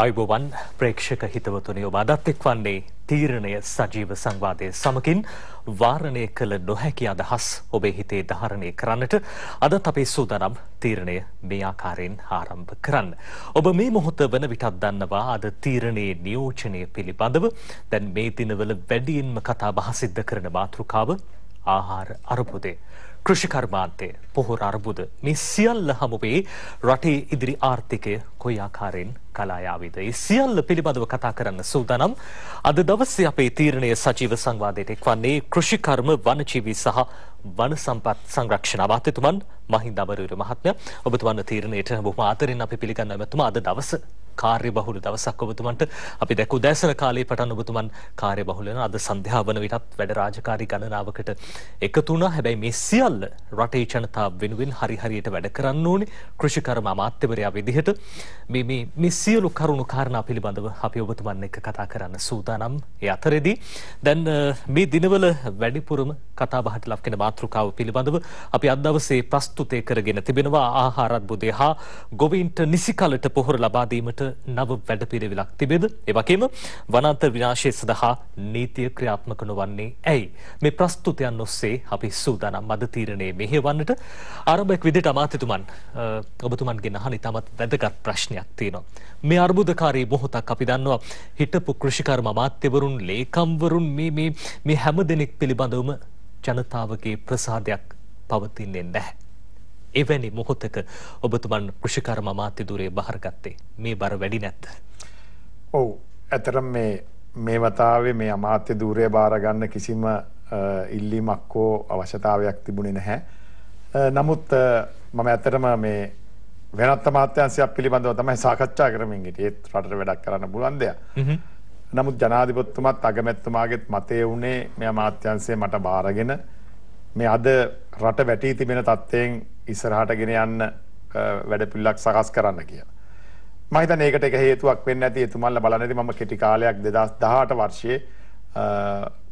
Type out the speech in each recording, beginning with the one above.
අයිබෝවන් ප්‍රේක්ෂක හිතවතුනය ඔබ අදත්තෙක් වන්නේ තීරණය සජීව සංවාදය සමකින් වාරණය කළ නොහැකි අදහස් ඔබේ හිතේ ධාරණය කරන්නට අදත් අපේ සූදනම් තීරණය මේ ආකාරයෙන් ආරම්භ කරන්න. ඔබ මේ මොහොත වන විටත් දන්නවා අද තීරණයේ නියෝජනය පිළිබඳව දැන් මේ දිනවල වැඩියෙන්ම කතා බහසිද්ධ කරන මාතෘකාව ආහාර අරපුදේ. කෘෂිකර්මාන්තය පොහොර අර්බුද මේ සියල්ල හමුවේ රටේ ඉදිරි ආර්ථිකය කොයි ආකාරයෙන් කලායාවිද. ඒ සියල්ල පිළිබඳව කතා කරන්න සූදානම් අද දවසේ අපේ තීරණය සජීව සංවාදයට එක්වන්නේ කෘෂිකර්ම වනජීවී සහ වන සම්පත් සංරක්ෂණ අමාත්‍යතුමන් මහින්ද අමරවීර මහත්මයා ඔබතුමන් තීරණයට බොහොම ආදරෙන් අපි පිළිගන්නවා එතුමා අද දවසේ කාර්ය බහුල දවසක් ඔබතුමන්ට අපි දැක උදෑසන කාලේ පටන් ඔබතුමන් කාර්ය බහුල වෙන අද සන්ධ්‍යා වන විටත් වැඩ රාජකාරී ගණනාවකට එකතු වුණා. හැබැයි මේ සියල්ල රටේ ජනතාව වෙනුවෙන් හරි හරියට වැඩ කරන්න ඕනේ. කෘෂිකර්ම අමාත්‍යවරයා විදිහට මේ මේ මේ සියලු කරුණු කාරණා පිළිබඳව අපි ඔබතුමන් එක්ක කතා කරන්න සූදානම්. ඒ අතරේදී දැන් මේ දිනවල වැඩිපුරම කතා බහට ලක් වෙන මාතෘකාව පිළිබඳව අපි අද දවසේ ප්‍රස්තුතය කරගෙන තිබෙනවා ආහාර අත්බුදය හා ගොවීන්ට නිසි කලට පොහොර ලබා දීමට නව වැඩපිළිවෙලක් තිබේද? ඒ වගේම වනාන්තර විනාශය සඳහා නීතිය ක්‍රියාත්මක නොවන්නේ ඇයි? මේ ප්‍රස්තුතයන් ඔස්සේ අපි සූදානම් මද තීරණය මෙහෙවන්නට ආරම්භයක් විදිහට අමාත්‍යතුමන් ඔබතුමන්ගෙන් අහන ඉතාමත් වැදගත් ප්‍රශ්නයක් තියෙනවා. මේ අර්බුදකාරී මොහොතක් අපි දන්නවා හිටපු කෘෂිකර්ම අමාත්‍යවරුන් ලේකම්වරුන් මේ මේ මේ හැම දෙනෙක් පිළිබඳවම ජනතාවගේ ප්‍රසාදයක් පවතින්නේ නැහැ. එවැනි මොහොතක ඔබතුමන් කෘෂිකර්ම අමාත්‍ය ධූරයේ බහරගත්තේ මේ බර වැඩි නැත්ද? ඔව් ඇතරම් මේ මේ වතාවේ මේ අමාත්‍ය ධූරය බාරගන්න කිසිම ඉල්ලීමක් හෝ අවශ්‍යතාවයක් තිබුණේ නැහැ. නමුත් මම ඇත්තටම මේ වෙනත් අමාත්‍යංශයක් පිළිබඳව තමයි සාකච්ඡා කරමින් හිටියේ. ඒත් රටට වැඩක් කරන්න පුළුවන් දෙයක්. නමුත් ජනාධිපතිතුමත් අගමැතිතුමාගෙත් මතය වුණේ මේ අමාත්‍යංශය මට බාරගෙන මේ අද රට වැටී තිබෙන තත්ත්වයෙන් ඉස්සරහට ගෙන යන්න වැඩපිල්ලක් සකස් කරන්න කියලා. මම හිතන්නේ ඒකට එක හේතුවක් වෙන්න ඇති එතුමන්ලා බලන්නේ මම කෙටි කාලයක් 2018 වර්ෂයේ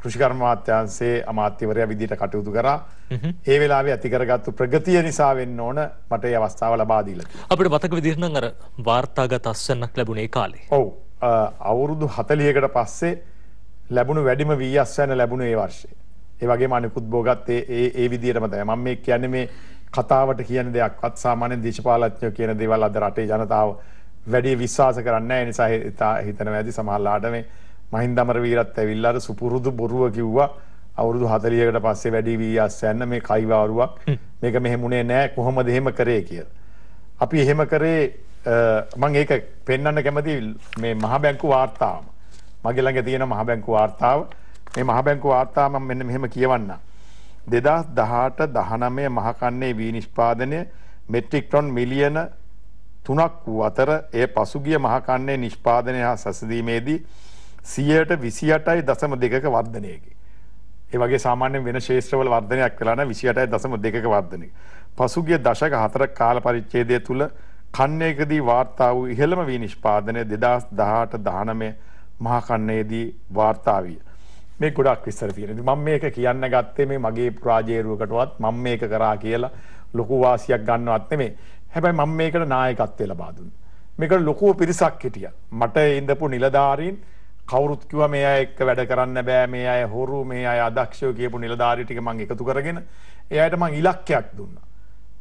කෘෂිකර්ම අමාත්‍යාංශයේ අමාත්‍යවරයා විදිහට කටයුතු කරා. ඒ වෙලාවේ ඇති කරගත්තු ප්‍රගතිය නිසා වෙන්න ඕන මට ඒ අවස්ථාව ලබා දීලා තියෙනවා. අපිට මතක විදිහට නම් අර වාර්තාගත අස්වැන්නක් ලැබුණේ ඒ කාලේ. ඔව්. අවුරුදු 40කට පස්සේ ලැබුණු වැඩිම වී අස්වැන්න ලැබුණේ ඒ වර්ෂයේ. ඒ වගේම අනිකුත් භෝගත් ඒ ඒ විදිහටම තමයි. මම මේ කියන්නේ මේ කතාවට කියන දෙයක්වත් සාමාන්‍ය දේශපාලඥයෝ කියන දේවල් අද රටේ ජනතාව වැඩි විශ්වාස කරන්නේ නැහැ නිසා හිතනවා ඇති සමහරලාට මේ මහින්දමර වීරත් ඇවිල්ලා අර සුපුරුදු බොරුව කිව්වා අවුරුදු 40කට පස්සේ වැඩි වීයස් යන්න මේ කයිවාරුවක් මේක මෙහෙමුනේ නැහැ කොහොමද එහෙම කරේ කියලා. අපි එහෙම කරේ මම ඒක පෙන්වන්න කැමති මේ මහ බැංකු වාර්තාව. මගේ ළඟ තියෙන මහ බැංකු වාර්තාව. මේ මහ බැංකු වාර්තාව මම මෙන්න මෙහෙම කියවන්නම්. දෙදස් දහට දහනමය මහකන්නේ වී නිෂ්පාදනය මෙට්‍රික්ටොන් මිලියන තුනක් වූ අතර එය පසුගිය මහකන්නේ නිෂ්පාදනය හා සැසදීමේදී සියයට විසි අටයි දසම දෙකක වර්ධනයකි. ඒවගේ සාමාන්‍ය වෙන ශේත්‍රවල වර්ධනයක් වෙලාන විසියටයි දසම දෙකක වර්ධනය. පසුගිය දශක හතර කාල පරිච්චේදය තුළ කන්නේකදී වාර්තා වූ ඉහළම වී නිෂ්පාදනය දෙදස් දහට දහනමය මහකන්නේදී වාර්තාාවිය. මේ ගොඩක් විස්තර තියෙන. මම මේක කියන්න ගත්තේ මේ මගේ රාජේරුවකටවත් මම මේක කරා කියලා ලොකු වාසියක් ගන්නවත් නෙමෙයි. හැබැයි මම මේකට නායකත්වය ලබා දුන්නා. මේකට ලොකුව පිරිසක් හිටියා. මට ඉඳපු නිලධාරීන් කවුරුත් කිව්වා මේ අය එක්ක වැඩ කරන්න බෑ මේ අය හොරු මේ අය අදක්ෂයෝ කියපු නිලධාරී ටික මම එකතු කරගෙන එයාට මම ඉලක්කයක් දුන්නා.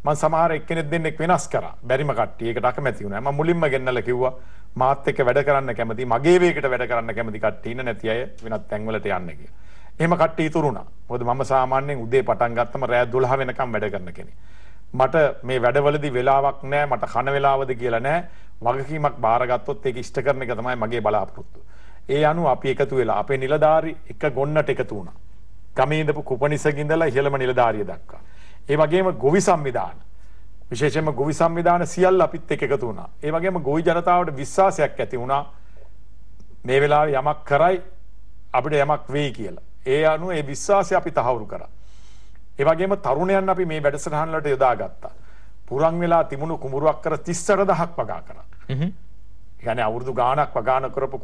මම සමහර එක්කෙනෙක් දෙන්නෙක් වෙනස් කරා. බැරිම කට්ටිය ඒකට අකමැති වුණා. මම මුලින්ම ගෙන්නලා කිව්වා මාත් එක්ක වැඩ කරන්න කැමති මගේ වේගයට වැඩ කරන්න කැමති කට්ටිය ඉන්න නැති අය වෙනත් තැන්වලට යන්න කියලා. එහෙම කට්ටිය ඉතුරු වුණා. මොකද මම සාමාන්‍යයෙන් උදේ පටන් ගත්තම රෑ 12 වෙනකම් වැඩ කරන කෙනෙක්. මට මේ වැඩවලදී වෙලාවක් නෑ මට කන වෙලාවද කියලා නෑ වගකීමක් බාරගත්තොත් ඒක ඉෂ්ට කරන එක තමයි මගේ බලාපොරොත්තු. ඒ අනුව අපි එකතු වෙලා අපේ නිලධාරි එක ගොන්නට එකතු වුණා. ගමේ ඉඳපු කුපනිසක ඉඳලා ඉහළම නිලධාරිය දක්වා. ඒ වගේම ගොවි සංවිධාන විශේෂම ගොවි සංවිධාන සියල් අපිත් එක් එකතු වුණා. ඒ වගේම ගොවි ජනතාවට විශ්වාසයක් ඇති වුණා මේ වෙලාවේ යමක් කරයි අපිට යමක් වෙයි කියලා. ඒ අනුව ඒ විශ්වාසය අපි තහවුරු කරා. ඒ වගේම තරුණයන් අපි මේ වැඩසටහන් වලට යොදා ගත්තා. පුරන් වෙලා තිබුණු කුඹුරක් කර 38000ක් වගා කරා. හ්ම්. يعني අවුරුදු ගාණක් වගාන කරපු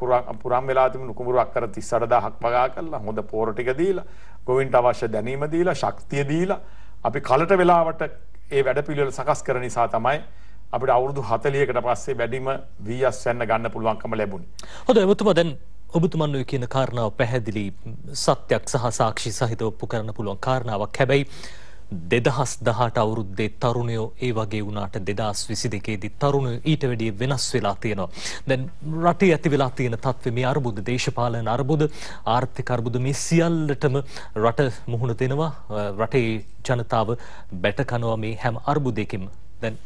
පුරන් වෙලා තිබුණු කුඹුරක් කර 38000ක් වගා කළා. හොඳ පෝර ටික දීලා, ගොවින්ට අවශ්‍ය දැනීම දීලා, ශක්තිය දීලා අපි කලට වෙලාවට ඒ වැඩපිළිවෙල සකස් කර නිසා තමයි අපිට අවුරුදු 40කට පස්සේ වැඩිම වීඑස් යන්න ගන්න පුළුවන්කම ලැබුණේ. හොඳයි ඔබතුමා දැන් ඔබතුමන් ඔය කියන කාරණාව පැහැදිලි සත්‍යක් සහ සාක්ෂි සහිතව ඔප්පු කරන්න පුළුවන් කාරණාවක්. හැබැයි දෙදහස් දහට අවුරුද්දේ තරුණයෝ ඒ වගේ වුණාට දෙදස් විසි දෙකේදි තරුණය ඊට වැඩිය වෙනස් වෙලා තියෙනවා. දැන් රටේ ඇති වෙලා තියෙන තත්ව මේ අර්බුද දේශපාලන අර්බුද ආර්ථික අර්බුද මේ සියල්ලටම රට මුහුණ දෙනවා රටේ ජනතාව බැටකනවා මේ හැම අර්බුදයකින් දැන්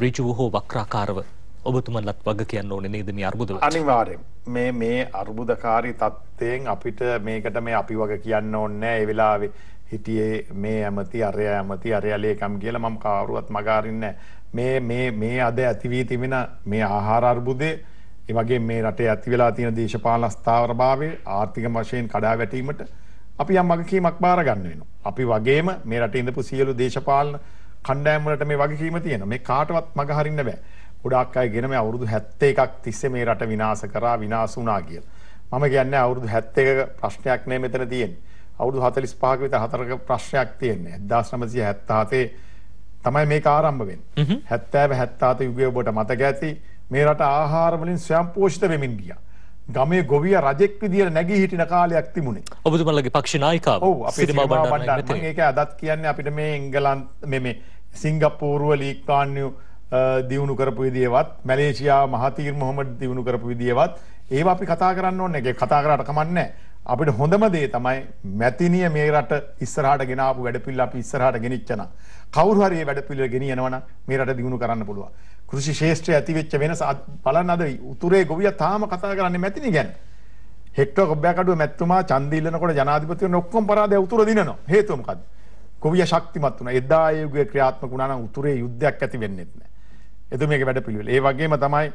ඍජුව හෝ වක්‍රාකාරව ඔබතුමන්ලත් වග කියන්න ඕනේ නේද මේ අර්බුද අනිවාර්යෙන් මේ මේ අර්බුදකාරී තත්ත්වයෙන් අපිට මේකට මේ අපි වග කියන්න ඕනේ ඒ වෙලාවේ හිටියේ මේ ඇමති අරය ඇමති අරයාලේකම් කියලා මම කාවරුවත් මගාරින්න මේ මේ මේ අද ඇතිවී තිබෙන මේ ආහාර අර්බුදේ එවගේ මේ රටේ ඇති වෙලා තියෙන දේශපාලන ස්ථාවරභාවය ආර්ථික වශයෙන් කඩා වැටීමට අපි යම් වගකීමක් බාර ගන්න වෙනවා. අපි වගේම මේ රටේ ඉඳපු සියලු දේශපාලන කණ්ඩායම් වලට මේ වගකීම තියෙනවා. මේ කාටවත් මග හරින්න බෑ. ගොඩාක් අය ගෙන මේ අවුරුදු 71ක් තිස්සේ මේ රට විනාශ කරා විනාශ වුණා කියලා. මම කියන්නේ අවුරුදු 71ක ප්‍රශ්නයක් නෙමෙයි මෙතන තියෙන්නේ. අවුරුදු 45ක විතර හතරක ප්‍රශ්නයක් තියෙන්නේ 1977 තමයි මේක ආරම්භ වෙන්නේ 70 77 යුගයේ ඔබට මතක ඇති මේ රට ආහාර වලින් ස්වයංපෝෂිත වෙමින් ගියා ගමේ ගොවිය රජෙක් විදියට නැගී හිටින කාලයක් තිබුණේ ඔබතුමාලගේ පක්ෂ නායිකාව ඔව් අපේ සිරිමා බණ්ඩාර මේක අදත් කියන්නේ අපිට මේ එංගලන්ත මේ මේ සිංගප්පූරුව ලීකාන්‍යු දියුණු කරපු විදියවත් මැලේසියා මහතීර් මොහොමඩ් දියුණු කරපු විදියවත් ඒවා අපි කතා කරන්න ඕනේ ඒක කතා කරාට කමන්නේ නැහැ අපිට හොඳම දේ තමයි මැතිනිය මේ රට ඉස්සරහට ගෙනාපු වැඩපිළිවෙල අපි ඉස්සරහට ගෙනිච්චන. කවුරු හරි මේ වැඩපිළිවෙල ගෙනියනවනම් මේ රට දියුණු කරන්න පුළුවන්. කෘෂි ශාස්ත්‍රයේ ඇතිවෙච්ච වෙනස බලන්න අද උතුරේ ගොවියා තාම කතා කරන්නේ මැතිනි ගැන. හෙක්ටර් කොබ්බයක් අඩුව මැතිතුමා ඡන්ද ඉල්ලනකොට ජනාධිපතිවරණ ඔක්කොම පරාදේ උතුර දිනනවා. හේතුව මොකද්ද? ගොවියා ශක්තිමත් වුණා. එදා ඒ යුගයේ ක්‍රියාත්මක වුණා නම් උතුරේ යුද්ධයක් ඇති වෙන්නේ නැහැ. එතුමියගේ වැඩපිළිවෙල. ඒ වගේම තමයි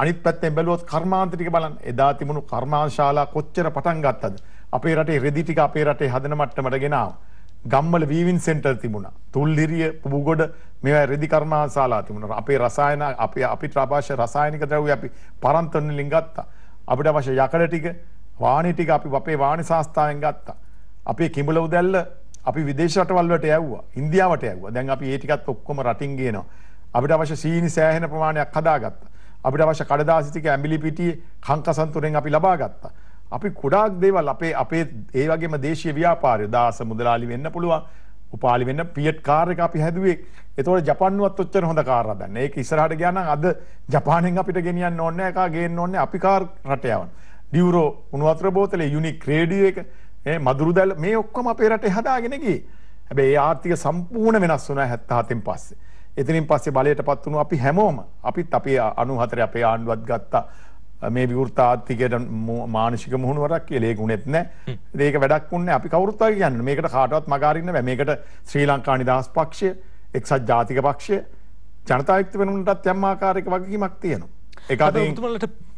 අනිත් පැත්තෙන් බැලුවොත් කර්මාන්ත ටික බලන්න. එදා තිබුණු කර්මාශාලා කොච්චර පටන් ගත්තද? අපේ රටේ රෙදි ටික අපේ රටේ හදන මට්ටමට ගෙනාවා. ගම්මල වීවින් සෙන්ටර් තිබුණා. තුල්හිරිය පුබුගොඩ මේවා රෙදි කර්මාශාලා තිබුණා. අපේ රසායන අපේ අපිට අවශ්‍ය රසායනික ද්‍රව්‍ය අපි පරන්තන වලින් ගත්තා. අපිට අවශ්‍ය යකඩ ටික, වාණි ටික අපි අපේ වාණි සංස්ථාවෙන් ගත්තා. අපේ කිඹුල උදැල්ල අපි විදේශ රටවල් වලට යවුවා. ඉන්දියාවට යවුවා. දැන් අපි ඒ ටිකත් ඔක්කොම රටින් ගේනවා. අපිට අවශ්‍ය සීනි සෑහෙන ප්‍රමාණයක් හදාගත්තා. අපිට අවශ්‍ය කඩදාසිතික ඇඹිලිපිටියේ කංකසන්තුරෙන් අපි ලබා ගත්තා. අපි ගොඩාක් දේවල් අපේ අපේ ඒ වගේම දේශීය ව්‍යාපාරය දාස මුදලාලි වෙන්න පුළුවන්. උපාලි වෙන්න පියට් කාර් එක අපි හැදුවේ. ඒතකොට ජපාන්නුවත් ඔච්චර හොඳ කාර් හදන්න. ඒක ඉස්සරහට ගියා නම් අද ජපානයෙන් අපිට ගෙනියන්න ඕනේ නැහැ. එකා ගේන්න ඕනේ අපි කාර් රට යවන්න. ඩියුරෝ උණු වතුර බෝතලේ යුනික් රේඩියෝ එක මේ මදුරු දැල් මේ ඔක්කොම අපේ රටේ හදාගෙන ගියේ. හැබැයි ඒ ආර්ථික සම්පූර්ණ වෙනස් වුණා 77න් පස්සේ. එතනින් පස්සේ බලයට පත් වුණු අපි හැමෝම අපිත් අපේ 94 අපේ ආණ්ඩුවත් ගත්තා මේ විවෘත ආර්ථිකයට මානසික මුහුණුවරක් කියලා ඒක උනේත් නැහැ. ඒක වැඩක් උන්නේ අපි කවුරුත් වගේ කියන්නේ. මේකට කාටවත් මග අරින්න බෑ. මේකට ශ්‍රී ලංකා නිදහස් පක්ෂය, එක්සත් ජාතික පක්ෂය, ජනතා යුක්ත වෙනුනටත් යම් ආකාරයක වගකීමක් තියෙනවා. ඒක අතින්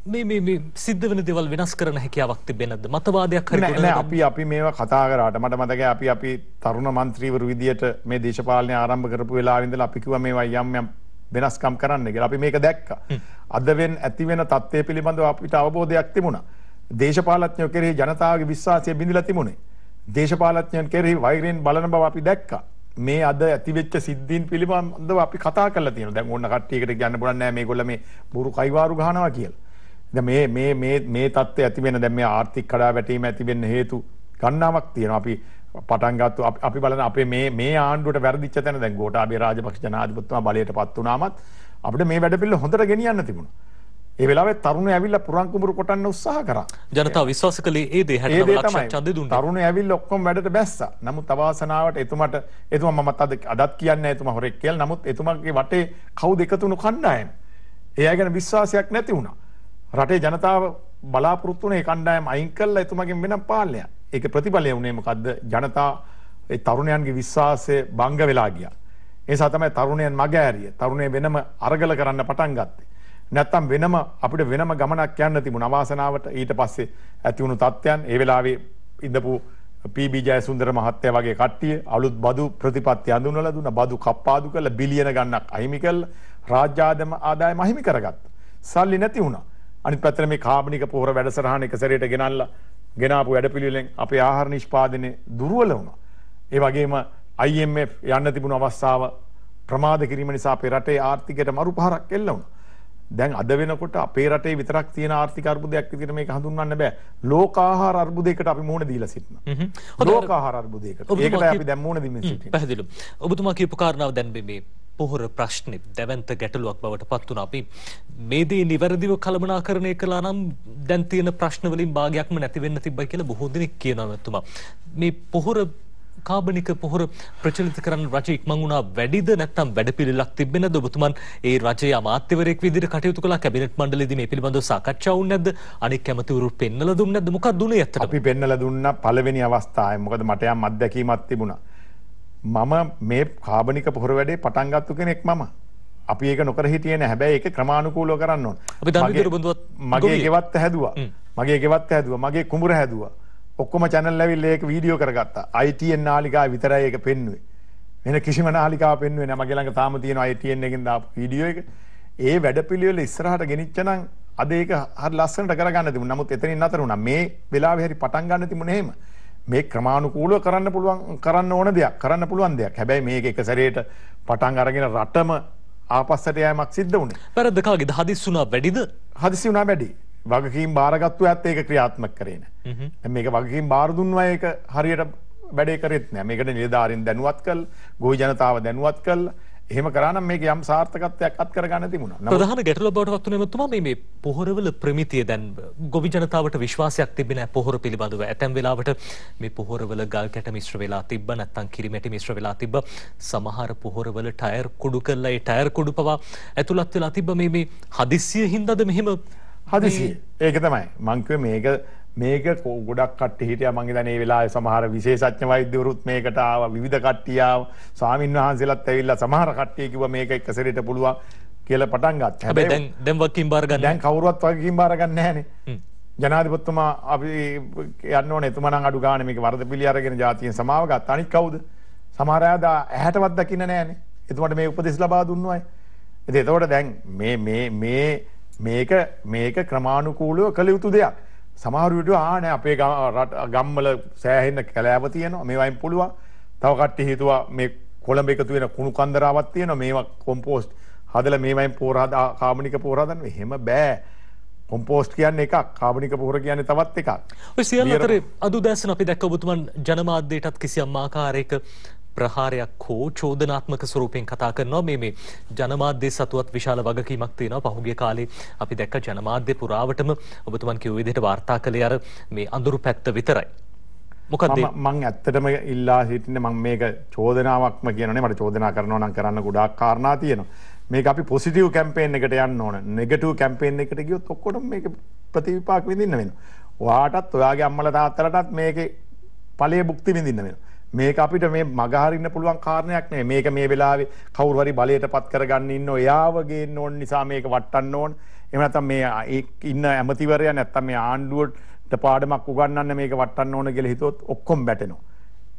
මේ සිද්ධ වෙන දෙවල් වෙනස් කරන හැකියාවක් තිබෙනද මතවාදයක් හරි අපි අපි මේවා කතා කරාට මට මතක අපි අපි තරුණ මන්ත්‍රීවරු විදියට මේ දේශපාලනය ආරම්භ කරපු වෙලාවිඳලා අපි කිව්වා මේවා යම් යම් වෙනස්කම් කරන්න කියලා අපි මේක දැක්කා අදවෙන් ඇති වෙන තත්ත්වය පිළිබඳව අපිට අවබෝධයක් තිබුණා දේශපාලඥයෝ කෙරෙහි ජනතාවගේ විශ්වාසය බිඳිලා තිබුණේ දේශපාලඥයන් කෙරෙහි වෛරයෙන් බලන බව අපි දැක්කා මේ අද ඇතිවෙච්ච සිද්ධීන් පිළිබඳව අපි කතා කරලා තියෙනවා දැන් ඕන කට්ටියකට කියන්න පුළුවන් නෑ මේගොල්ලෝ මේ බුරු කයිවාරු ගහනවා කියලා මේ මේ මේ මේ தත්ත්වය ඇති වෙන දැන් මේ ආර්ථික කඩාවැටීම ඇති වෙන්න හේතු ගණනාවක් තියෙනවා. අපි පටන් ගත්තු අපි බලන අපේ මේ මේ ආණ්ඩුවට වැරදිච්ච තැන දැන් ගෝඨාභය රාජපක්ෂ ජනාධිපතිතුමා බලයටපත් වුණාමත් අපිට මේ වැඩපිළිවෙල හොඳට ගෙනියන්න තිබුණා. ඒ වෙලාවේ තරුණය ඇවිල්ලා පුරන් කුඹුරු කොටන්න උත්සාහ කරා. ජනතාව විශ්වාස කළේ ඒ දේ හැටම ලක්ෂ ඡන්දෙ දුන්නා. තරුණය ඇවිල්ලා ඔක්කොම වැඩට බැස්සා. නමුත් අවාසනාවට එතුමට එතුමා මමත් අද අදත් කියන්නේ එතුමා හොරෙක් කියලා. නමුත් එතුමාගේ වටේ කවුද එකතුණු කණ්ඩායම. එයා ගැන විශ්වාසයක් නැති වුණා. රටේ ජනතාව බලාපොරොත්තුනේ කණ්ඩායම් අයින් කළා එතුමගෙන් වෙන පාලනයක්. ඒකේ ප්‍රතිඵලය වුණේ මොකද්ද? ජනතා ඒ තරුණයන්ගේ විශ්වාසය බංග වෙලා ගියා. ඒ නිසා තමයි තරුණයන් මගහැරිය. තරුණය වෙනම අරගල කරන්න පටන් ගත්තේ. නැත්තම් වෙනම අපිට වෙනම ගමනක් යන්න තිබුණා. අවාසනාවට ඊට පස්සේ ඇති වුණු තත්ත්වයන් ඒ වෙලාවේ ඉඳපු පීබී ජයසුන්දර මහත්තය වගේ කට්ටිය අලුත් බදු ප්‍රතිපත්ති අඳුනලා දුන්න බදු කප්පාදු කරලා බිලියන ගණනක් අහිමි කළා. රාජ්‍ය ආදායම අහිමි කරගත්තා. සල්ලි නැති වුණා. අනිත් පැත්තට මේ කාබනික පොහොර වැඩසටහන එක සැරේට ගෙනල්ලා ගෙනාපු වැඩපිළිවෙලෙන් අපේ ආහාර නිෂ්පාදනය දුර්වල වුණා. ඒ වගේම IMF යන්න තිබුණු අවස්ථාව ප්‍රමාද කිරීම නිසා අපේ රටේ ආර්ථිකයට මරුපහරක් එල්ල වුණා. දැන් අද වෙනකොට අපේ රටේ විතරක් තියෙන ආර්ථික අර්බුදයක් විදිහට මේක හඳුන්වන්න බෑ. ලෝක ආහාර අර්බුදයකට අපි මුහුණ දීලා සිටිනවා. ලෝක ආහාර අර්බුදයකට. ඒකට අපි දැන් මුහුණ දෙමින් සිටිනවා. පැහැදිලි. ඔබතුමා කියපු කාරණාව දැන් මේ පොහොර ප්‍රශ්නේ දැවන්ත ගැටලුවක් බවට පත් වුණා. අපි මේ දේ නිවැරදිව කළමනාකරණය කළා නම් දැන් තියෙන ප්‍රශ්න වලින් භාගයක්ම නැති වෙන්න තිබ්බයි කියලා බොහෝ දෙනෙක් කියනවා නැතුමා. මේ පොහොර කාබනික පොහොර ප්‍රචලිත කරන්න රජ ඉක්මන් වුණා වැඩිද නැත්නම් වැඩපිළිවෙලක් තිබෙන්නේ නැද්ද ඔබතුමන් ඒ රජයේ අමාත්‍යවරයෙක් විදිහට කටයුතු කළා කැබිනට් මණ්ඩලයේදී මේ පිළිබඳව සාකච්ඡා වුණ නැද්ද අනෙක් කැමතිවරු පෙන්නලා දුන්නේ නැද්ද මොකක්ද උනේ ඇත්තට අපි පෙන්නලා දුන්නා පළවෙනි අවස්ථාවේ මොකද මට යම් අත්දැකීමක් තිබුණා මම මේ කාබනික පොහොර වැඩේ පටන් ගත්තු කෙනෙක් මම. අපි ඒක නොකර හිටියේ නැහැ. හැබැයි ඒක ක්‍රමානුකූලව කරන්න ඕන. අපි දම්බිදුර බඳුවත් මගේ ගෙවත් හැදුවා. මගේ ගෙවත් හැදුවා. මගේ කුඹුර හැදුවා. ඔක්කොම channel ලැබිලා ඒක වීඩියෝ කරගත්තා. ITN නාලිකාව විතරයි ඒක පෙන්වුවේ. වෙන කිසිම නාලිකාවක් පෙන්වුවේ නැහැ. මගේ ළඟ තාම තියෙන ITN එකෙන් දාපු වීඩියෝ එක. ඒ වැඩපිළිවෙල ඉස්සරහට ගෙනිච්ච නම් අද ඒක හරි ලස්සනට කරගන්න තිබුණා. නමුත් එතනින් නතර වුණා. මේ වෙලාවේ හරි පටන් ගන්න තිබුණේ එහෙම. මේ ක්‍රමාණුකූලව කරන්න පුළුවන් කරන්න ඕන දෙයක් කරන්න පුළුවන් දෙයක් හැබැයි මේක එක සැරේට පටන් අරගෙන රටම ආපස්සට යෑමක් සිද්ධ වුණේ. වැරද්දකාගේ හදිස්සි වුණා වැඩිද? හදිස්සි වුණා වැඩි. වගකීම් බාරගත්තු ඇත්ත ඒක ක්‍රියාත්මක කරේ නැහැ. මේක වගකීම් බාර දුන්නා ඒක හරියට වැඩේ කරෙත් නැහැ. මේකට නිලධාරීන් දැනුවත් කළා, ගොවි ජනතාව දැනුවත් කළා. එහෙම කරනම් මේක යම් සාර්ථකත්වයක් අත් කරගන්න තිබුණා. ප්‍රධාන ගැටලුව බවට පත් වුණේ තුමා මේ පොහොරවල ප්‍රමිතිය දැන් ගොවි ජනතාවට විශ්වාසයක් තිබෙන්නේ නැහැ පොහොර පිළිබඳව. ඇතැම් වෙලාවට මේ පොහොරවල ගල් කැට මිශ්‍ර වෙලා තිබ්බ නැත්නම් කිරිමැටි මිශ්‍ර වෙලා තිබ්බ සමහර පොහොරවල ටයර් කුඩු කරලා ඒ ටයර් කුඩු පවා ඇතුළත් වෙලා තිබ්බ මේ මේ හදිස්සිය හින්දාද මෙහෙම හදිසිය ඒක තමයි මංකව මේක මේක ගොඩක් කට්ටිය හිටියා මං ඉතින් මේ වෙලාවේ සමහර විශේෂඥ වෛද්‍යවරුත් මේකට ආවා විවිධ කට්ටිය ආවා ස්වාමින් වහන්සේලාත් ඇවිල්ලා සමහර කට්ටිය කිව්වා මේක එක සැරේට පුළුවන් කියලා පටන් ගත්තා. හැබැයි දැන් දැන් වකින් බාර ගන්න. දැන් කවුරුවත් වකින් බාර ගන්න නැහනේ. ජනාධිපතිතුමා අපි යන්න ඕනේ එතුමා නම් අඩු ගානේ මේක වරද පිළි අරගෙන ජාතියෙන් සමාව ගත්තා. අනික කවුද? සමහර අය ඇහැටවත් දකින්න නැහනේ. එතුමාට මේ උපදෙස් ලබා දුන්න අය. ඉතින් එතකොට දැන් මේ මේ මේ මේක මේක ක්‍රමානුකූලව කළ යුතු දෙයක්. සමහරවිට ආනෑ අපේ ගම්මල සෑහෙන්න කැලෑව තියනවා මේවයින් පුළුවන් තව කට්ටි හිතුවා මේ කොළඹ එකතු වෙන කුණු කන්දරාවක් තියෙනවා මේවා කොම්පෝස්ට් හදලා මේවයින් පෝරහද කාබනික පෝරහදන්න එහෙම බෑ කොම්පෝස්ට් කියන්න එකක් කාබනික පොහර කියන්න තවත් එකක් ඔය සියල් අතරේ අදු දැසන අපි දැක්ක ඔබතුමන් ජනමාධ්‍යයටත් කිසියම් ආකාරයක ප්‍රහාරයක් හෝ චෝදනාත්මක ස්වරූපයෙන් කතා කරනවා මේ මේ ජනමාධ්‍ය සතුවත් විශාල වගකීමක් තියෙනවා පහුගිය කාලේ අපි දැක්ක ජනමාධ්‍ය පුරාවටම ඔබතුමන් කිව්ව විදිහට වාර්තා කළේ අර මේ අඳුරු පැත්ත විතරයි. මොකද මං ඇත්තටම ඉල්ලා සිටින්නේ මං මේක චෝදනාවක්ම කියනනේ මට චෝදනා කරනවා නම් කරන්න ගොඩාක් කාරණා තියෙනවා. මේක අපි පොසිටව් කැම්පේෙන් එකට යන්න ඕන නෙගටව කැම්පේෙන් එකට ගියොත් ඔක්කොට මේක ප්‍රතිවිපාක් විඳන්න වෙන. වාටත් ඔයාගේ අම්මල තාත්තරටත් මේක පලේ බුක්ති විඳන්න වෙනවා. මේක අපිට මේ මගහරින්න පුළුවන් කාරණයක් නෙවෙයි. මේක මේ වෙලාවේ කවුරු හරි බලයටපත් කරගන්න ඉන්න ඔයාව ගේන්න ඕන නිසා මේක වටන්න ඕන. එහෙම නැත්නම් මේ ඉන්න ඇමතිවරයා නැත්නම් මේ ආණ්ඩුවට පාඩමක් උගන්වන්න මේක වටන්න ඕන කියලා හිතුවොත් ඔක්කොම බැටෙනවා.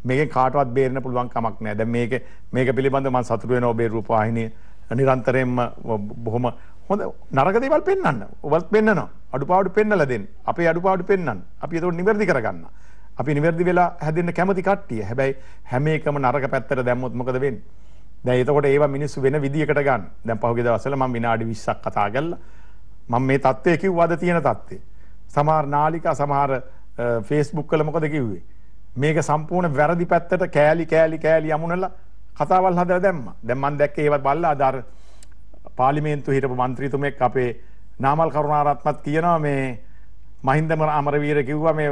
මේකෙන් කාටවත් බේරෙන්න පුළුවන් කමක් නැහැ. දැන් මේක මේක පිළිබඳව මම සතුටු වෙනවා ඔබේ රූපවාහිනිය නිරන්තරයෙන්ම බොහොම හොඳ නරක දේවල් පෙන්වන්න. ඔබත් පෙන්නනවා. අඩුපාඩු පෙන්නලා දෙන්න. අපේ අඩුපාඩු පෙන්වන්න. අපි ඒක නිවැරදි කරගන්නවා. අපි නිවැරදි වෙලා හැදෙන්න කැමති කට්ටිය. හැබැයි හැම එකම නරක පැත්තට දැම්මොත් මොකද වෙන්නේ? දැන් එතකොට ඒවා මිනිස්සු වෙන විදියකට ගන්න. දැන් පහුගිය දවස්වල මම විනාඩි 20ක් කතා කළා. මම මේ தත්ත්වය කිව්වද තියෙන தත්ත්වය. සමහර නාලිකා සමහර ෆේස්බුක් වල මොකද කිව්වේ? මේක සම්පූර්ණ වැරදි පැත්තට කෑලි කෑලි කෑලි යමුනලා කතාවල් හදලා දැම්මා. දැන් මම දැක්කේ ඒවත් බලලා අද අර පාර්ලිමේන්තු හිටපු മന്ത്രിතුමෙක් අපේ නාමල් කරුණාරත්නත් කියනවා මේ මහින්දම අමරවීර කිව්වා මේ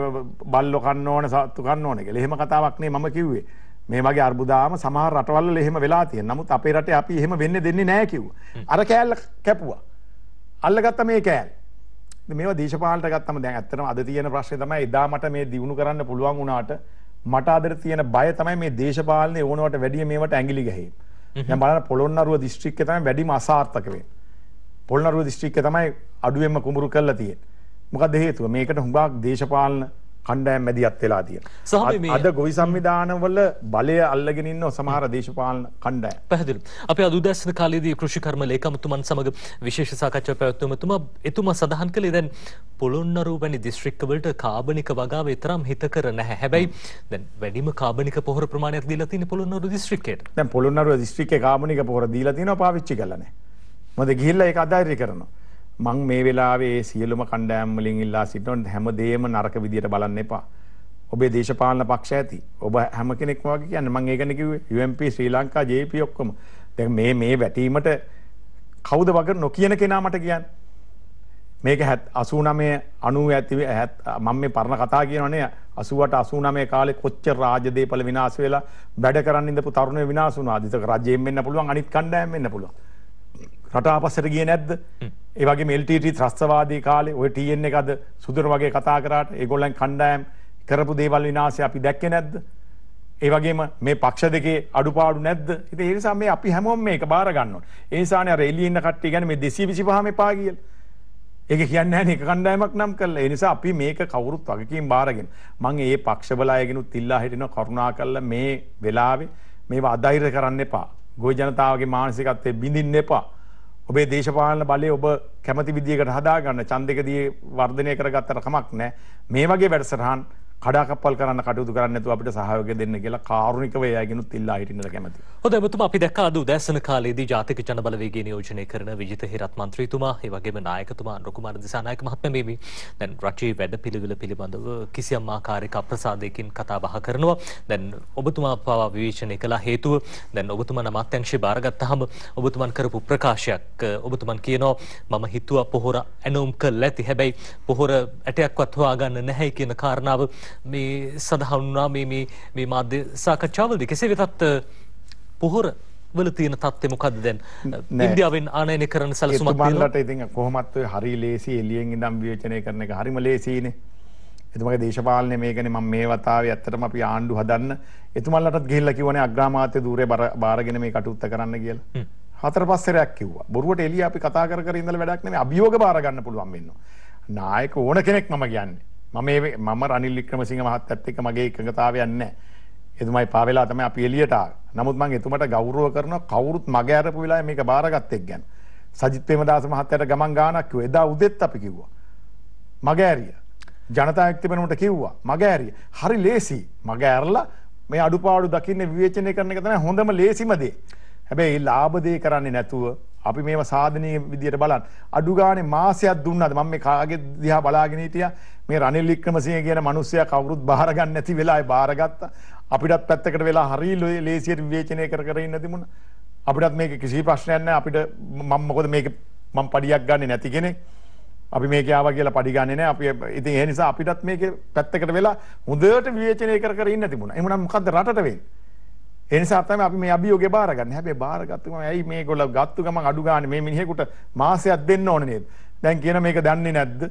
බල්ලො කන්න ඕන සත්තු කන්න ඕන කියලා. එහෙම කතාවක් නේ මම කිව්වේ. මේ වගේ අර්බුදාම සමහර රටවල් වල එහෙම වෙලා තියෙනවා. නමුත් අපේ රටේ අපි එහෙම වෙන්න දෙන්නේ නැහැ කිව්වා. අර කෑල්ල කැපුවා. අල්ලගත්ත මේ කෑල්ල. මේවා දේශපාලනට ගත්තම දැන් ඇත්තටම අද තියෙන ප්‍රශ්නේ තමයි එදා මට මේ දිනු කරන්න පුළුවන් වුණාට මට අදට තියෙන බය තමයි මේ දේශපාලනේ ඕනවට වැඩිය මේවට ඇඟිලි ගැහීම. දැන් බලන්න පොළොන්නරුව දිස්ත්‍රික්කය තමයි වැඩිම අසාර්ථක වෙන්නේ. පොළොන්නරුව දිස්ත්‍රික්කය තමයි අඩුවෙන්ම කුඹුරු කරලා තියෙන්නේ. මොකද හේතුව මේකට හුඟක් දේශපාලන කණ්ඩායම් මැදිහත් වෙලා තියෙනවා. අද ගොවි සංවිධානවල බලය අල්ලගෙන ඉන්න සමහර දේශපාලන කණ්ඩායම්. පැහැදිලි. අපේ අද උදෑසන කාලයේදී කෘෂිකර්ම ලේකම්තුමන් සමග විශේෂ සාකච්ඡාවක් පැවැත්වුමතුමා එතුමා සඳහන් කළේ දැන් පොළොන්නරුව වැනි දිස්ත්‍රික්කවලට කාබනික වගාව තරම් හිතකර නැහැ. හැබැයි දැන් වැඩිම කාබනික පොහොර ප්‍රමාණයක් දීලා තියෙන්නේ පොළොන්නරුව දිස්ත්‍රික්කයට. දැන් පොළොන්නරුව දිස්ත්‍රික්කේ කාබනික පොහොර දීලා තියෙනවා පාවිච්චි කරලා නැහැ. මොකද ගිහිල්ලා ඒක අදායරි කරනවා. මං මේ වෙලාවේ සියලුම කණ්ඩායම් වලින් ඉල්ලා සිටිනවා හැමදේම නරක විදියට බලන්න එපා. ඔබේ දේශපාලන පක්ෂ ඇති. ඔබ හැම කෙනෙක්ම වගේ කියන්නේ මං ඒකනේ කිව්වේ UMP ශ්‍රී ලංකා JP ඔක්කොම. දැන් මේ මේ වැටීමට කවුද වග නොකියන කෙනා මට කියන්න. මේක 89 90 ඇති මම මේ පරණ කතා කියනවනේ 80ට 89 කාලේ කොච්චර රාජදේපල විනාශ වෙලා වැඩ කරන් ඉඳපු තරුණයෝ විනාශ වුණාද? ඒක රජයෙන් වෙන්න පුළුවන් අනිත් කණ්ඩායම් වෙන්න පුළුවන්. රට ආපස්සට ගියේ නැද්ද? ඒවගේ මෙල්ටට ත්‍රස්වාදී කාලේ ඔය ටයෙන් එකද සුදුර වගේ කතා කරට ඒගොල්ලන් කණ්ඩෑම් කරපු දේවල් විනාසය අපි දැක්ක නැද්ද. ඒවගේ මේ පක්ෂ දෙකේ අඩුපාඩු නැද්ද ඉති ඒනිසා මේ අපි හැමෝම් මේ එක බාරගන්න ඒසාන රෙල්ලියන්න කට්ටි ගැන මේ දෙසී විසිපහම පාගියල් ඒක කියන්න එක කණ්ඩෑමක් නම් කල එනිසා අපි මේක කවුරුත් වගකින් බාරගෙන මං ඒ පක්ෂබලායගෙනු තිල්ලා හිටින කරුණා කල්ල මේ වෙලාවේ මේවා අදෛර කරන්න එපා ගොය ජනතාවගේ මානසිකත්තේ බිඳින්න එපා ඔබේ දේශපාලන බලය ඔබ කැමති විදිහකට හදාගන්න ඡන්දෙක දී වර්ධනය කරගත්තට කමක් නැහැ. මේ වගේ වැඩසටහන් කඩාකප්පල් කරන්න කටයුතු කරන්න නැතුව අපිට සහයෝගය දෙන්න කියලා කාරුණිකව එයාගෙනුත් ඉල්ලා හිටින්නද කැමති. හොඳයි ඔබතුමා අපි දැක්කා අද උදෑසන කාලේදී ජාතික ජනබලවේගය නියෝජනය කරන විජිත හිරත් මන්ත්‍රීතුමා, ඒ වගේම නායකතුමා අනුර කුමාර දිසානායක මහත්මයා මේ දැන් රටේ වැඩපිළිවෙල පිළිබඳව කිසියම් ආකාරයක අප්‍රසාදයකින් කතා බහ කරනවා. දැන් ඔබතුමා පවා විවේචනය කළ හේතුව දැන් ඔබතුමා නම් අත්‍යංශේ බාරගත්තාම ඔබතුමන් කරපු ප්‍රකාශයක් ඔබතුමන් කියනවා මම හිතුවා පොහොර ඇනෝම් කළ ඇති. හැබැයි පොහොර ඇටයක්වත් හොයාගන්න නැහැ කියන කාරණාව මේ සඳහන් වුණා මේ මේ මාධ්‍ය සාකච්ඡාවලදී. කෙසේ වෙතත් පොහොර වල තියෙන තත්ත්වය මොකද්ද දැන්? ඉන්දියාවෙන් ආනයනය කරන සැලසුමක් තියෙනවා. ඒතුමන්ලට ඉතින් කොහොමත් ඔය හරි ලේසි එළියෙන් ඉඳන් විවේචනය කරන එක හරිම ලේසියිනේ. එතුමගේ දේශපාලනය මේකනේ මම මේ වතාවේ ඇත්තටම අපි ආණ්ඩු හදන්න එතුමන්ලටත් ගිහිල්ලා කිව්වනේ අග්‍රාමාත්‍ය ධූරය බාරගෙන මේ කටයුත්ත කරන්න කියලා. හතර පස්සෙරයක් කිව්වා. බොරුවට එළිය අපි කතා කර කර ඉඳලා වැඩක් නෙමෙයි අභියෝග බාර ගන්න පුළුවන් වෙනවා. නායක ඕන කෙනෙක් මම කියන්නේ. මම මම රනිල් වික්‍රමසිංහ මහත්තයත් එක්ක මගේ එකඟතාවයක් නැහැ. එතුමයි පාවෙලා තමයි අපි එළියට ආවේ. නමුත් මම එතුමට ගෞරව කරන කවුරුත් මගේ අරපු වෙලාවේ මේක බාරගත්තෙක් ගැන. සජිත් ප්‍රේමදාස මහත්තයාට ගමන් ගානක් කිව්වා. එදා උදෙත් අපි කිව්වා. මගේ ඇරිය. ජනතා වික්ති වෙනුවට කිව්වා. මගේ ඇරිය. හරි ලේසි. මගේ ඇරලා මේ අඩුපාඩු දකින්නේ විවේචනය කරන එක තමයි හොඳම ලේසිම දේ. හැබැයි ලාභ දේ කරන්නේ නැතුව අපි මේව සාධනීය විදියට බලන්න. අඩු ගානේ මාසයක් දුන්නාද මම මේ කාගේ දිහා බලාගෙන හිටියා. මේ රනිල් වික්‍රමසිංහ කියන මිනිස්සයා කවුරුත් බාර ගන්න නැති වෙලාවේ බාරගත්තා. අපිටත් පැත්තකට වෙලා හරි ලේසියට විවේචනය කර කර ඉන්න තිබුණා. අපිටත් මේක කිසි ප්‍රශ්නයක් නැහැ. අපිට මම මොකද මේක මම පඩියක් ගන්නෙ නැති කෙනෙක්. අපි මේක ආවා කියලා පඩි ගන්නෙ නැහැ. අපි ඉතින් ඒ නිසා අපිටත් මේක පැත්තකට වෙලා හොඳට විවේචනය කර කර ඉන්න තිබුණා. එහෙනම් මොකද්ද රටට වෙන්නේ? ඒ නිසා තමයි අපි මේ අභියෝගේ බාර ගන්න. හැබැයි බාරගත්තු ගමන් ඇයි මේගොල්ලෝ ගත්තු ගමන් අඩු ගන්න මේ මිනිහෙකුට මාසයක් දෙන්න ඕනේ නේද? දැන් කියන මේක දන්නේ නැද්ද?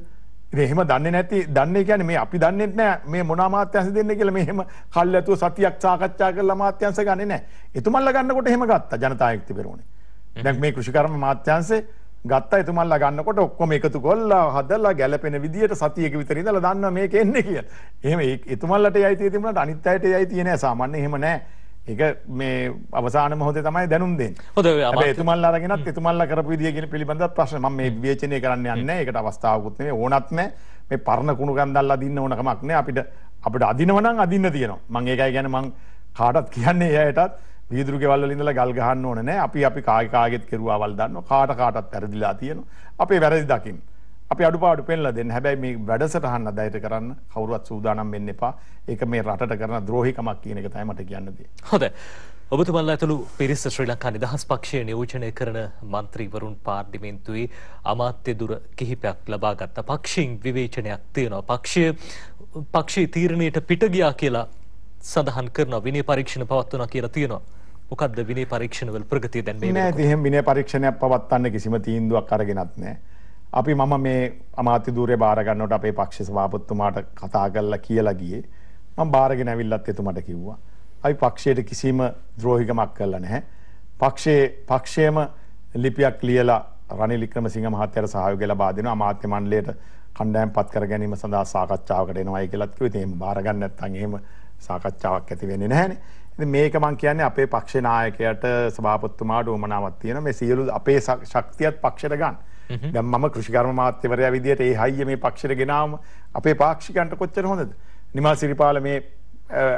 එහෙම දන්නේ නැති දන්නේ කියන්නේ මේ අපි දන්නේ නැහැ මේ මොන අමාත්‍යංශ දෙන්නේ කියලා මෙහෙම කල් ඇතුව සතියක් සාකච්ඡා කරලා අමාත්‍යංශ ගන්නේ නැහැ. එතුමන්ලා ගන්නකොට එහෙම ගත්තා ජනතායුක්ත පෙරමුණේ. දැන් මේ කෘෂිකර්ම අමාත්‍යංශේ ගත්තා එතුමන්ලා ගන්නකොට ඔක්කොම එකතු කරලා හදලා ගැළපෙන විදියට සතියක විතර ඉඳලා දන්නවා මේක එන්නේ කියලා. එහෙම එතුමන්ලට යයි තියෙ තිබුණාට අනිත් අයට යයි තියෙන්නේ නැහැ. සාමාන්‍යයෙන් එහෙම නැහැ. ඒක මේ අවසාන මොහොතේ තමයි දැනුම් දෙන්නේ. හොඳ ඒ එතුමන්ලා අරගෙනත් එතුමන්ලා කරපු විදිය කියන පිළිබඳව ප්‍රශ්න මම මේ විවේචනය කරන්න යන්නේ නැහැ. ඒකට අවස්ථාවකුත් නෙමෙයි ඕනත් නැහැ. මේ පරණ කුණු ගන්දල්ලා දින්න ඕන කමක් නැහැ. අපිට අපිට අදිනව නම් අදින්න තියෙනවා. මම ඒකයි කියන්නේ මම කාටත් කියන්නේ එයාටත් වීදුරු ගෙවල් වල ඉඳලා ගල් ගහන්න ඕන නැහැ. අපි අපි කාගේ කාගෙත් කෙරුවාවල් දන්නවා. කාට කාටත් වැරදිලා තියෙනවා. අපේ වැරදි දකින්න. අපි අඩුපාඩු පෙන්ලා දෙන්න. හැබැයි මේ වැඩසටහන් අදයට කරන්න කවුරුවත් සූදානම් වෙන්න එපා. ඒක මේ රටට කරන ද්‍රෝහිකමක් කියන එක තමයි මට කියන්න දෙන්නේ. හොඳයි. ඔබතුමල්ල ඇතුළු පිරිස ශ්‍රී ලංකා නිදහස් පක්ෂය නියෝජනය කරන මන්ත්‍රීවරුන් පාර්ලිමේන්තුවේ අමාත්‍ය දුර කිහිපයක් ලබාගත්ත පක්ෂීන් විවේචනයක් තියෙනවා. පක්ෂය පක්ෂයේ තීරණයට පිට ගියා කියලා සඳහන් කරනවා. විනය පරීක්ෂණ පවත්වනවා කියලා තියෙනවා. මොකද්ද විනය පරීක්ෂණවල ප්‍රගතිය දැන් මේ නෑ. එහෙම විනය පරීක්ෂණයක් පවත්වන්න කිසිම තීන්දුවක් අරගෙනත් නෑ. අපි මම මේ අමාත්‍ය ධූරය බාරගන්නට අපේ පක්ෂ සභාපතිතුමාට කතා කරලා කියලා ගියේ. මම බාරගෙන ඇවිල්ලත් එතුමට කිව්වා. අපි පක්ෂයට කිසිම ද්‍රෝහිකමක් කළා නැහැ. පක්ෂයේ පක්ෂයේම ලිපියක් ලියලා රනිල් වික්‍රමසිංහ මහත්තයාට සහයෝගය ලබා දෙනවා අමාත්‍ය මණ්ඩලයට කණ්ඩායම් පත් කර ගැනීම සඳහා සාකච්ඡාවකට එනවායි කියලාත් කිව්වා. ඉතින් එහෙම බාරගන්න නැත්නම් එහෙම සාකච්ඡාවක් ඇති වෙන්නේ නැහැනේ. ඉතින් මේක මම කියන්නේ අපේ පක්ෂේ නායකයාට සභාපතිතුමාට උමනාවක් තියෙන මේ සියලු අපේ ශක්තියත් පක්ෂයට ගන්න. Mm-hmm. දැන් මම කෘෂිකර්ම මාත්‍යවරයා විදිහට ඒ හයිය මේ පක්ෂයට ගෙනාම අපේ පාක්ෂිකයන්ට කොච්චර හොඳද? නිමල් සිරිපාල මේ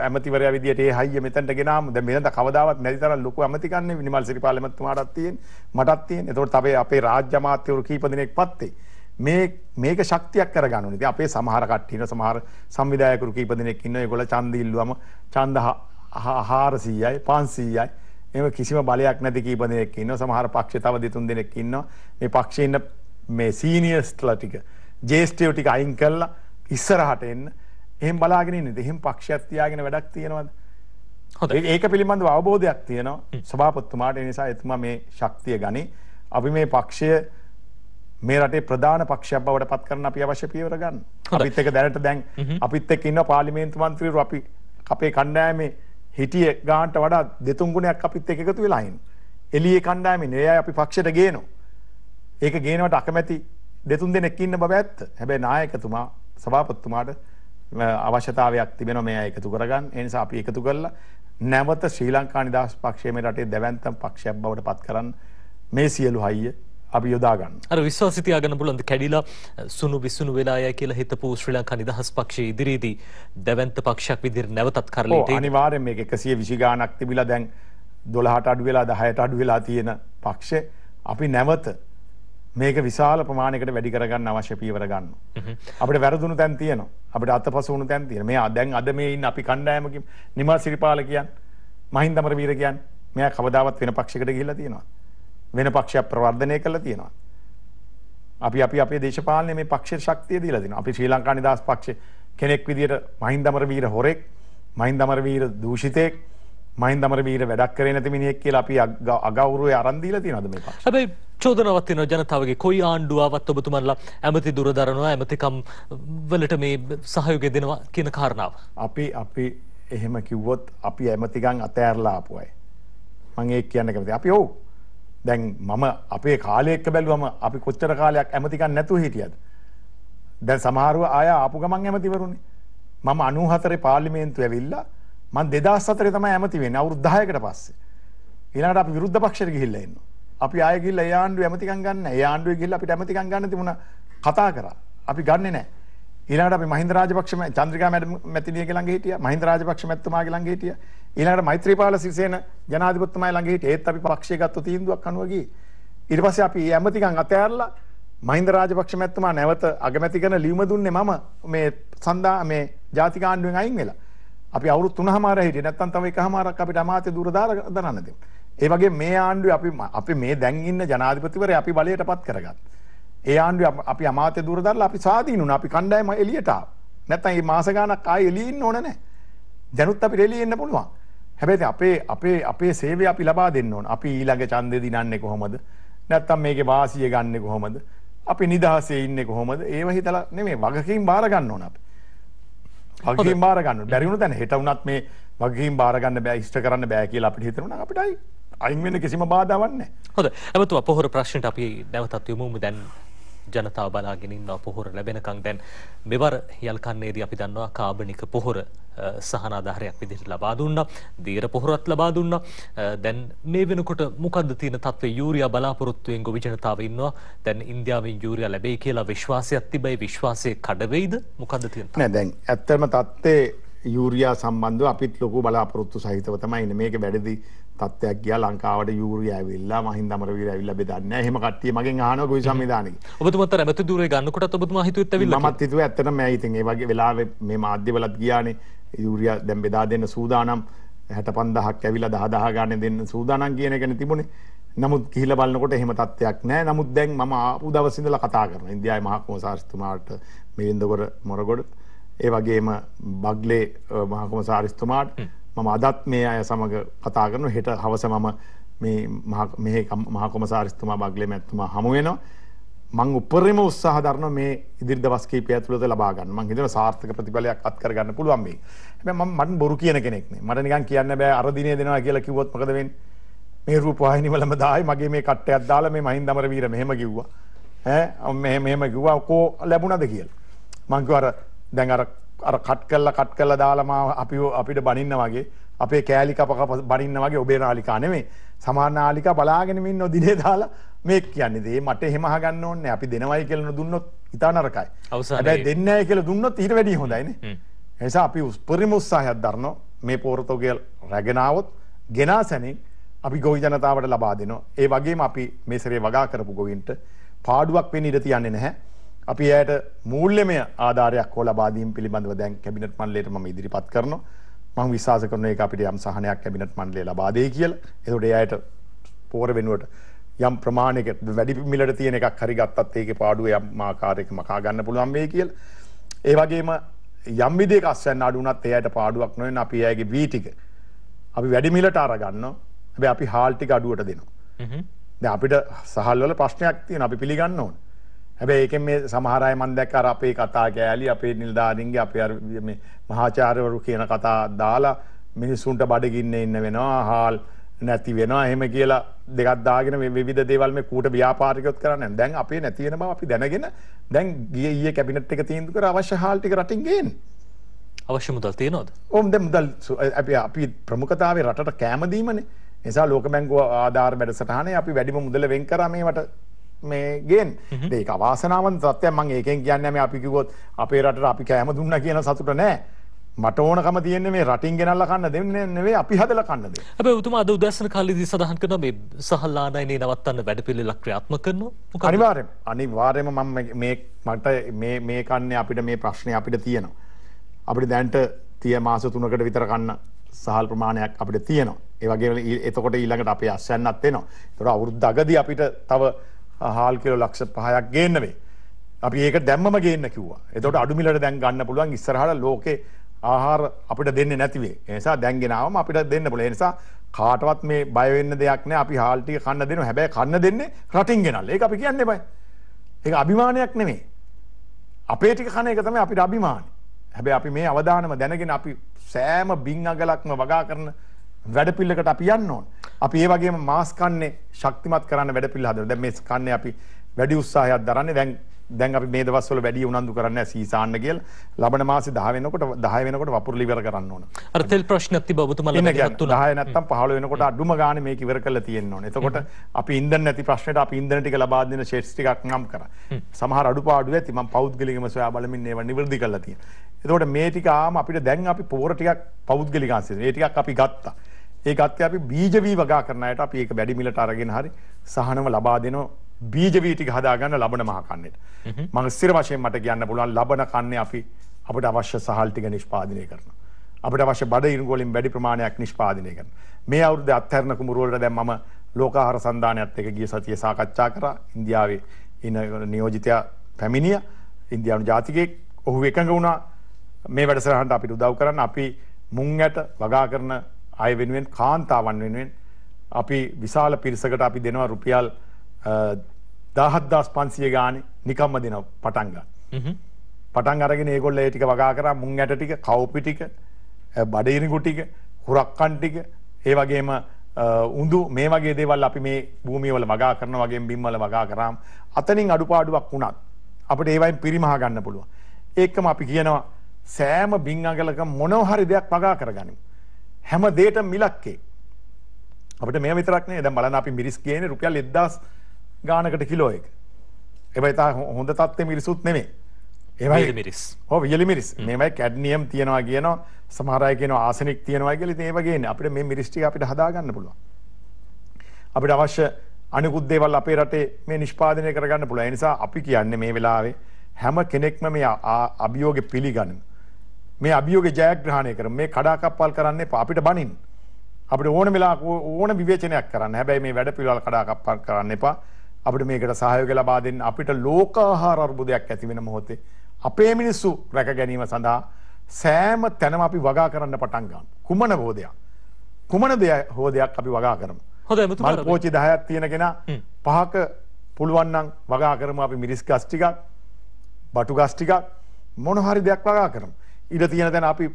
ඇමතිවරයා විදිහට ඒ හයිය මෙතනට ගෙනාම දැන් මෙතන කවදාවත් නැති තරම් ලොකු ඇමතිකන්නේ නිමල් සිරිපාල ඇමතිතුමාටත් තියෙන මටත් තියෙන. එතකොට අපි අපේ රාජ්‍ය අමාත්‍යවරු කීප දිනෙකපත් ඒ මේ මේක ශක්තියක් කරගන්න ඕනේ. ඉතින් අපේ සමහර කට්ටිය ඉන්න සමහර සංවිධායකරු කීප දිනෙක ඉන්න ඒගොල්ලෝ ඡන්ද ඉල්ලුවම ඡන්ද 400යි 500යි එහෙම කිසිම බලයක් නැති කීප දෙනෙක් ඉන්නවා. සමහර පක්ෂ තව දෙතුන් දෙනෙක් ඉන්නවා. මේ පක්ෂේ ඉන්න මේ සීනියර්ස්ලා ටික, ජේස්ටිව් ටික අයින් කරලා ඉස්සරහට එන්න. එහෙම බලාගෙන ඉන්නේ. එහෙම පක්ෂයක් තියාගෙන වැඩක් තියෙනවද? හොඳයි. ඒක පිළිබඳව අවබෝධයක් තියෙනවා. සභාපතිතුමාට ඒ නිසා එතුමා මේ ශක්තිය ගනි. අපි මේ පක්ෂය මේ රටේ ප්‍රධාන පක්ෂයක් බවට පත් කරන අපි අවශ්‍ය පියවර ගන්න. අපිත් එක්ක දැනට දැන් අපිත් එක්ක ඉන්න පාර්ලිමේන්තු මන්ත්‍රීවරු අපි අපේ කණ්ඩායමේ හිටිය ගාන්ට වඩා දෙතුන් ගුණයක් අපිත් එක්ක එකතු වෙලා ඉන්නේ. එළියේ කණ්ඩායමේ නේ අය අපි පක්ෂයට ගේනවා. ඒක ගේනවට අකමැති දෙතුන් දෙනෙක් ඉන්න බව ඇත්ත. හැබැයි නායකතුමා සභාපතිතුමාට අවශ්‍යතාවයක් තිබෙනවා මේ අය එකතු කරගන්න. ඒ නිසා අපි එකතු කරලා නැවත ශ්‍රී ලංකා නිදහස් පක්ෂයේ මේ රටේ දැවැන්තම් පක්ෂයක් බවට පත් කරන්න මේ සියලු හයිය අපි යොදාගන්න අර විශ්වාසිතයාගන්න පුලන්ද කැඩිලා සුනු විස්සුණු වෙලාය කියලා හිතපු ශ්‍රී ලංකා නිදහස් පක්ෂයේ ඉදිරියේදී දැවැන්ත පක්ෂයක් විදිහට නැවතත් කරලීට අනිවාර්යෙන් මේක 120 ගාණක් තිබිලා දැන් 12ට අඩු වෙලා 10ට අඩු වෙලා තියෙන පක්ෂේ අපි නැවත මේක විශාල ප්‍රමාණයකට වැඩි කරගන්න අවශ්‍ය පියවර ගන්න. අපිට වැරදුණු තැන් තියෙනවා. අපිට අතපසු වුණු තැන් තියෙනවා. මේ දැන් අද මේ ඉන්න අපි කණ්ඩායමකින් නිමල් සිරිපාල කියන්නේ මහින්ද අමරවීර කියන්නේ මෙයා කවදාවත් වෙන පක්ෂයකට ගිහිල්ලා තියෙනවා. වෙන පක්ෂයක් ප්‍රවර්ධනය කරලා තියෙනවා. අපි අපි අපේ දේශපාලනය මේ පක්ෂ ශක්තිය දීලා දෙනවා. අපි ශ්‍රී ලංකා නිදහස් පක්ෂ කෙනෙක් විදිහට මහින්ද අමරවීර හොරෙක්, මහින්ද අමරවීර දූෂිතෙක්, මහින්ද අමරවීර වැඩක් කරේ නැති මිනිහෙක් කියලා අපි අගෞරවය අරන් දීලා තියෙනවද මේ පක්ෂ? හැබැයි චෝදනාවක් තියෙනවා ජනතාවගේ කොයි ආණ්ඩුවාවත් ඔබතුමන්ලා ඇමති දුර දරනවා ඇමතිකම් වලට මේ සහයෝගය දෙනවා කියන කාරණාව. අපි අපි එහෙම කිව්වොත් අපි ඇමතිකම් අතෑරලා ආපුවයි. මම ඒක කියන්න කැමතියි. අපි ඔව් දැන් මම අපේ කාලයක බැලුවම අපි කොච්චර කාලයක් ඇමතිකන් නැතුව හිටියද. දැන් සමහරුව ආය ආපු ගමන් ඇමතිවරුණේ. මම 94 පාර්ලිමේන්තුව ඇවිල්ලා මම 2004 තමයි ඇමති වෙන්නේ අවුරුදු 10කට පස්සේ. ඊළඟට අපි විරුද්ධ පක්ෂයට ගිහිල්ලා ඉන්නවා. අපි ආය ගිහිල්ලා ඒ ආණ්ඩුවේ ඇමතිකම් ගන්න. ඒ ආණ්ඩුවේ ගිහිල්ලා අපිට ඇමතිකම් ගන්න තිබුණා. කතා කරා. අපි ගන්නෙ නැහැ. ඊළඟට අපි මහින්ද රාජපක්ෂ චන්ද්‍රිකා මැතිණියගේ ළඟ හිටියා. මහින්ද රාජපක්ෂ මැතිතුමාගේ ළඟ හිටියා. ඊළඟට මෛත්‍රීපාල සිරිසේන ජනාධිපතිතුමා ළඟ හිටියේ ඒත් අපි පක්ෂය ගත්ත තීන්දුවක් අනුව ගියේ. ඊට පස්සේ අපි ඇමතිකම් අතහැරලා මහින්ද රාජපක්ෂ මැතිතුමා නැවත අගමැති කරන ලියුම දුන්නේ මම මේ සඳා මේ ජාතික ආණ්ඩුවෙන් අයින් වෙලා. අපි අවුරුදු තුනමාර හිටියේ නැත්තම් තව එකමාරක් අපිට අමාත්‍ය දුර දරන්න දෙමු. ඒ වගේ මේ ආණ්ඩුවේ අපි අපි මේ දැන් ඉන්න ජනාධිපතිවරයා අපි බලයටපත් කරගත්තා. ඒ ආණ්ඩුවේ අපි අමාත්‍ය දුර දරලා අපි සාදීන වුණා. අපි කණ්ඩායම එළියට ආවා. නැත්තම් මේ මාස ගාණක් ආයෙ එළියේ ඉන්න ඕන නැහැ. දැනුත් අපිට එළියේ ඉන්න පුළුවන්. හැබැති අපේ අපේ අපේ සේවය අපි ලබා දෙන්න ඕන අපි ඊළඟ චන්දය දිනන්නේ කොහොමද නැත්තම් මේක වාසිය ගන්න කොහොමද අපි නිදහසේ ඉන්න කොහොමද ඒව හිතලා නෙමේ වගකින් බාරගන්න ඕන අප වගකින් බාරගන්න බැරිවුණු තැන හෙට වුණත් මේ වගකින් බාරගන්න බෑ ඉෂ්ට කරන්න බෑ කියලා අපිට හිතරුණ අපිටයි අයින් වෙන කිසිම බාධාවක් නැහැ හොඳ අමතුම පොහොර ප්‍රශ්නට අපි නැවතත් යමුමු දැන් ජනතාව බලාගෙන ඉන්නවා පොහොර ලැබෙනකන් දැන් මෙවර යල් කන්නේදී අපි දන්නවා කාබනික පොහොර සහන ආධාරයක් විදිහට ලබා දුන්නා දීර පොහොරත් ලබා දුන්නා දැන් මේ වෙනකොට මොකද්ද තියෙන තත්ත්වය යූරියා බලාපොරොත්තුෙන් ගොවි ජනතාව ඉන්නවා දැන් ඉන්දියාවෙන් යූරියා ලැබෙයි කියලා විශ්වාසයක් තිබයි විශ්වාසය කඩ වෙයිද මොකද්ද තියෙන නෑ දැන් ඇත්තම තත්ත්වේ යූරියා සම්බන්ධව අපිත් ලොකු බලාපොරොත්තු සහිතව තමයි ඉන්නේ මේක වැඩිදී තත්ත්වයක් ගියා ලංකාවට යූරියා ඇවිල්ලා මහින්ද අමරවීර ඇවිල්ලා බෙදන්නේ නැහැ. එහෙම කට්ටිය මගෙන් අහනවා කොයි සංවිධානයකින්. ඔබතුමත් අර ඇමති ධූරේ ගන්නකොටත් ඔබතුමා හිතුවෙත් ඇවිල්ලා. මමත් හිතුවේ ඇත්තටම මම ඉතින් ඒ වගේ වෙලාවෙ මේ මාධ්‍යවලත් ගියානේ යූරියා දැන් බෙදා දෙන්න සූදානම් 65000ක් ඇවිල්ලා 10000 ගන්න දෙන්න සූදානම් කියන එකනේ තිබුණේ. නමුත් ගිහිලා බලනකොට එහෙම තත්ත්වයක් නැහැ. නමුත් දැන් මම ආපු දවස් ඉඳලා කතා කරනවා. ඉන්දියාවේ මහකුම සාරිස්තුමාට මිලින්දගොඩ මොරගොඩ ඒ වගේම බග්ලේ මහකුම සාරිස්තුමාට මම අදත් මේ අය සමඟ කතා කරන හෙට හවස මම මේ මහකොමසාරිස්තුමා බගලේ මැත්තුමා හමුවෙනවා මං උපරිම උත්සාහ දරන මේ ඉදිරි දවස් කීපය ඇතුළත ලබා ගන්න. මං හිතනවා සාර්ථක ප්‍රතිඵලයක් අත් කර ගන්න පුළුවන් මේ. හැබැයි මම මට බොරු කියන කෙනෙක් නෙමෙයි. මට නිකන් කියන්න බෑ අර දිනේ දෙනවා කියලා කිව්වොත් මොකද වෙන්නේ? මේ රූපවාහිනි වලම දායි මගේ මේ කට්ටයක් දාලා මේ මහින්දමර වීර මෙහෙම කිව්වා. ඈ මෙහෙම මෙහෙම කිව්වා කො ලැබුණාද කියලා. මං කිව්වා අර දැන් අර අර කට් කල්ල කට් කල්ල දාලමා අපි අපිට බනින්න වගේ අපේ කෑලි කපක බනින්න වගේ ඔබේ නාලිකා නෙමේ සමානාලිකා බලාගෙනම ඉන්න දිනේ දාලා මේ කියන්නේ දේ මට එහෙම අහගන්න ඕනේ අපි දෙනවයි කියලා දුන්නොත් ඉතා නරකයි. හැබැයි දෙන්නේ නැහැ කියලා දුන්නොත් ඊට වැඩිය හොඳයිනේ. ඒ නිසා අපි උස්පරිම උත්සාහයක් දරනවා මේ පෝර්තුගල් රැගෙන આવොත් ගෙනා සැනින් අපි ගොවි ජනතාවට ලබා දෙනවා. ඒ වගේම අපි මේ සැරේ වගා කරපු ගොවින්ට පාඩුවක් වෙන්න ඉඩ තියන්නේ නැහැ. අපි ඇයට මූල්‍යමය ආධාරයක් හෝ ලබාදීම් පිළිබඳව දැන් කැබිනට් මණ්ඩලයට මම ඉදිරිපත් කරනවා. මම විශ්වාස කරනවා ඒක අපිට යම් සහනයක් කැබිනට් මණ්ඩලය ලබා දෙයි කියලා. ඒතකොට ඒ ඇයට පෝර වෙනුවට යම් ප්‍රමාණයක වැඩි මිලට තියෙන එකක් හරි ගත්තත් ඒකේ පාඩුව යම් ආකාරයක මකා ගන්න පුළුවන් වෙයි කියලා. ඒ වගේම යම් විදිහක අස්වැන්න අඩු වුණත් ඒ ඇයට පාඩුවක් නොවෙන අපි ඇයගේ වී ටික අපි වැඩි මිලට අරගන්නවා. හැබැයි අපි හාල් ටික අඩුවට දෙනවා. හ්ම්. දැන් අපිට සහල් වල ප්‍රශ්නයක් තියෙනවා අපි පිළිගන්න ඕනේ. හැබැ ඒකෙන් මේ සමහරය මන් දැක්ක අර අපේ කතා කෑලි අපේ නිල්ධාරින්ගේ අපේ මේ මහාචාර්යවරු කියන කතා දාලා මිනිස්සුන්ට බඩගින්න ඉන්න වෙනවා හාල් නැති වෙනවා එහෙම කියලා දෙකක් දාගෙන මේ විවිධ දේවල් මේ කූට ව්‍යාපාරිකයොත් කරන්නේ දැන් අපේ නැති වෙන බව අපි දැනගෙන දැන් ගිය ඊයේ කැබිනට් එක තීන්දුව කර අවශ්‍ය හාල් ටික රටින් ගේන්න අවශ්‍ය මුදල් තියෙනවද ඔව් දැන් මුදල් අපි අපි ප්‍රමුඛතාවයේ රටට කැම දීමනේ නිසා ලෝක බැංකුව ආධාර වැඩසටහනේ අපි වැඩිම මුදල වෙන් කරා මේවට මේගෙන් ඒක අවාසනාවන් තත්ත්වය මං ඒකෙන් කියන්න මේ අපිකිවොත් අපේ රට අපි කෑම දුන්න කියන සතුට නෑ මට ඕනකම තියන්නේ මේ රටින් ගෙනල්ල කන්න දෙන්නේ නෙවෙයි අපි හදලා කන්නද. හැබැයි උතුමා අද උදෑසන කාලේදී සඳහන් කරනවා මේ සහල්ලානයිනේ නවත්තන්න වැඩපිළිවෙලක් ක්‍රියාත්මක කරනවා. අනිවාර්යෙන්ම අනිවාර්යෙන්ම මම මේ මට මේ මේ කන්නේ අපිට මේ ප්‍රශ්නේ අපිට තියෙනවා. අපිට දැන්ට තිය මාස 3කට විතර කන්න සහල් ප්‍රමාණයක් අපිට තියෙනවා. ඒ වගේම එතකොට ඊළඟට අපේ අස්යන්නත් එනවා. ඒතකොට අවුරුද්දගදී අපිට තව හාල් කිලෝ ලක්ෂ 5ක් ගේන්න වෙයි. අපි ඒක දැම්මම ගේන්න කිව්වා. එතකොට අඩු මිලට දැන් ගන්න පුළුවන් ඉස්සරහට ලෝකේ ආහාර අපිට දෙන්නේ නැති වෙයි. ඒ නිසා දැන් ගෙනාවම අපිට දෙන්න පුළුවන්. ඒ නිසා කාටවත් මේ බය වෙන්න දෙයක් නැහැ. අපි හාල් ටික කන්න දෙනවා. හැබැයි කන්න දෙන්නේ රටින් ගෙනල්ලා. ඒක අපි කියන්නේ බයි. ඒක අභිමානයක් නෙමෙයි. අපේ ටික කන එක තමයි අපිට අභිමානයි. හැබැයි අපි මේ අවදානම දැනගෙන අපි සෑම බින් අගලක්ම වගා කරන වැඩපිල්ලකට අපි යන්න ඕනේ. අපි ඒ වගේම මාස් කන්නේ ශක්තිමත් කරන්න වැඩ පිළිවෙල හදනවා. දැන් මේ කන්නේ අපි වැඩි උත්සාහයක් දරන්නේ. දැන් දැන් අපි මේ දවස්වල වැඩි උනන්දු කරන්නේ සීසාන්න කියලා. ලබන මාසේ 10 වෙනකොට 10 වෙනකොට වපුරල ඉවර කරන්න ඕන. අර තෙල් ප්‍රශ්නත් තිබ්බ ඔබතුමාලා 10 නැත්තම් 15 වෙනකොට අඩුම ගානේ මේක ඉවර කරලා තියෙන්න ඕනේ. එතකොට අපි ඉන්ධන නැති ප්‍රශ්නෙට අපි ඉන්ධන ටික ලබා දෙන ෂෙඩ්ස් ටිකක් නම් කරා. සමහර අඩුපාඩු ඇති මම පෞද්ගලිකව සොයා බලමින් ඒවා නිවර්දි කරලා තියෙනවා. එතකොට මේ ටික ආම අපිට දැන් අපි පෝර ටිකක් පෞද්ගලික අංශයෙන් මේ ටිකක් අපි ගත්තා. ඒ ගත්තේ අපි බීජ වී වගා කරන්නයට අපි ඒක වැඩි මිලට අරගෙන හරි සහනම ලබා දෙන බීජ වී ටික හදා ගන්න ලබන මහ කන්නේට. මම ස්ථිර වශයෙන් මට කියන්න පුළුවන් ලබන කන්නේ අපි අපිට අවශ්‍ය සහල් ටික නිෂ්පාදනය කරනවා. අපිට අවශ්‍ය බඩ ඉරුඟු වලින් වැඩි ප්‍රමාණයක් නිෂ්පාදනය කරනවා. මේ අවුරුද්ද අත්හැරන කුමරු වලට දැන් මම ලෝකාහාර සන්ධානයත් එක්ක ගිය සතියේ සාකච්ඡා කරා. ඉන්දියාවේ ඉන නියෝජිතයා පැමිණිය ඉන්දියානු ජාතිකයෙක් ඔහු එකඟ වුණා මේ වැඩසටහනට අපිට උදව් කරන්න අපි මුං ඇට වගා කරන අය වෙනුවෙන් කාන්තාවන් වෙනුවෙන් අපි විශාල පිරිසකට අපි දෙනවා රුපියල් දහත්දස් පන්සිය ගාන නිකම්ම දෙන පටන්ග පටන් අරගෙන ඒගොල්ල ඒ ටික වගා කර මුං ඇට ටික කව්පි ටික බඩයිරිකු ටික හුරක්කන් ටික ඒ වගේම උඳු මේ වගේ දේවල් අපි මේ භූමියවල වගා කරන වගේ බිම්වල වගා කරාම් අතනින් අඩුපාඩුවක් වුණත් අපට ඒවයින් පිරිමහා ගන්න පුළුව ඒකම අපි කියනවා සෑම බිං අගලක මොනව හරි දෙයක් වගා කරගනිමු හැම දෙයට මිලක්කේ. අපිට මේ විතරක් නේ දැන් බලන්න අපි මිරිස් ගේන්නේ රුපියල් 1000 ගානකට කිලෝ එක. ඒවයි තා හොඳ තත්ත්වයේ මිරිසුත් නෙමෙයි. ඒවයි මිරිස්. ඔව් වියලි මිරිස්. මේවයි කැඩ්නියම් තියනවා කියනවා. සමහර අය කියනවා ආසනික් තියනවා කියලා. ඉතින් ඒ වගේ නේ. අපිට මේ මිරිස් ටික අපිට හදා ගන්න පුළුවන්. අපිට අවශ්‍ය අනිකුත් දේවල් අපේ රටේ මේ නිෂ්පාදනය කරගන්න පුළුවන්. ඒ නිසා අපි කියන්නේ මේ වෙලාවේ හැම කෙනෙක්ම මේ අභියෝගෙ පිළිගන්න. මේ අභියෝග ජයග්‍රහණය කර මේ කඩාකප්පල් කරන්න එපා අපිට බනින් අපිට ඕන වෙලා ඕන විවේචනයක් කරන්න හැබැයි මේ වැඩ පිළිවෙල කඩාකප්පල් කරන්න එපා අපිට මේකට සහයෝගය ලබා දෙන්න අපිට ලෝකාහාර අර්බුදයක් ඇති වෙන මොහොතේ අපේ මිනිස්සු රැක ගැනීම සඳහා සෑම තැනම අපි වගා කරන්න පටන් ගන්න කුමන හෝදයක් කුමන දෙයක් හෝදයක් අපි වගා කරමු හොඳයි මුතුමා මල් පෝචි 10ක් තියෙන කෙනා පහක පුළුවන් නම් වගා කරමු අපි මිරිස් ගස් ටිකක් බටු ගස් ටිකක් මොන හරි දෙයක් වගා කරමු ඉඩ තියෙන තැන අපි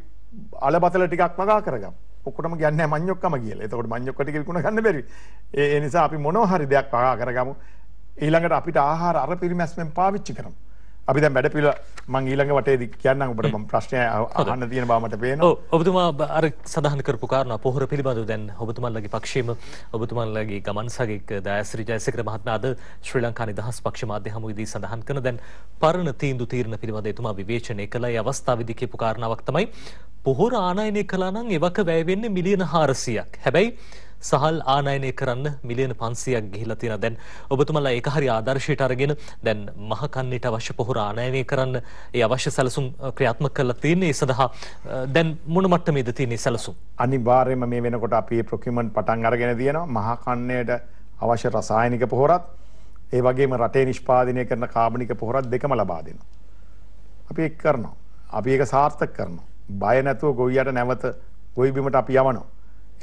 අලබතල ටිකක් වගා කරගමු. ඔක්කොටම කියන්නේ මඤ්ඤොක්කම කියලා. එතකොට මඤ්ඤොක්ක ටික විකුණ ගන්න බැරි. ඒ නිසා අපි මොනවා හරි දෙයක් වගා කරගමු. ඊළඟට අපිට ආහාර අර පිරිමැස්මෙන් පාවිච්චි කරමු. අපි දැන් වැඩපිළ මං ඊළඟ වටේදී කියන්නම් ඔබට මම ප්‍රශ්නය අහන්න තියෙන බව මට පේනවා. ඔව් ඔබතුමා අර සඳහන් කරපු කාරණා පොහොර පිළිබඳව දැන් ඔබතුමාලගේ පක්ෂයේම ඔබතුමාලගේ ගමන් සගෙක් දයස්රි ජයසේකර මහත්මයා අද ශ්‍රී ලංකා නිදහස් පක්ෂ මාධ්‍ය හමුවේදී සඳහන් කරන දැන් පරණ තීන්දුව තීරණ පිළිබඳව එතුමා විවේචනය කළා. ඒ අවස්ථාවේදී කියපු කාරණාවක් තමයි පොහොර ආනයනය කළා නම් එවක වැය වෙන්නේ මිලියන 400ක්. හැබැයි සහල් ආනයනය කරන්න මිලියන පන්සියක් ගිහිලා තියෙන දැන් ඔබතුමලා ඒක හරි ආදර්ශයට අරගෙන දැන් මහකන්නට අවශ්‍ය පොහොර ආනයනය කරන්න ඒ අවශ්‍ය සැලසුම් ක්‍රියාත්මක කරලා තියෙන්නේ සඳහා දැන් මොන මට්ටමේද තියෙන්නේ සැලසුම් අනිවාර්යයෙන්ම මේ වෙනකොට අපි ප්‍රොකියුමන්ට් පටන් අරගෙන තියෙනවා මහකන්නයට අවශ්‍ය රසායනික පොහොරත් ඒ වගේම රටේ නිෂ්පාදනය කරන කාබනික පොහොරත් දෙකම ලබා දෙනවා. අපි ඒක කරනවා. අපි ඒක සාර්ථක කරනවා. බය නැතුව ගොවියට නැවත ගොවිබිමට අපි යවනවා.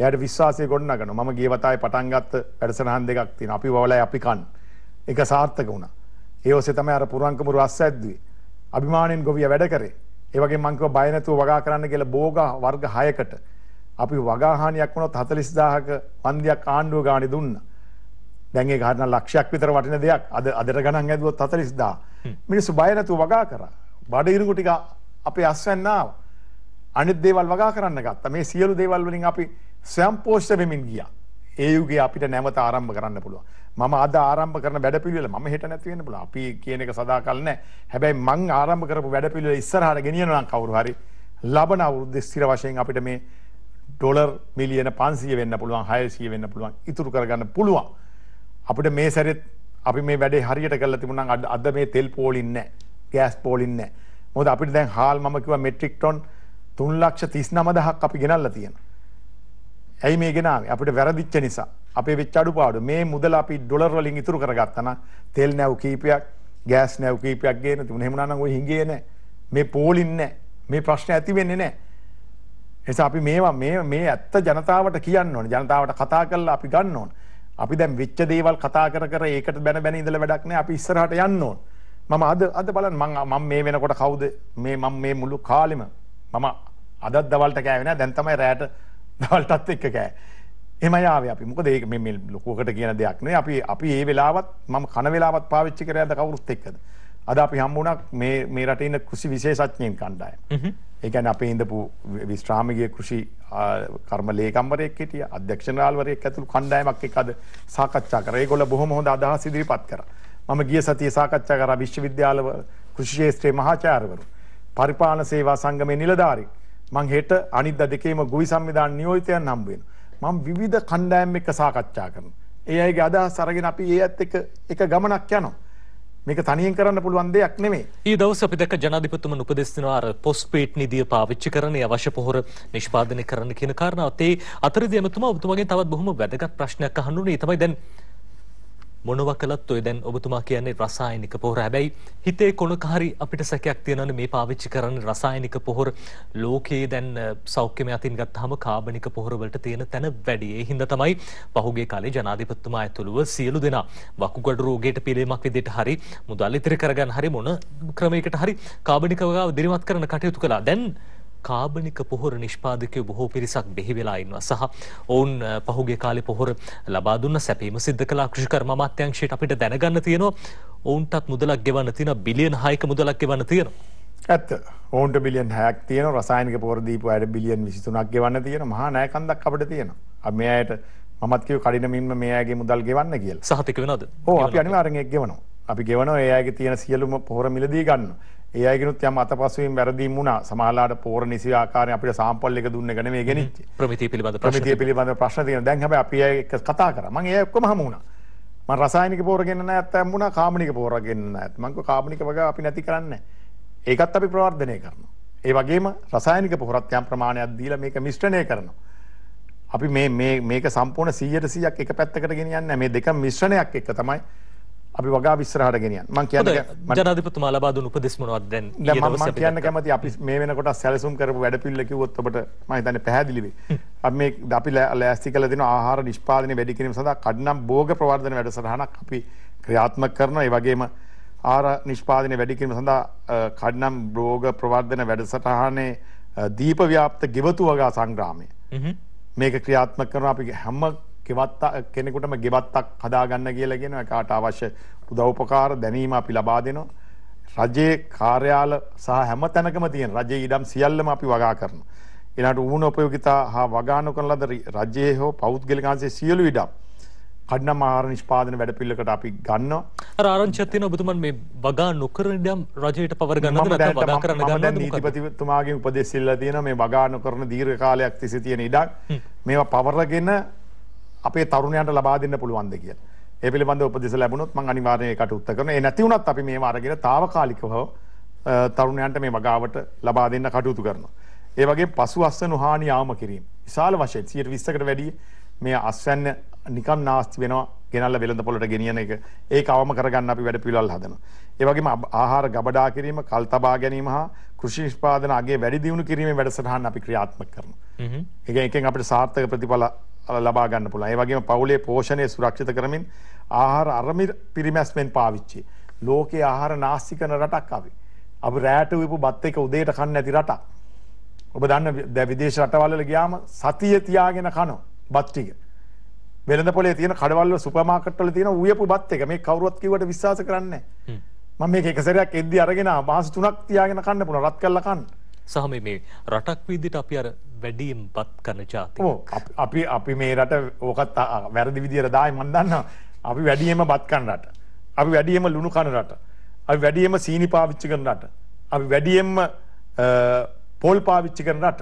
එයට විශ්වාසය ගොඩනගන ම ගේ වතයි පටන්ගත්ත වැඩසනහන් දෙකක් තින අපි වලයි අපිකන් එක සාර්ථක වුණ ඒඔසේ තම අර පුරංකමුරු අස්ස ඇද්දී අභිමානයෙන් ගොවිය වැඩ කරේ ඒවගේ මංකව බයනැතුව වගා කරන්න කියල බෝග වර්ග හයකට අපි වගාහානියක් වුණොත් හතලිස්දාහක පන්දයක් ආණ්ඩුව ගානි දුන්න දැන්ගේ ගහන ලක්ෂයක් විතර වටින දෙයක් අද අදර ගණන් ඇදුවත් හතලිස්දා මිනිස්සු බයනැතු වගා කර බඩඉරුකුටික අපේ අස්වන්නාව අනිත් දේවල් වගා කරන්න ගත්ත මේ සියලු දේවල් වලින් අපි සම්පෝෂ්ඨ වෙමින් ගියා. ඒ යුගයේ අපිට නැවත ආරම්භ කරන්න පුළුවන්. මම අද ආරම්භ කරන වැඩපිළිවෙල මම හෙට නැති වෙන්න පුළුවන්. අපි කියන එක සදාකල් නැහැ. හැබැයි මං ආරම්භ කරපු වැඩපිළිවෙල ඉස්සරහට ගෙනියනවා නම් කවුරු හරි ලබන අවුරුද්දේ ස්ථිර වශයෙන් අපිට මේ ඩොලර් මිලියන 500 වෙන්න පුළුවන් 600 වෙන්න පුළුවන් ඉතුරු කරගන්න පුළුවන්. අපිට මේ සැරෙත් අපි මේ වැඩේ හරියට කරලා තිබුණා නම් අද මේ තෙල් පෝලින් නැහැ. ගෑස් පෝලින් නැහැ. මොකද අපිට දැන් හාල් මම කිව්වා මෙට්‍රික් ටොන් 3 ලක්ෂ 39000ක් අපි ගෙනල්ලා තියෙනවා. ඇයි මේ ගෙනාවේ අපිට වැරදිච්ච නිසා අපේ වෙච්ච අඩුපාඩු මේ මුදල අපි ඩොලර් වලින් ඉතුරු කරගත්තා තෙල් නැව් කීපයක් ගෑස් නැව් කීපයක් ගේන තුන එහෙම නැනම් ওই හිඟේ නැහැ මේ පෝලින් නැහැ මේ ප්‍රශ්න ඇති වෙන්නේ නැහැ එනිසා අපි මේවා මේ මේ ඇත්ත ජනතාවට කියන්න ඕනේ ජනතාවට කතා කරලා අපි ගන්න ඕනේ අපි දැන් වෙච්ච දේවල් කතා කර කර ඒකට බැන බැන ඉඳලා වැඩක් නැහැ අපි ඉස්සරහට යන්න ඕන. මම අද අද බලන්න මම මම මේ වෙනකොට කවුද මේ මම මේ මුළු කාලෙම මම අදත් දවල්ට කෑවේ නැහැ දැන් තමයි රැයට දවල්ටත් එක්ක කෑ. එම යාව අපි මොකද ඒක මේ ලොකුවකට කියන දෙයක් නේ අපි අපි ඒ වෙලාවත් මම කන වෙලාවත් පාවිච්චි කරේ අද කවුරුත් එක්කද. අද අපි හම්බුණක් මේ මේ රටේ ඉන්න කෘෂි විශේෂඥයින් කණ්ඩායම. ඒ කියන්නේ අපේ ඉඳපු විශ්‍රාමිකයේ කෘෂි කර්ම ලේකම්වරයෙක් හිටිය අධ්‍යක්ෂණාල්වරයෙක් ඇතුළු කණ්ඩායමක් එක්ක අද සාකච්ඡා කරා. ඒගොල්ලෝ බොහොම හොඳ අදහස් ඉදිරිපත් කරා. මම ගිය සතියේ සාකච්ඡා කරා විශ්වවිද්‍යාලවල කෘෂි ක්ෂේත්‍රයේ මහාචාර්යවරු, පරිපාලන සේවා සංගමේ නිලධාරීන් මං හෙට අනිද්දා දෙකේම ගුවි සංවිධාන නියෝජිතයන් හම්බ වෙනවා. මම විවිධ කණ්ඩායම් එක්ක සාකච්ඡා කරනවා. ඒ අයගේ අදහස් අරගෙන අපි ඒ ඇත් එක්ක එක ගමනක් යනවා. මේක තනියෙන් කරන්න පුළුවන් දෙයක් නෙමේ. ඊ දවස් අපි දැක ජනාධිපතිතුම උපදෙස් දෙනවා අර පොස්පේට් නිධිය පාවිච්චි කරන්නේ අවශ්‍ය පොහොර නිෂ්පාදනය කරන්න කියන කාරණාවත් ඒ අතරදී එමෙතුමා ඔබතුමාගෙන් තවත් බොහොම වැදගත් ප්‍රශ්නයක් අහන්න උනේ. තමයි දැන් මොනවා කළත් ඔය දැන් ඔබතුමා කියන්නේ රසායනික පොහොර. හැබැයි හිතේ කොනක හරි අපිට සැකයක් තියෙනවනේ මේ පාවිච්චි කරන රසායනික පොහොර ලෝකයේ දැන් සෞඛ්‍යමය අතින් ගත්තාම කාබනික පොහොර වලට තියෙන තැන වැඩි. ඒ හින්දා තමයි පහුගිය කාලේ ජනාධිපතිතුමා ඇතුළුව සියලු දෙනා වකුගඩු රෝගයට පිළියමක් විදිහට හරි මුදල් ඉතිරි කරගන්න හරි මොන ක්‍රමයකට හි කාබනිකවගාව දිරිමත් කරන කටයුතු කළා දැන් කාබනික පොහොර නිෂ්පාදකයෝ බොහෝ පිරිසක් බෙහි වෙලා ඉන්නවා සහ ඔවුන් පහුගේ කාලේ පොහොර ලබා දුන්න සැපීම සිද්ධ කළා කෘෂිකර්ම අමාත්‍යාංශයට අපිට දැනගන්න තියෙනවා ඔවුන්ටත් මුදලක් ගෙවන්න තියෙනවා බිලියන 6ක මුදලක් ගෙවන්න තියෙනවා ඇත්ත ඕන්ට බිලියන් හැක් තියන රසායනික පොරදීපු අයට බිලියන් විසිතුනක් ගෙවන්න තියෙන මහා නෑකන්දක් අපට තියෙන මේ අයට මත්කව කඩිනමින්ම මේයාගේ මුදල් ගෙවන්න කියල් සහතික වෙනද ඕ අපි අනිවාරෙක් ගෙවනවා අපි ගෙවන ඒයාගේ තියෙන සියලුම පොහොර මිලදී ගන්න ඒ අයගෙනුත් යම් අතපසුවෙන් වැරදීම් වුණා. සමහරලාට පෝර නිසි ආකාරයෙන් අපිට සාම්පල් එක දුන්න එක නෙමෙයි ගෙනිච්ච. ප්‍රමිතිය පිළිබඳ ප්‍රශ්න ප්‍රමිතිය පිළිබඳ ප්‍රශ්න තියෙනවා. දැන් හැබැයි අපි අය එක්ක කතා කරා. මම ඒ ඔක්කොම හමු වුණා. මම රසායනික පෝර ගෙන්න නැත් හම්බුණා. කාමනික පෝර ගෙන්න නැත්. මම කිව්වා කාමනික වග අපි නැති කරන්නේ ඒකත් අපි ප්‍රවර්ධනය කරනවා. ඒ වගේම රසායනික පොහොරත් යම් ප්‍රමාණයක් දීලා මේක මිශ්‍රණය කරනවා. අපි මේ මේක සම්පූර්ණ 100% එක පැත්තකට ගෙනියන්නේ නැහැ. මේ දෙක මිශ්‍රණයක් එක තමයි අපි වගා විස්සරහට ගෙනියන්න. මම කියන්නේ ජනාධිපතිතුමා ලබා දුන් උපදෙස් මොනවද දැන්? දැන් මම කියන්න කැමති අපි මේ වෙනකොට සැලසුම් කරපු වැඩපිළිවෙල කිව්වොත් ඔබට මම හිතන්නේ පැහැදිලි වෙයි. අපි මේ අපි ලෑස්ති කළ දෙන ආහාර නිෂ්පාදනය වැඩි කිරීම සඳහා කඩනම් භෝග ප්‍රවර්ධන වැඩසටහනක් අපි ක්‍රියාත්මක කරනවා. ඒ වගේම ආහාර නිෂ්පාදනය වැඩි කිරීම සඳහා කඩනම් භෝග ප්‍රවර්ධන වැඩසටහනේ දීප ව්‍යාප්ත ගෙවතු වගා සංග්‍රාමය. මේක ක්‍රියාත්මක කරනවා අපි හැම කෙවත් කෙනෙකුටම ගෙවත්තක් හදාගන්න කියලා කියනවා. කාට අවශ්‍ය උදව්පකාර දැනීම අපි ලබා දෙනවා. රජයේ කාර්යාල සහ හැම තැනකම තියෙන රජයේ ඉඩම් සියල්ලම අපි වගා කරනවා. ඊළඟට ඌන උපයෝගිතා හා වගා නොකරන ලද රජයේ හෝ පෞද්ගලික අංශයේ සියලු ඉඩම් කඩ්නම් ආහාර නිෂ්පාදන වැඩපිළිවෙලකට අපි ගන්නවා. අර ආරංචියත් තියෙන ඔබතුමන් මේ වගා නොකරන ඉඩම් රජයට පවර ගන්නද නැත්නම් වගා කරන්න ගන්නද? මම දැන් නීතිපතිතුමාගෙන් උපදෙස් ඉල්ලලා තියෙනවා මේ වගා නොකරන දීර්ඝ කාලයක් තිස්සේ තියෙන ඉඩම් මේවා පවරගෙන අපේ තරුණයන්ට ලබා දෙන්න පුළුවන්ද කියලා. ඒ පිළිබඳ උපදෙස් ලැබුණොත් මම අනිවාර්යයෙන් ඒකට උත්තර කරනවා. ඒ නැති වුණත් අපි මේව අරගෙන తాවකාලිකව තරුණයන්ට මේ වගාවට ලබා දෙන්න කටයුතු කරනවා. ඒ වගේම පසු අස්වැන්න හානි ආවම කිරීම. විශාල වශයෙන් 120කට වැඩිය මේ අස්වැන්න නිකම් නාස්ති වෙනවා ගෙනල්ලා වෙළඳ පොළට ගෙනියන එක. ඒක අවම කරගන්න අපි වැඩ පිළිවෙල හදනවා. ඒ වගේම ආහාර ගබඩා කිරීම, කල් තබා ගැනීම හා කෘෂි නිෂ්පාදන අගේ වැඩි දියුණු කිරීමේ වැඩසටහන් අපි ක්‍රියාත්මක කරනවා. ඒ එකෙන් අපිට සාර්ථක ප්‍රතිඵල ලබා ගන්න පුළුවන්. ඒ වගේම පවුලේ පෝෂණය සුරක්ෂිත කරමින් ආහාර අරමි පිරිමැස්මෙන් පාවිච්චි. ලෝකයේ ආහාර නාස්ති කරන රටක් අපි. අපි රැට වීපු බත් එක උදේට කන්න නැති රටක්. ඔබ දන්න විදේශ රටවල් වල ගියාම සතිය තියාගෙන කනවා බත් ටික. වෙළඳ පොලේ තියෙන කඩවල සුපර් මාකට් වල තියෙන උයපු බත් එක මේ කවුරුවත් කිව්වට විශ්වාස කරන්නේ නැහැ. මම මේක එක සැරයක් එද්දි අරගෙන මාස 3ක් තියාගෙන කන්න පුළුවන් රත් කරලා කන්න. සහ මේ රටක් විදිහට අපි අර වැඩියෙන් බත් කරන ජාතියක්. අපි අපි මේ රට ඕකත් වැරදි විදිහට දායි මන් දන්නවා. අපි වැඩියෙන්ම බත් කන රට. අපි වැඩියෙන්ම ලුණු කන රට. අපි වැඩියෙන්ම සීනි පාවිච්චි කරන රට. අපි වැඩියෙන්ම පොල් පාවිච්චි කරන රට.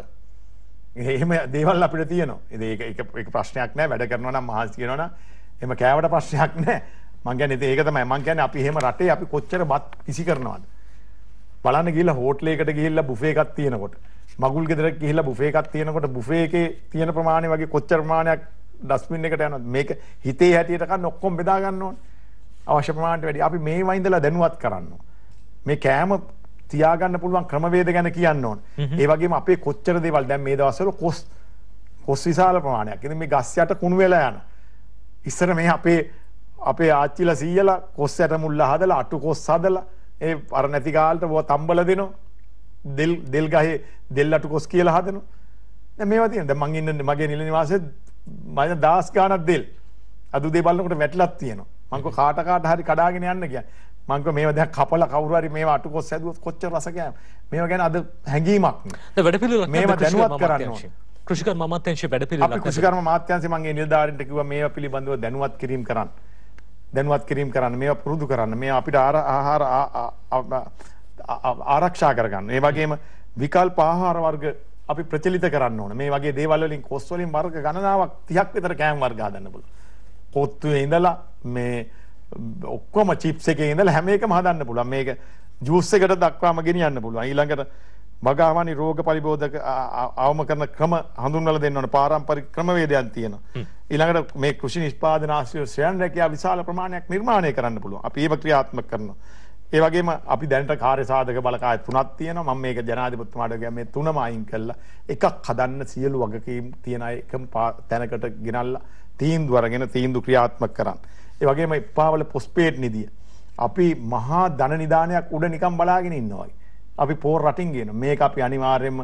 එහෙම දේවල් අපිට තියෙනවා. ඒක ඒක ප්‍රශ්නයක් නෑ වැඩ කරනවා නම් මහන්සි කරනවා නම් එහෙම කෑවට ප්‍රශ්නයක් නෑ. මං කියන්නේ ඒක තමයි මං කියන්නේ අපි එහෙම රටේ අපි කොච්චර බත් කිසි කරනවද? බලන්න ගිහිල්ලා හෝටලයකට ගිහිල්ලා බුෆේ එකක් තියෙනකොට මගුල් ගෙදරට ගිහිල්ලා බුෆේ එකක් තියෙනකොට බුෆේ එකේ තියෙන ප්‍රමාණය වගේ කොච්චර ප්‍රමාණයක් ඩස්බින් එකට යනවද මේක හිතේ හැටියට ගන්න ඔක්කොම බෙදා ගන්න ඕනේ අවශ්‍ය ප්‍රමාණයට වැඩි අපි මේ වයින්දලා දැනුවත් කරන්න මේ කෑම තියාගන්න පුළුවන් ක්‍රමවේද ගැන කියන්න ඕන. ඒ වගේම අපේ කොච්චර දේවල් දැන් මේ දවස්වල කොස් කොස් විශාල ප්‍රමාණයක්. ඉතින් මේ ගස් යට කුණු වෙලා යන. ඉස්සර මේ අපේ අපේ ආච්චිලා සීයලා කොස් යට මුල්ලා හදලා අටු කොස් හදලා ඒ අර නැති කාලට බෝ තම්බල දෙනවා දෙල් දෙල් ගහේ දෙල්ලටු කොස් කියලා හදනවා දැන් මේවා තියෙන දැන් මං ඉන්න මගේ නිල නිවාසයේ මම දාස් ගානක් දෙල් අද උදේ බලනකොට වැටලක් තියෙනවා මං කො කාට කාට හරි කඩාගෙන යන්න කියන්නේ මංක මේ දැන් කපලා කවුරු හරි මේවා අටකොස් හැදුවොත් කොච්චර රස කෑම මේවා ගැන අද හැඟීමක් නෑ වැඩ පිළිවෙලක් මේවා දැනුවත් කරන්න ඕනේ කෘෂිකර්ම අමාත්‍යාංශයේ වැඩ පිළිවෙලක් අපි කෘෂිකර්ම අමාත්‍යාංශයේ මම ඒ නිලධාරීන්ට කිව්වා මේවා පිළිබඳව දැනුවත් කිරීම කරන්න දැනුවත් කිරීම කරන්න මේ පුරුදු කරන්න මේ අපිට ආහාර ආරක්ෂා කරගන්න ඒ වගේම විකල්ප ආහාර වර්ග අපි ප්‍රචලිත කරන්න ඕන මේ වගේ දේවල් වලින් කොස් වලින් වර්ග ගණනාවක් 30ක් විතර කෑම වර්ග හදන්න පුළුවන් කොත්තුවේ ඉඳලා මේ ඔක්කොම චිප්ස් එකේ ඉඳලා හැම එකම හදන්න පුළුවන් මේක ජූස් එකට දක්වාම ගෙනියන්න පුළුවන් ඊළඟට වගාමනි රෝග පරිබෝධක අවම කරන ක්‍රම හඳුන්වල දෙන්න ඕන පාරම්පරික ක්‍රමවේදයන් තියෙනවා. ඊළඟට මේ කෘෂි නිෂ්පාදන ආශ්‍රය ස්වයං රැකියාව විශාල ප්‍රමාණයක් නිර්මාණය කරන්න පුළුවන්. අපි ඒව ක්‍රියාත්මක කරනවා. ඒ වගේම අපි දැනට කාර්ය සාධක බලකාය තුනක් තියෙනවා. මම මේක ජනාධිපතිතුමාට ගියා මේ තුනම අයින් කළා. එකක් හදන්න සියලු වගකීම් තියන අය එකම තැනකට ගෙනල්ලා තීන්දුව අරගෙන තීන්දුව ක්‍රියාත්මක කරන්න. ඒ වගේම එපාවල පොස්පේට් නිධිය. අපි මහා ධන නිදානයක් උඩ නිකන් බලාගෙන ඉන්නවා වගේ. අපි පෝර් රටින් ගෙන මේක අපි අනිවාර්යෙන්ම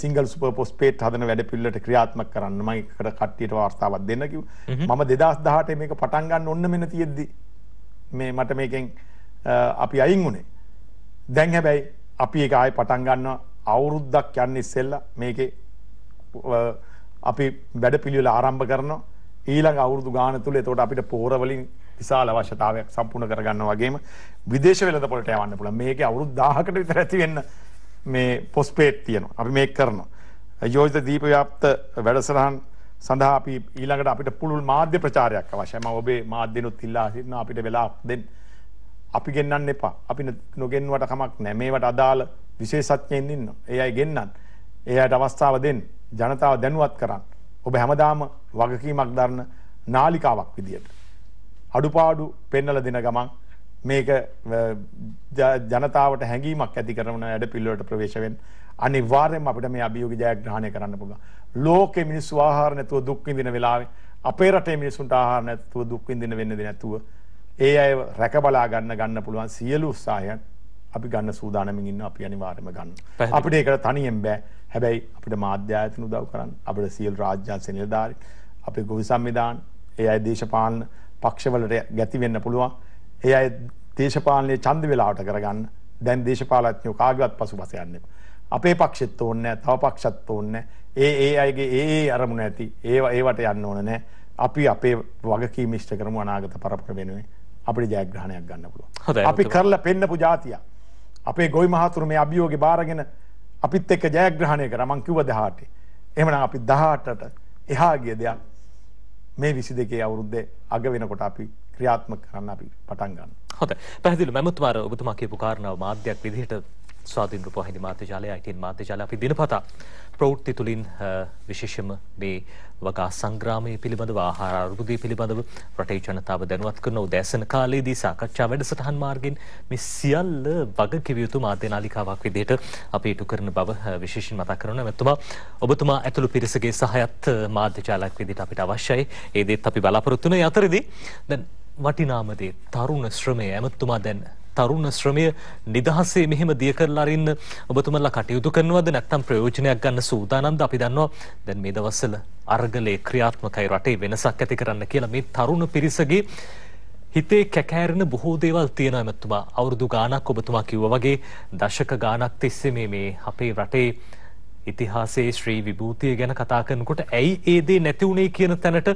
සිංගල් සුපර් පොස්පේට් හදන වැඩ පිල්ලට ක්‍රියාත්මක කරන්න මම එකට කට්ටියට වාර්තාවක් දෙන්න කිව්වා මම 2018 මේක පටන් ගන්න ඔන්න මෙන්න තියෙද්දි මේ මට මේකෙන් අපි අයින් වුණේ දැන් හැබැයි අපි ඒක ආයේ පටන් ගන්නවා අවුරුද්දක් යන්න ඉස්සෙල්ලා මේකේ අපි වැඩ පිළිවෙල ආරම්භ කරනවා ඊළඟ අවුරුදු ගාන තුළ එතකොට අපිට පෝරවලින් විශාල අවශ්‍යතාවයක් සම්පූර්ණ කරගන්න වගේම විදේශ වෙළඳපොලට යවන්න පුළුවන්. මේකේ අවුරුදු 1000කට විතර ඇති වෙන්න මේ පොස්පේට් තියෙනවා. අපි මේක කරනවා. යෝජිත දීප ව්‍යාප්ත වැඩසටහන් සඳහා අපි ඊළඟට අපිට පුළුල් මාධ්‍ය ප්‍රචාරයක් අවශ්‍යයි. මම ඔබේ මාධ්‍යනොත් ඉල්ලා සිටිනවා අපිට වෙලාවක් දෙන්න. අපි ගෙන්නන්න එපා. අපි නොගෙන්නුවට කමක් නැහැ. මේවට අදාළ විශේෂඥයින් ඉන්නවා. ඒ අය ගෙන්නන්න. ඒ අයට අවස්ථාව දෙන්න. ජනතාව දැනුවත් කරන්න. ඔබ හැමදාම වගකීමක් දරන නාලිකාවක් විදියට අඩුපාඩු පෙන්නල දෙන ගමන් මේක ජනතාවට හැඟීමක් ඇති කරන වැඩ පිළිවෙලට ප්‍රවේශ වෙන්න අනිවාර්යයෙන්ම අපිට මේ අභියෝග ජයග්‍රහණය කරන්න පුළුවන්. ලෝකේ මිනිස්සු ආහාර නැතුව දුක් විඳින වෙලාවේ අපේ රටේ මිනිසුන්ට ආහාර නැතුව දුක් විඳින වෙන්නේ නැතුව ඒ අය රැක බලා ගන්න ගන්න පුළුවන් සියලු උත්සාහයන් අපි ගන්න සූදානමින් ඉන්න අපි අනිවාර්යයෙන්ම ගන්න. අපිට ඒකට තනියෙන් බෑ. හැබැයි අපිට මාධ්‍ය ආයතන උදව් කරන්න අපිට සියලු රාජ්‍ය සංවිධානය අපේ ගොවි සංවිධාන ඒ අය දේශපාලන පක්ෂවලට ගැති වෙන්න පුළුවන්. ඒ අය දේශපාලනයේ ඡන්ද වේලාවට කරගන්න. දැන් දේශපාලඥයෝ කාගවත් පසුපස යන්නේ. අපේ පක්ෂෙත් ඕනේ තව පක්ෂත් ඕනේ ඒ ඒ අයගේ ඒ ඒ අරමුණ ඇති. ඒවා ඒවට යන්න ඕන නැහැ. අපි අපේ වගකීම ඉෂ්ට කරමු අනාගත පරපුර වෙනුවෙන් අපිට ජයග්‍රහණයක් ගන්න පුළුවන්. අපි කරලා පෙන්නපු જાතිය. අපේ ගොවි මහතුරු මේ අභියෝගේ බාරගෙන අපිත් එක්ක ජයග්‍රහණය කරා. මං කිව්වා 18. එහෙමනම් අපි 18ට එහා ගිය දෙයක් මේ විසි දෙකේ අවුරුද්දේ අග වෙනකොට අපි ක්‍රියාත්මක කරන්න අපි පටන් ගන්න. හොඳයි. පැහැදිලි මැමුතුමාර ඔබතුමා කියපු කාරණාව මාධ්‍යයක් විදිහට ස්වාධීන රූපවාහිනී මාධ්‍යජාලය, ITN e මාධ්‍යජාලය අපි දිනපතා ප්‍රවෘත්ති තුලින් විශේෂම මේ වගා සංග්‍රාමය පිළිබඳව ආහාර අර්බුදය පිළිබඳව රටේ ජනතාව දැනුවත් කරන උදෑසන කාලයේදී සාකච්ඡා වැඩසටහන් මාර්ගෙන් මේ සියල්ල වගකිවියුතු මාධ්‍ය නාලිකාවක් විදිහට අපි ඉටු කරන බව විශේෂයෙන් මතක් කරනවා මෙතුමා ඔබතුමා ඇතුළු පිරිසගේ සහයත් මාධ්‍ය ජාලයක් විදිහට අපිට අවශ්‍යයි ඒ දේත් අපි බලාපොරොත්තු වෙන අතරදී දැන් වටිනාම දේ තරුණ ශ්‍රමය ඇමතුමා දැන් තරුණ ශ්‍රමය නිදහසේ මෙහෙම දිය කරලා අරින්න ඔබතුමලා කටයුතු කරනවද නැත්නම් ප්‍රයෝජනයක් ගන්න සූදානම්ද අපි දන්නවා දැන් මේ දවස්වල අර්ගලයේ ක්‍රියාත්මකයි රටේ වෙනසක් ඇති කරන්න කියලා මේ තරුණ පිරිසගේ හිතේ කැකෑරෙන බොහෝ දේවල් තියෙන ඇමැත්තුමා අවුරුදු ගානක් ඔබතුමා කිව්ව වගේ දශක ගානක් තිස්සේ මේ මේ අපේ රටේ ඉතිහාසයේ ශ්‍රී විභූතිය ගැන කතා කරනකොට ඇයි ඒ දේ නැති වුණේ කියන තැනට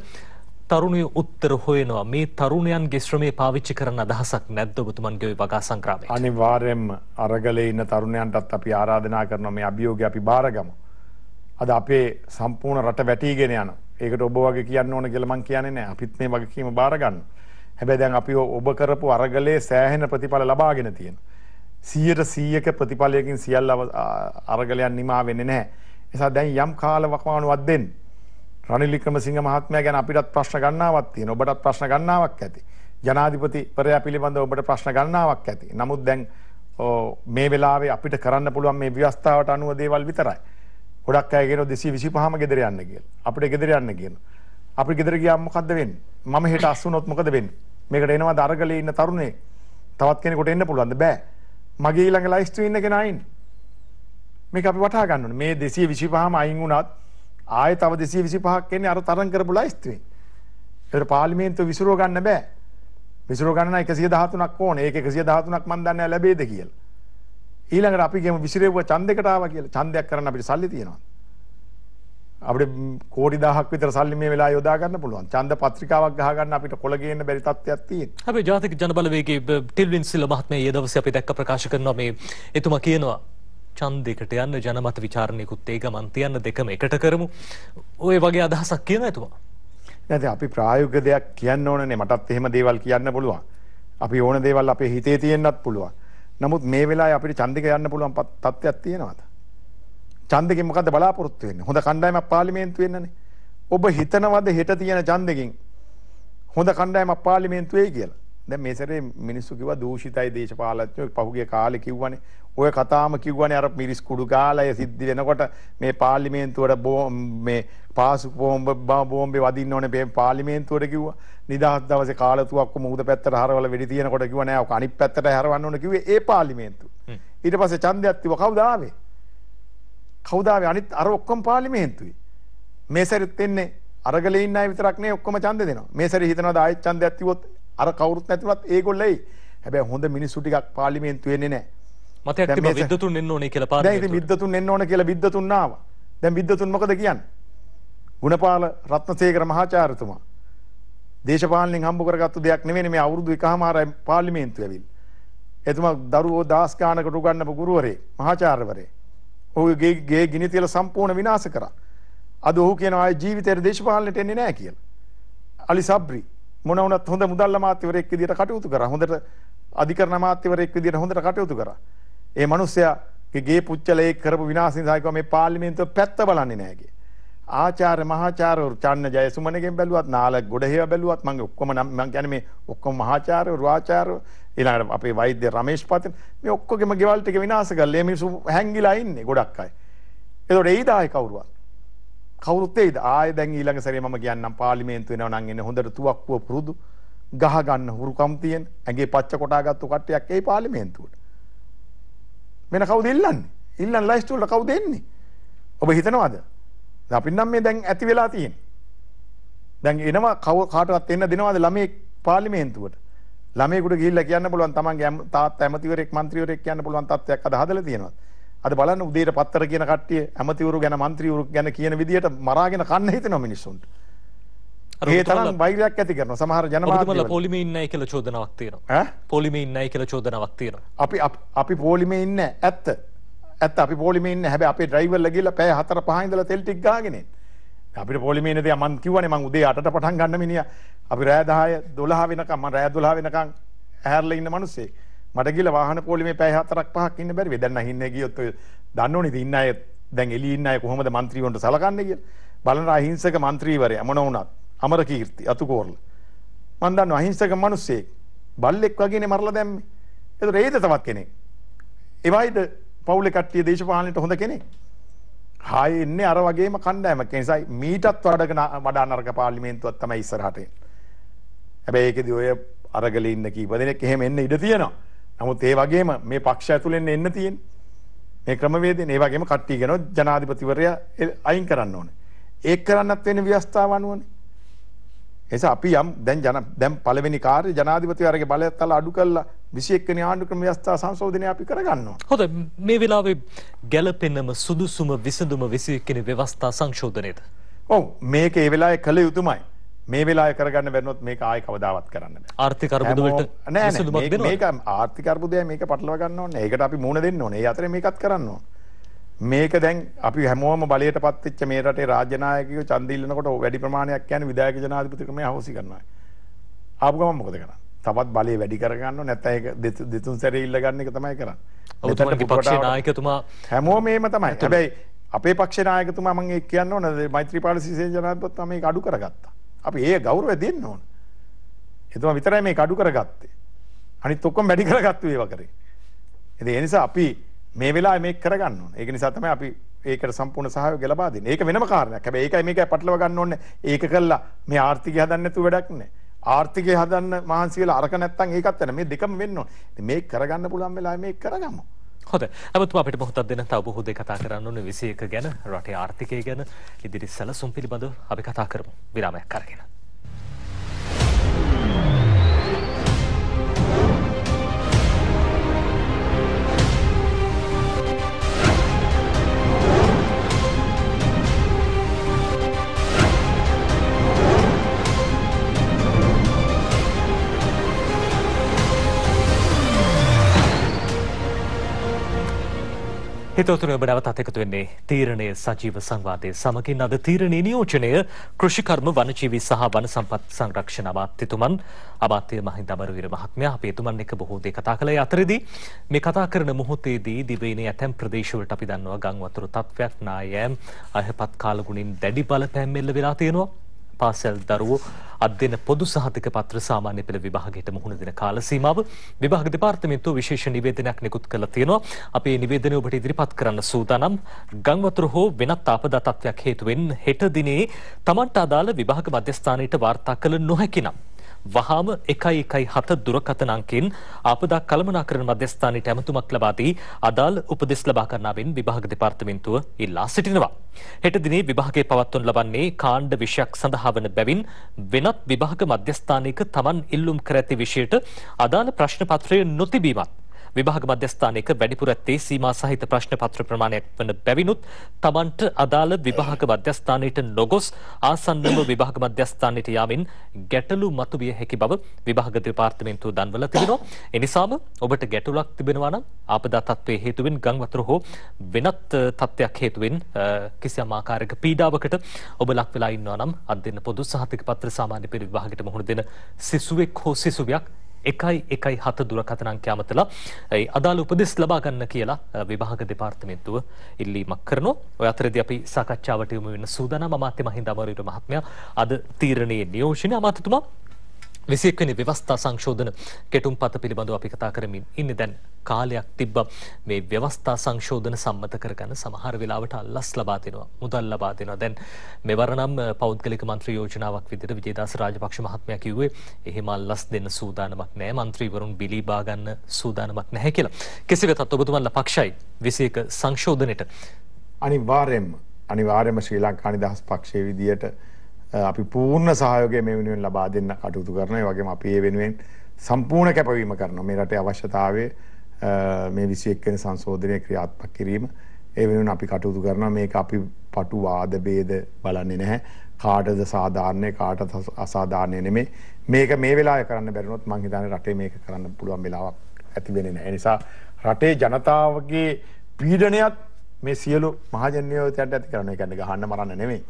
තරුණය උත්තර හොයනවා මේ තරුණයන්ගේ ශ්‍රමය පාවිච්චි කරන අදහසක් නැද්ද ඔබතුමන්ගේ වගා සංක්‍රාමය. අනිවාර්යෙන්ම අරගලේ ඉන්න තරුණයන්ටත් අපි ආරාධනා කරනවා මේ අභියෝගය අපි බාරගමු. අද අපේ සම්පූර්ණ රට වැටීගෙන යන. ඒකට ඔබ වගේ කියන්න ඕන කියලා මං කියන්නේ නැහැ. අපිත් මේ වගකීම බාර ගන්න. හැබැයි දැන් අපි ඔබ කරපු අරගලේ සෑහෙන ප්‍රතිඵල ලබාගෙන තියෙනවා. 100%ක ප්‍රතිඵලයකින් සියල්ල අරගලයන් නිමා වෙන්නේ නැහැ. ඒ නිසා දැන් යම් කාල වකවානුවක් දෙන්න. රනිලික්‍රම සිංහ මහත්මය ගැන අපිටත් ප්‍රශ්න ගන්නාවත් තියෙන ඔබටත් ප්‍රශ්න ගන්නාවක් ඇති. ජනාධිපතිවරයා පිළිබඳ ඔබට ප්‍රශ්න ගන්නාවක් ඇති. නමුත් දැන් මේ වෙලාවේ අපිට කරන්න පුළුවන් මේ ව්‍යවස්ථාවට අනුව දේවල් විතරයි. ගොඩක් අයගෙන දෙසී විසි පහම ගෙදර යන්න කියල අපිට ගෙදර යන්න කියන. අපි ගෙදර ගියා මොකද්ද වෙන්නේ? මම හෙට අස්සුනොත් මොකද වෙන්නේ? මේකට එනවා දරගලේ ඉන්න තරුණේ. තවත් කෙනෙකුට එන්න පුළුවන්ද? බෑ. මගේ ඊළඟ ලයිස්තු ඉන්න කෙනා ඉන්නේ. මේක අපි වටහා ගන්න ඕනේ. මේ 225ම අයින් වුණත් ආය තව 225ක් එන්නේ අර තරම් කරපු ලයිස්තුවේ. ඒකට පාර්ලිමේන්තුව විසිරුව ගන්න බෑ. විසිරුව ගන්න 113ක් ඕනේ. ඒක 113ක් මන් දන්නේ නැහැ ලැබෙයිද කියලා. ඊළඟට අපි ගේමු විසිරෙව්ව ඡන්දයකට ආවා කියලා. ඡන්දයක් කරන්න අපිට සල්ලි තියෙනවා. අපිට කෝටි දහහක් විතර සල්ලි මේ වෙලාවේ යොදා ගන්න පුළුවන්. ඡන්ද පත්‍රිකාවක් ගහ ගන්න අපිට කොළ ගේන්න බැරි තත්ත්වයක් තියෙනවා. අපේ ජාතික ජනබලවේගයේ ටිල්වින් සිල්වා මහත්මයා ඊයේ දවසේ අපි දැක්ක ප්‍රකාශ කරනවා මේ එතුමා කියනවා චන්දෙකට යන්න ජනමත විචාරණයකුත් ඒ ගමන් තියන්න දෙකම එකට කරමු ඔය වගේ අදහසක් කියන ඇතුවා. නැති අපි ප්‍රායෝග දෙයක් කියන්න ඕනනේ මටත් එහෙම දේවල් කියන්න පුළුවන්. අපි ඕන දේවල් අපේ හිතේ තියෙන්නත් පුළුවන්. නමුත් මේ වෙලාවේ අපිට චන්දික යන්න පුළුවන් තත්ත්වයක් තියෙනවද? චන්දකින් මොකද බලාපොරොත්තු වෙන්නේ? හොඳ කණ්ඩායමක් පාර්ලිමේන්තුවේ ඉන්නනේ. ඔබ හිතනවද හෙට තියෙන චන්දකින් හොඳ කණ්ඩායමක් පාර්ලිමේන්තුවේ කියලා? දැන් මේ සැරේ මිනිස්සු කිව්වා දූෂිතයි දේශපාලඥයෝ පහුගිය කාලේ කිව්වනේ ඔය කතාම කිව්වනේ අර මිරිස් කුඩු කාලය සිද්ධ වෙනකොට මේ පාර්ලිමේන්තුවට බෝම් මේ පාසු බෝම්බ බෝම්බේ වදින්න ඕනේ මේ පාර්ලිමේන්තුවට කිව්වා. නිදහස් දවසේ කාලතුවක්කු මුහුද පැත්තට හරවලා වෙඩි තියනකොට කිව්වා නෑ ඔක අනිත් පැත්තට හරවන්න ඕනේ කිව්වේ ඒ පාර්ලිමේන්තුව. ඊට පස්සේ ඡන්දයක් තිබ්බ කවුද ආවේ? කවුද ආවේ අනිත් අර ඔක්කොම පාර්ලිමේන්තුවේ. මේ සැරෙත් එන්නේ අරගලේ ඉන්න අය විතරක් නේ ඔක්කොම ඡන්ද දෙනවා. මේ සැරේ හිතනවාද ආයෙත් ඡන්දයක් තිබ්වොත් අර කවුරුත් නැතුවත් ඒගොල්ලෝ එයි. හැබැයි හොඳ මිනිස්සු ටිකක් පාර්ලිමේන්තුවේ එන්නේ නැහැ. මතයක් තිබ්බ විද්වතුන් එන්න ඕනේ කියලා පාරේ. දැන් ඉතින් විද්වතුන් එන්න ඕනේ කියලා විද්වතුන් ආවා. දැන් විද්වතුන් මොකද කියන්නේ? ගුණපාල රත්නසේකර මහාචාර්යතුමා දේශපාලනෙන් හම්බ කරගත්තු දෙයක් නෙවෙයි මේ අවුරුදු එකහමාරයි පාර්ලිමේන්තුව ඇවිල්ලා. එතුමා දරුවෝ දාස් ගානකට උගන්වපු ගුරුවරේ මහාචාර්යවරේ. ඔහුගේ ගේ ගිනි තියලා සම්පූර්ණ විනාශ කරා. අද ඔහු කියනවා ආයේ ජීවිතේට දේශපාලනයට එන්නේ නැහැ කියලා. අලි සබ්රි මොන වුණත් හොඳ මුදල් අමාත්‍යවරයෙක් විදියට කටයුතු කරා. හොඳට අධිකරණ අමාත්‍යවරයෙක් විදියට හොඳට කටයුතු කරා. ඒ මනුස්සයාගේ පුච්චලයේ කරපු විනාශ නිසා කිව්වා මේ පාර්ලිමේන්තුව පැත්ත බලන්නේ නැහැ කියලා. ආචාර්ය මහාචාර්යවරු චන්න ජයසුමනගෙන් බැලුවත් නාල ගොඩහේව බැලුවත් මම ඔක්කොම මම කියන්නේ මේ ඔක්කොම මහාචාර්යවරු ආචාර්යවරු ඊළඟට අපේ වෛද්‍ය රමේෂ් පතන මේ ඔක්කොගෙම ගෙවල් ටික විනාශ කරලා මේ මිනිස්සු හැංගිලා ඉන්නේ ගොඩක් අය. ඒතකොට එයිද ආයි කවුරුවත්? කවුරුත් එයිද? ආයෙ දැන් ඊළඟ සැරේ මම කියන්නම් පාර්ලිමේන්තු වෙනවා නම් එන්නේ හොඳට තුවක්කුව පුරුදු ගහ ගන්න හුරුකම් තියෙන ඇගේ පච්ච කොටාගත්තු කට්ටියක් ඒ පාර්ලිමේන්තුවට. මෙන කවුද ඉල්ලන්නේ? ඉල්ලන් ලයිස්ට් වලට කවුද එන්නේ? ඔබ හිතනවාද? අපි නම් මේ දැන් ඇති වෙලා තියෙන්නේ. දැන් එනවා කව කාටවත් එන්න දෙනවද ළමයේ පාර්ලිමේන්තුවට? ළමයෙකුට ගිහිල්ලා කියන්න පුළුවන් තමන්ගේ තාත්තා ඇමතිවරයෙක් මන්ත්‍රීවරයෙක් කියන්න පුළුවන් තත්ත්වයක් අද හදලා තියෙනවා. අද බලන්න උදේට පත්තර කියන කට්ටිය ඇමතිවරු ගැන මන්ත්‍රීවරු ගැන කියන විදිහට මරාගෙන කන්න හිතෙනවා මිනිස්සුන්ට. ඒ තරම් බයිලයක් ඇති කරන සමහර ජනමාධ්‍යවල පොලිමේ ඉන්නයි කියලා චෝදනාවක් තියෙනවා ඈ පොලිමේ ඉන්නයි කියලා චෝදනාවක් තියෙනවා අපි අපි පොලිමේ ඉන්න ඇත්ත ඇත්ත අපි පොලිමේ ඉන්න හැබැයි අපේ ඩ්‍රයිවර්ලා ගිහලා පැය 4 5 ඉඳලා තෙල් ටික ගහගෙන අපිට පොලිමේ ඉන්න දේ මම කිව්වනේ මම උදේ 8ට පටන් ගන්න මිනිහා අපි රෑ 10 12 වෙනකම් මම රෑ 12 වෙනකම් ඇහැරලා ඉන්න මිනිස්සේ මට ගිහලා වාහන පොලිමේ පැය 4ක් 5ක් ඉන්න බැරි වෙදන්න හින්නේ ගියොත් ඔය දන්නෝනේ ඉතින් ඉන්න අය දැන් එළියේ ඉන්න අය කොහොමද മന്ത്രിවරුන්ට සලකන්නේ කියලා බලන අහිංසක മന്ത്രിවරයා මොන වුණත් අමරකීර්ති අතුකෝරල මන් දන්නවා අහිංසක මිනිස්සෙක් බල්ලෙක් වගේනේ මරලා දැම්මේ. ඒතර ඒද තවත් කෙනෙක්. එවයිද පවුලේ කට්ටිය දේශපාලනයට හොඳ කෙනෙක්. හාය එන්නේ අර වගේම කණ්ඩායමක්. ඒ නිසා මීටත් වඩා වඩා නරක පාර්ලිමේන්තුවක් තමයි ඉස්සරහට එන්නේ. හැබැයි ඒකෙදි ඔය අරගලේ ඉන්න කීප දෙනෙක් එහෙම එන්න ඉඩ තියෙනවා. නමුත් ඒ වගේම මේ පක්ෂ ඇතුළෙන් එන්න තියෙන්නේ. මේ ක්‍රමවේදයෙන් ඒ වගේම කට්ටිය කරනවා ජනාධිපතිවරයා අයින් කරන්න ඕනේ. ඒක කරන්නත් වෙන ව්‍යවස්ථාව අනුවනේ. එනිසා අපි යම් දැන් ජන දැන් පළවෙනි කාර්ය ජනාධිපතිවරයාගේ බලයත් අල්ල අඩු කළා 21 වෙනි ආණ්ඩු ක්‍රම ව්‍යවස්ථා සංශෝධනය අපි කරගන්නවා. හොඳයි මේ වෙලාවේ ගැළපෙනම සුදුසුම විසඳුම 21 වෙනි ව්‍යවස්ථා සංශෝධනයේද? ඔව් මේක ඒ වෙලාවේ කළ යුතුමයි. මේ වෙලාවේ කරගන්න බැරිනොත් මේක ආයෙ කවදාවත් කරන්න බෑ. ආර්ථික අර්බුද වලට විසඳුමක් දෙනවා. මේක ආර්ථික අර්බුදයයි මේක පටලවා ගන්න ඕනේ. ඒකට අපි මූණ දෙන්න ඕනේ. ඒ අතරේ මේකත් කරන්න ඕනේ. මේක දැන් අපි හැමෝම බලයට පත්වෙච්ච මේ රටේ රාජ්‍යනායකයෝ ඡන්ද ඉල්ලනකොට වැඩි ප්‍රමාණයක් යන්නේ විධායක ජනාධිපති ක්‍රමය අහෝසි කරනවා. ආපු ගමන් මොකද කරන්නේ? තවත් බලය වැඩි කරගන්නව නැත්නම් ඒක දෙතුන් සැරේ ඉල්ල ගන්න එක තමයි කරන්නේ. ඔව් පක්ෂේ නායකතුමා හැමෝම මේම තමයි. හැබැයි අපේ පක්ෂේ නායකතුමා මම ඒක කියන්න ඕන මෛත්‍රීපාල සිසේන ජනාධිපතිතුමා මේක අඩු කරගත්තා. අපි ඒ ගෞරවය දෙන්න ඕන. එතුමා විතරයි මේක අඩු කරගත්තේ. අනිත් ඔක්කොම වැඩි කරගත්තු ඒවා කරේ. ඉතින් ඒ නිසා අපි මේ වෙලා මේ කරගන්න ඕන. ඒක නිසා තමයි අපි ඒකට සම්පූර්ණ සහයෝගය ලබා දෙන්නේ. ඒක වෙනම කාරණයක්. හැබැයි ඒකයි මේකයි පටලව ගන්න ඕනේ. ඒක කළා මේ ආර්ථිකය හදන්න නැතුව වැඩක් නැහැ. ආර්ථිකය හදන්න මහන්සි වෙලා අරක නැත්තම් ඒකත් වෙන. මේ දෙකම වෙන්න ඕනේ. මේක කරගන්න පුළුවන් වෙලාවෙ මේක කරගමු. හොඳ ඇමතුමා අපිට මොහොතක් දෙන්න තව බොහෝ දේ කතා කරන්න ඕනේ 21 ගැන, රටේ ආර්ථිකය ගැන, ඉදිරි සැලසුම් පිළිබඳව අපි කතා කරමු. විරාමයක් අරගෙන. හිතෝතුන ඔබ නැවතත් එකතු වෙන්නේ තීරණය සජීව සංවාදය සමගින් අද තීරණේ නියෝජනය කෘෂිකර්ම වනජීවී සහ වන සම්පත් සංරක්ෂණ අමාත්‍යතුමන් අමාත්‍ය මහින්ද අමරවීර මහත්මයා අපි එතුමන් එක්ක බොහෝ දේ කතා කළේ අතරෙදී මේ කතා කරන මොහොතේදී දිවයිනේ ඇතැම් ප්‍රදේශවලට අපි දන්නවා ගම් වතුර තත්ත්වයක් නායෑම් අයහපත් කාලගුණින් දැඩි බලපෑම් මෙල්ල වෙලා තියෙනවා පාසල් දරුවෝ අධ්‍යන පොදු සහතික පත්‍ර සාමාන්‍ය පෙළ විභාගයට මුහුණ දෙන කාල සීමාව විභාග දෙපාර්තමේන්තුව විශේෂ නිවේදනයක් නිකුත් කළා තියෙනවා. අපි මේ නිවේදනය ඔබට ඉදිරිපත් කරන්න සූදානම්. ගංවතුර හෝ වෙනත් ආපදා තත්ත්වයක් හේතුවෙන් හෙට දිනේ Tamanට අදාළ විභාග මධ්‍යස්ථානයට වාර්තා කළ නොහැකි නම් වහාම 117 දුරකථන අංකයෙන් ආපදා කළමනාකරණ මධ්‍යස්ථානයට ඇමතුමක් ලබා දී අදාළ උපදෙස් ලබා ගන්නාවෙන් විභාග දෙපාර්තමේන්තුව ඉල්ලා සිටිනවා. හෙට දිනේ විභාගයේ පවත්වනු ලබන්නේ කාණ්ඩ විෂයක් සඳහා වන බැවින් වෙනත් විභාග මධ්‍යස්ථානයක Taman ඉල්ලුම් කර ඇති විෂයට අදාළ ප්‍රශ්න පත්‍රය නොතිබීමත් විභාග මධ්‍යස්ථානයක වැඩිපුර ඇත්තේ සීමා සහිත ප්‍රශ්න පත්‍ර ප්‍රමාණයක් වන බැවිනුත් තමන්ට අදාළ විභාග මධ්‍යස්ථානයට නොගොස් ආසන්නම විභාග මධ්‍යස්ථානයට යාමෙන් ගැටලු මතුවිය හැකි බව විභාග දෙපාර්තමේන්තුව දන්වලා තිබෙනවා. එනිසාම ඔබට ගැටලුවක් තිබෙනවා නම් ආපදා තත්ත්වයේ හේතුවෙන් ගම් වතුර හෝ වෙනත් තත්ත්වයක් හේතුවෙන් කිසියම් ආකාරයක පීඩාවකට ඔබ ලක් වෙලා ඉන්නවා නම් අද දෙන පොදු සහතික පත්‍ර සාමාන්‍ය පෙළ විභාගයට මුහුණ දෙන සිසුවෙක් හෝ සිසුවියක් එකයි එකයි හත දුරකථනංකය අමතලා අදාළ උපදෙස් ලබා ගන්න කියලා විභාග දෙපාර්තමේන්තුව ඉල්ලීමක් කරනවා. ඔය අතරේදී අපි සාකච්ඡාවට යොමු වෙන සූදානම් අමාත්‍ය මහින්ද අමරවීර මහත්මයා අද තීරණයේ නියෝජනය අමාත්‍යතුමා විසියක්වනි ව්‍යවස්ථා සංශෝධන කෙටුම් පත පිළිබඳව අපි කතා කරමින් ඉන්න දැන් කාලයක් තිබ්බ මේ ව්‍යවස්ථා සංශෝධන සම්මත කරගන්න සමහර වෙලාවට අල්ලස් ලබා දෙනවා මුදල් ලබා දෙනවා දැන් මෙවරනම් පෞද්ගලික මන්ත්‍රී යෝජනාවක් විදිහට විජේදාස රාජපක්ෂ මහත්මයා කිව්වේ එහෙම අල්ලස් දෙන්න සූදානමක් නැහැ മന്ത്രിවරුන් බිලි බා ගන්න සූදානමක් නැහැ කියලා කෙසේ වෙතත් ඔබතුමන්ලා පක්ෂයි 21 සංශෝධනෙට අනිවාර්යයෙන්ම අනිවාර්යයෙන්ම ශ්‍රී ලංකා නිදහස් පක්ෂයේ විදියට අපි පූර්ණ සහයෝගය මේ වෙනුවෙන් ලබා දෙන්න කටයුතු කරනවා. ඒ වගේම අපි ඒ වෙනුවෙන් සම්පූර්ණ කැපවීම කරනවා. මේ රටේ අවශ්‍යතාවය මේ 21 වෙනි සංශෝධනය ක්‍රියාත්මක කිරීම ඒ වෙනුවෙන් අපි කටයුතු කරනවා. මේක අපි පටු වාද ભેද බලන්නේ නැහැ. කාටද සාධාරණේ කාටද අසාධාරණේ නෙමෙයි. මේක මේ වෙලාවේ කරන්න බැරි වුණොත් මං හිතන්නේ රටේ මේක කරන්න පුළුවන් වෙලාවක් ඇති වෙන්නේ නැහැ. ඒ නිසා රටේ ජනතාවගේ පීඩනයත් මේ සියලු මහජනයාවට ඇති කරන එක ගහන්න මරන්න නෙමෙයි.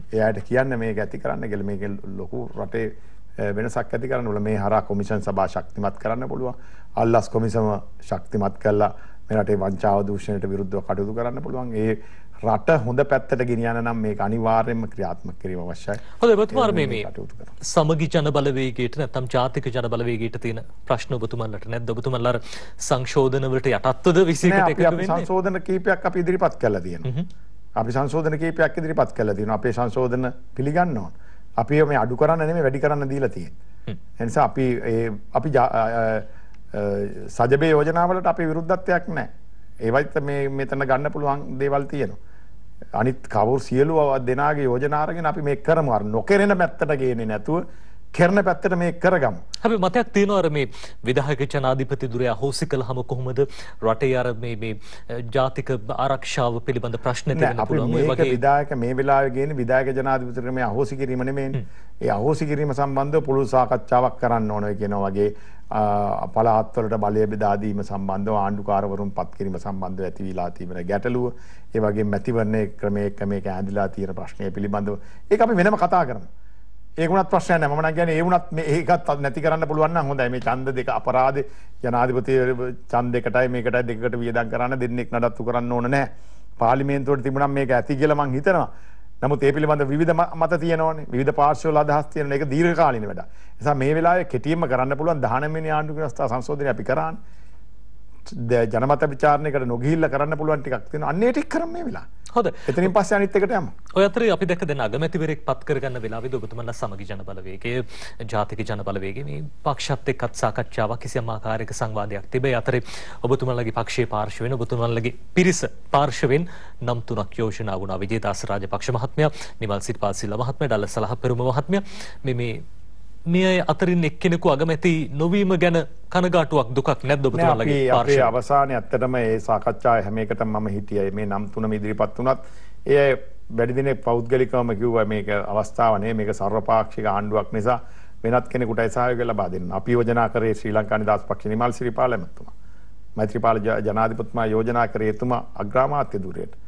එයායට කියන්න මේ ඇති කරන්න ගෙල මේක ලොකු රටේ වෙනසක් ඇති කරන්න ල මේ හර කොමිෂන් සභා ශක්තිමත් කරන්න පුළුවන් අල්ලස් කොමිසම ශක්තිමත් කල්ලා මෙරටේ වංචාව දූෂණයට විරුද්ධව කටයුතු කරන්න පුළුවන් ඒ රට හොඳ පැත්තට ගෙනියන නම් මේ අනිවාර්යෙන්ම ක්‍රියාත්මක කිරීම අවශ්‍යයි. හොඳයි ඔබතුමා මේ මේ සමගි ජන බලවේගයට නැත්නම් ජාතික ජන බලවේගයට තියෙන ප්‍රශ්න ඔබතුමන්ලට නැද්ද ඔබතුමන්ලා සංශෝධන වලට යටත්වද 21ට එකතු වෙන්නේ? සංශෝධන කීපයක් අපි ඉදිරිපත් කළා තියෙනවා. අපි සංශෝධන කීපයක් ඉදිරිපත් කළා තියෙනවා. අපේ සංශෝධන පිළිගන්න ඕන. අපි මේ අඩු කරන්න නෙමෙයි වැඩි කරන්න දීලා තියෙන්නේ. ඒ නිසා අපි අපි සජබේ යෝජනාවලට අපි විරුද්ධත්වයක් නැහැ. ඒවත් මේ මෙතන ගන්න පුළුවන් දේවල් තියෙනවා. අනිත් කවුරු සියලු දෙනාගේ යෝජනා අරගෙන අපි මේ කරමු අර නොකරන පැත්තට ගේන්නේ නැතුව කරන පැත්තට මේ කරගමු. හැබැයි මතයක් තියෙනවා අර මේ විධායක ජනාධිපතිතුරයා හොසි කළාම කොහොමද රටේ අර මේ මේ ජාතික ආරක්ෂාව පිළිබඳ ප්‍රශ්න තියෙන පුළුවන් මේ වගේ විධායක මේ වෙලාවේ ගේන විධායක ජනාධිපතිතුරා මේ අහෝසි කිරීම නෙමෙයිනේ. ඒ අහෝසි කිරීම සම්බන්ධව පුළුල් සාකච්ඡාවක් කරන්න ඕනේ කියනවා වගේ පළාත්වලට බලය බෙදා දීම සම්බන්ධව ආණ්ඩුකාරවරුන් පත් කිරීම සම්බන්ධව ඇති වෙලා තියෙන ගැටලුව ඒ වගේම මැතිවරණයේ ක්‍රමයක මේක ඇඳලා තියෙන ප්‍රශ්නය පිළිබඳව ඒක අපි වෙනම කතා කරමු. ඒකුණත් ප්‍රශ්නය මන ගැන ඒවුනත් ඒකත් නැති කරන්න පුළුවන් හොඳයි මේ චන්ද දෙක අපරාධ ජනාධිපති චන්දකටයි මේකට දෙකට වියදන් කරන්න දෙන්නෙක් නඩත්තු කරන්න ඕන නෑ පාලිමේන්තුවට තිබුණම් මේක ඇති කියලමං හිතනවා නමුත් ඒ පිළිබඳ විධ මත තියනවන විධ පාර්ශවල අදහස් තියන එක දීර්කාලින වැඩ නිසා මේ වෙලා කෙටීම කරන්න පුළුවන් දහනමනි ආණ්ඩු ස්ථා සංශෝධන අපි කරන්න ජනමත විචාරණයකට නොගිල්ල කරන්න පුළුවන් ටික් තින අන්නේ ටික් කරන්නේ වෙලා හොඳ එතනින් පස්සේ අනිත් එකට යමු. ඔය අතරේ අපි දැක්ක දැන් අගමැතිවරයෙක් පත් කරගන්න වෙලාවේදී ඔබතුමන්ලා සමගි ජන බලවේගයේ ජාතික ජන බලවේගයේ මේ පක්ෂත් එක්කත් සාකච්ඡාවක් කිසියම් ආකාරයක සංවාදයක් තිබේ. අතරේ ඔබතුමන්ලගේ පක්ෂයේ පාර්ශවෙන් ඔබතුමන්ලගේ පිරිස පාර්ශවෙන් නම් තුනක් යෝජනා වුණා. විජේදාස රාජපක්ෂ මහත්මයා, නිමල් සිරිපාල සිල්වා මහත්මයා, ඩල්ලස් සලහ පෙරමුණ මහත්මයා මේ මේ මේ අතරින් එක්කෙනෙකු අගමැති නොවීම ගැන කනගාටුවක් දුකක් නැද්ද ඔබතුමාලගේ පාර්ශවයේ අවසානයේ ඇත්තටම ඒ සාකච්ඡා හැම එකටම මම හිටියේ මේ නම් තුනම ඉදිරිපත් වුණත් ඒ වැඩි දිනෙක පෞද්ගලිකවම කිව්වා මේක අවස්ථාව නෙවෙයි මේක සර්වපාක්ෂික ආණ්ඩුවක් නිසා වෙනත් කෙනෙකුටයි සහයෝගය ලබා දෙන්න. අපි යෝජනා කරේ ශ්‍රී ලංකා නිදහස් පක්ෂ නිමල් සිරිපාල මැතිතුමා. මෛත්‍රීපාල ජනාධිපතිතුමා යෝජනා කරේ එතුමා අග්‍රාමාත්‍ය ධුරයට.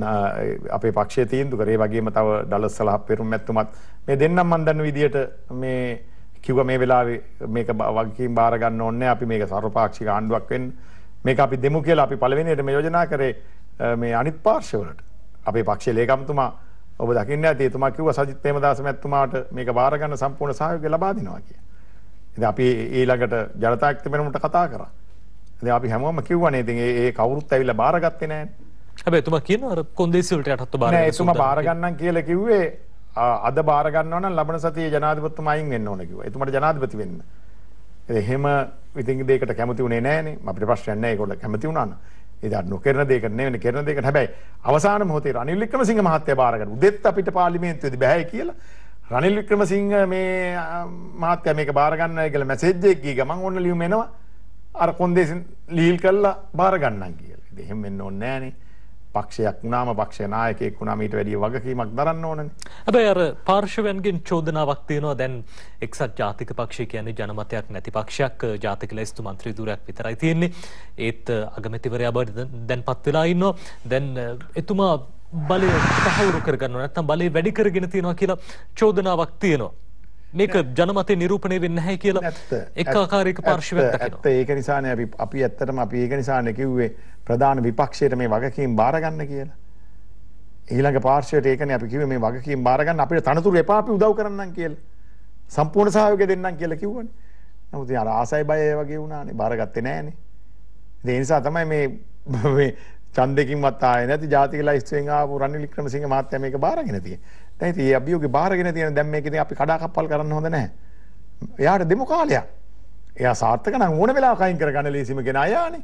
අපේ පක්ෂය තීන්දු කරේ වගේම තව ඩලස් සලහ පෙරුම් ඇත්තුමත් මේ දෙන්නම් මන් දන්න විදියට මේ කිව්ව මේ වෙලාවේ මේක වගකීම් බාර ගන්න ඕනේ අපි මේක සර්වපාක්ෂික ආණ්ඩුවක් වෙන්න මේක අපි දෙමු කියලා අපි පළවෙනියට මේ යෝජනා කරේ මේ අනිත් පාර්ශවවලට අපේ පක්ෂයේ ලේකම්තුමා ඔබ දකින්න ඇති එතුමා කිව්වා සජිත් ප්‍රේමදාස මැතිතුමාට මේක බාර ගන්න සම්පූර්ණ සහයෝගය ලබා දෙනවා කියලා. ඉතින් අපි ඊළඟට ජනතාක්ති වෙනුමට කතා කරා. ඉතින් අපි හැමෝම කිව්වනේ ඉතින් ඒ කවුරුත් ඇවිල්ලා බාරගත්තේ නැහැ. හැබැයි එතුමා කියන අර කොන්දේසි වලට යටත්ව බාර නෑ එතුමා බාර ගන්නම් කියලා කිව්වේ අද බාර ගන්නවා නම් ලබන සතියේ ජනාධිපතිතුමා අයින් වෙන්න ඕන කිව්වා. එතුමාට ජනාධිපති වෙන්න. එහෙම ඉතින් දෙයකට කැමති වුණේ නෑනේ. අපිට ප්‍රශ්නයක් නෑ ඒගොල්ලෝ කැමති වුණා නම්. ඒ නොකරන දෙයක නෙවෙයි කරන දෙයකට. හැබැයි අවසාන මොහොතේ රනිල් වික්‍රමසිංහ මහත්තයා බාර ගන්න. උදෙත් අපිට පාර්ලිමේන්තුවේදී බෑ කියලා රනිල් වික්‍රමසිංහ මේ මහත්තය මේක බාරගන්න කියල මැසේජ්ජයක් ගී ගමන් ඔන්න ලියුම් එනවා අර කොන්දේසින් ලීල් කල්ලා බාරගන්නන් කියල දෙහෙම වෙන්න ඔන්නෑනේ පක්ෂයක් වුණාම පක්ෂ නායකයෙක් වුණාම ඊට වැඩිය වගකීමක් දරන්න ඕනනේ. හැබැයි අර පාර්ශවයන්ගෙන් චෝදනාවක් තියෙනවා දැන් එක්සත් ජාතික පක්ෂය කියන්නේ ජනමතයක් නැති පක්ෂයක් ජාතික ලැයිස්තු മന്ത്രി ධුරයක් විතරයි තියෙන්නේ. ඒත් අගමැතිවරයා බවට දැන්පත් වෙලා ඉන්නවා. දැන් එතුමා බලය තහවුරු කරගන්නවා නැත්නම් බලය වැඩි කරගෙන තියෙනවා කියලා චෝදනාවක් තියෙනවා. මේක ජනමතය නිරූපණය වෙන්න හැ කියලා එක් ආකාරයක පාර්ශවයක් ඇත්ත ඒක නිසාන අපි ඇත්තටම අපි ඒක නිසාන කිව්වේ ප්‍රධාන විපක්ෂයට මේ වගකීම් බාරගන්න කියලා. ඊළඟ පාර්ශවයට ඒකන අපි කිව මේ වගකීම් බාරගන්න අපිට තනතුර එපාපි උදව් කරන්න කියලා. සම්පූර්ණ සහයෝගය දෙන්නම් කියලා කිව්වනේ. නමුත් අර ආසයි බය වගේ වුණානේ බාරගත්තේ නෑනේ. ඒ නිසා තමයි මේ මේ ඡන්දකින්වත් ආයේ නැති ජාතික ලයිස්තුවෙන් ආපු රනිල් වික්‍රමසිංහ මහත්තයා මේක බාරගෙන තියෙන්නේ. දැන් ඉතින් මේ අභියෝගේ බාරගෙන තියෙන දැන් මේක ඉතින් අපි කඩාකප්පල් කරන්න හොඳ නැහැ. එයාට දෙමු කාලයක්. එයා සාර්ථක නම් ඕන වෙලාවක අයින් කරගන්න ලේසිම කෙනා යානේ.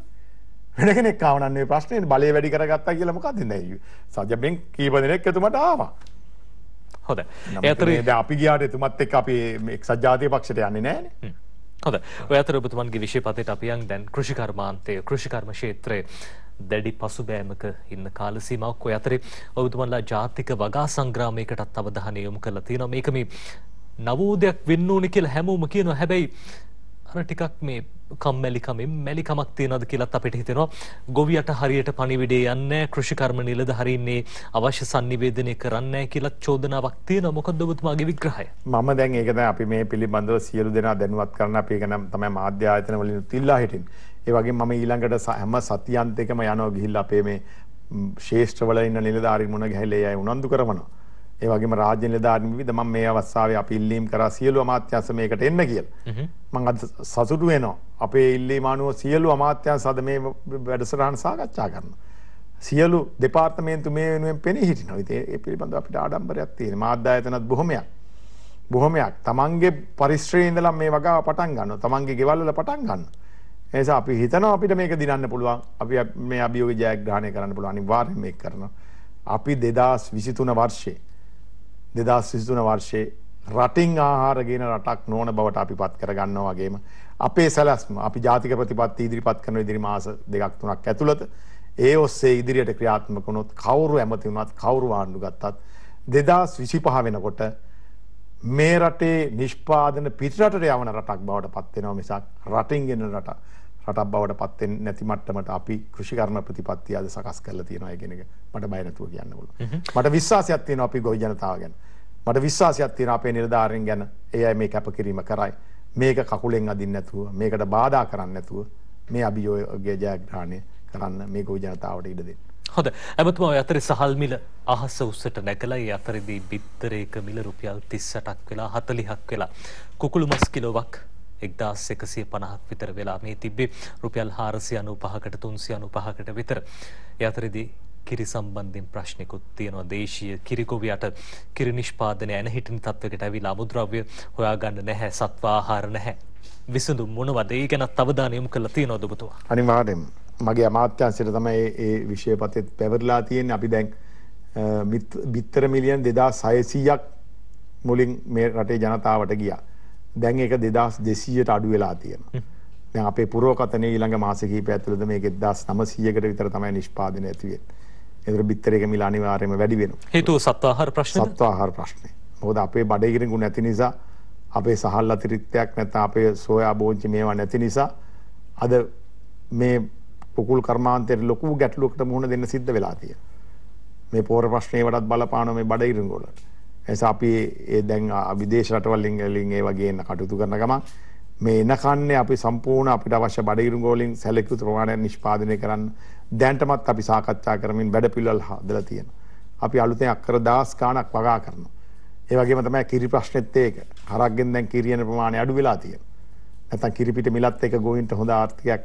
වෙන කෙනෙක් ආව නම් මේ ප්‍රශ්නේ බලය වැඩි කරගත්තා කියලා මොකද්ද දැන් සජබෙන් කීප දෙනෙක් එතුමට ආවා. හොඳ. ඒ අතරේ අපි ගියාට එතුමත් එක්ක අපි එක්සත් ජාතික පක්ෂයට යන්නේ නැහැනේ. හොඳ ඔය අතර ඔබතුමන්ගේ විෂය පතයට අපියන් දැන් කෘෂිකර්මාන්තය කෘෂිකර්ම ක්ෂේත්‍රයේ දැඩි පසුබෑමක ඉන්න කාල සීමාවක් ඔය අතරේ ඔබතුමන්ලා ජාතික වගා සංග්‍රාමයකටත් අවධානය යොමු කරලා තියෙනවා. මේක මේ නවෝදයක් වෙන්න ඕනේ කියලා හැමෝම කියනවා. හැබැයි අර ටිකක් මේ කම්මැලිකමින් මැලිකමක් තියෙනවද කියලත් අපිට හිතෙනවා. ගොවියට හරියට පණිවිඩේ යන්නේ කෘෂිකර්ම නිලධාරීන්නේ අවශ්‍ය sannivedanaya කරන්නේ කියලා චෝදනාවක් තියෙනවා. මොකද ඔබතුමාගේ විග්‍රහය? මම දැන් ඒක දැන් අපි මේ පිළිබඳව සියලු දෙනා දැනුවත් කරන අපි ඒක නම් තමයි මාධ්‍ය ආයතන වලින් තිල්ලා හිටින්. ඒ වගේ මම ඊළඟට හැම සතියන්තයකම යනවා ගිහිල්ලා අපේ මේ ශේෂ්ත්‍රවල ඉන්න නිලධාරීන් මුණ ගැහිලා ඒ අය උනන්දු කරනවා. ඒ වගේම රාජ්‍ය නිලධාරීන් විවිධ මම මේ අවස්ථාවේ අපි ඉල්ලීම් කරා සියලු අමාත්‍යාංශ මේකට එන්න කියලා. මම අද සතුටු වෙනවා. අපේ ඉල්ලීම අනුව සියලු අමාත්‍යාංශ අද මේ වැඩසටහන සාකච්ඡා කරනවා. සියලු දෙපාර්තමේන්තු මේ වෙනුවෙන් පෙනී හිටිනවා. ඉතින් ඒ පිළිබඳව අපිට ආඩම්බරයක් තියෙනවා. මාධ්‍යයතනත් බොහොමයක්. බොහොමයක්. Tamange පරිශ්‍රයේ ඉඳලා මේ වගාව පටන් ගන්නවා. Tamange ගෙවල් වල පටන් ගන්නවා. එනිසා අපි හිතනවා අපිට මේක දිනන්න පුළුවන්. අපි මේ අභියෝගය ජයග්‍රහණය කරන්න පුළුවන්. අනිවාර්යෙන් මේක කරනවා. අපි 2023 වර්ෂයේ 2023 වර්ෂයේ රටින් ආහාර ගෙන රටක් නොවන බවට අපි පත් කරගන්නවා වගේම අපේ සැලැස්ම අපි ජාතික ප්‍රතිපත්ති ඉදිරිපත් කරන ඉදිරි මාස දෙකක් තුනක් ඇතුළත ඒ ඔස්සේ ඉදිරියට ක්‍රියාත්මක වුණොත් කවුරු ඇමති වුණත් කවුරු ආණ්ඩු ගත්තත් 2025 වෙනකොට මේ රටේ නිෂ්පාදන පිටරටට යවන රටක් බවට පත් වෙනවා මිසක් රටින් ගෙන රටක් රටක් බවට පත්වෙන් නැති මට්ටමට අපි කෘෂිකර්ම ප්‍රතිපත්තිය අද සකස් කරලා තියෙනවා කියන එක මට බය නැතුව කියන්න පුළුවන්. මට විශ්වාසයක් තියෙනවා අපි ගොවි ජනතාව ගැන. මට විශ්වාසයක් තියෙනවා අපේ නිලධාරීන් ගැන. ඒ අය මේ කැපකිරීම කරයි. මේක කකුලෙන් අදින්න නැතුව, මේකට බාධා කරන්න නැතුව මේ අභියෝගය ජයග්‍රහණය කරන්න මේ ගොවි ජනතාවට ඉඩ දෙන්න. හොඳ ඇමතුම අතර සහල් මිල අහස උස්සට නැගලා ඒ අතරදී බිත්තරේක මිල රුපියල් 38ක් වෙලා 40ක් වෙලා කුකුළු මස් කිලෝවක් එක්දස් එකසිය පණහක් විතර වෙලා මේ තිබ්බේ රුපියල් හාරසිය අනු පහකට තුන්සිය අනු පහකට විතර. යතරදි කිරි සම්බන්ධින් ප්‍රශ්නිකුත් තියෙනවා දේශීය කිරිකොවියට කිරි නිෂ්පාදනය ඇන හිටින් තත්වකට ඇවිලා අමුද්‍රව්‍ය හොයාගන්න නැහැ සත්වාහාර නැහැ. විසඳු මොනවද ඒ ගැනත් අවධානයම් කළ තියෙනවා දුබතුවා. අනිවාර්යෙන් මගේ අමාත්‍යන්සිට තමයි ඒ විෂයපතෙත් පැවරලා තියෙන් අපි දැන් බිත්තර මිලියන් දෙදා සයසීයක් මුලින් මේ රටේ ජනතාවට ගියා. දැන් ඒක දෙදස් දෙසීයට අඩු වෙලා තියෙන දැන් අපේ පුරෝකතන ඊළඟ මාසකී පැත්තුලද මේ එක්දස් නමසීයකට විතර තමයි නිෂ්පාදන ඇතිවේ එතර බිත්තර එක මිල අනිවාර්යයෙන්ම වැඩි වෙනවා හේතුව සත්වාහාර ප්‍රශ්නේ සත්වාහාර ප්‍රශ්නේ මොකද අපේ බඩේ ගුණ නැති නිසා අපේ සහල් අතිරික්තයක් නැත්නම් අපේ සෝයා බෝංචි මේවා නැති නිසා අද මේ කුකුල් කර්මාන්තයේ ලොකු ගැටලුවකට මුහුණ දෙන්න සිද්ධ වෙලා තියෙනවා මේ පෝර ප්‍රශ්නේ වඩාත් බලපාන මේ බඩ ඉරිඟු වලට ඇස අපි ඒ දැන් විදේශ රටවල්ලින් වලින් ඒ වගේ එන්න කටයුතු කරන ගමන් මේ එන කන්නේ අපි සම්පූර්ණ අපිට අවශ්‍ය බඩගිනි ගෝලින් සැලකිලි ප්‍රමාණයක් නිෂ්පාදනය කරන්න දැන්ටමත් අපි සාකච්ඡා කරමින් වැඩපිළිවෙල හදලා තියෙනවා. අපි අලුතෙන් අක්කර දහස් ගාණක් වගා කරනවා. ඒ වගේම තමයි කිරි ප්‍රශ්නෙත් ඒක. හරක්ගෙන් දැන් කිරියන ප්‍රමාණය අඩු වෙලා තියෙනවා. නැත්නම් කිරි පිට මිලත් එක ගෝවින්ට හොඳ ආර්ථිකයක්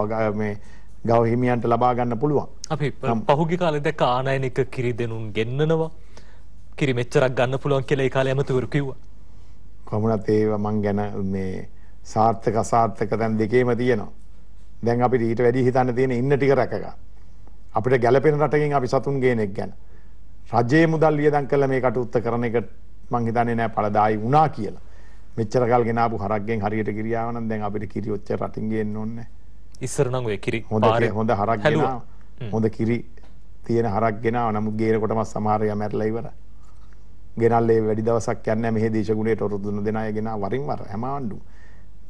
වගා මේ ගව හිමියන්ට ලබා ගන්න පුළුවන්. අපි පහුගිය කාලේ දැක්ක ආනයනික කිරි දෙනුන් ගෙන්නනවා. කිරි මෙච්චරක් ගන්න පුළුවන් කියලා ඒ කාලේ ඇමතිවරු කිව්වා. කොමුණත් ඒව මං ගැන මේ සාර්ථක අසාර්ථක දැන් දෙකේම තියෙනවා. දැන් අපිට ඊට වැඩි හිතන්න තියෙන ඉන්න ටික රැකගන්න. අපිට ගැළපෙන රටකින් අපි සතුන් ගේනෙක් ගැන. රජයේ මුදල් වියදම් කරලා මේ කටයුත්ත කරන එක මං හිතන්නේ නෑ ඵලදායි වුණා කියලා. මෙච්චර කල් ගෙනාපු හරක්ගෙන් හරියට කිරියාව නම් දැන් අපිට කිරි ඔච්චර රටින් ගේන්න ඕනේ නෑ. ඉස්සර නම් ඔය කිරි හොඳ හොඳ හරක් ගෙනාව. හොඳ කිරි තියෙන හරක් ගෙනාව. නමුත් ගේනකොටම සමහර අය මැරලා ඉවරයි. ගෙනල්ලේ වැඩි දවසක් යන්නේ නැහැ මෙහි දේශගුණයට ඔරොත්තුන දෙන අය ගෙනා වරින් වර හැම ආණ්ඩුවම.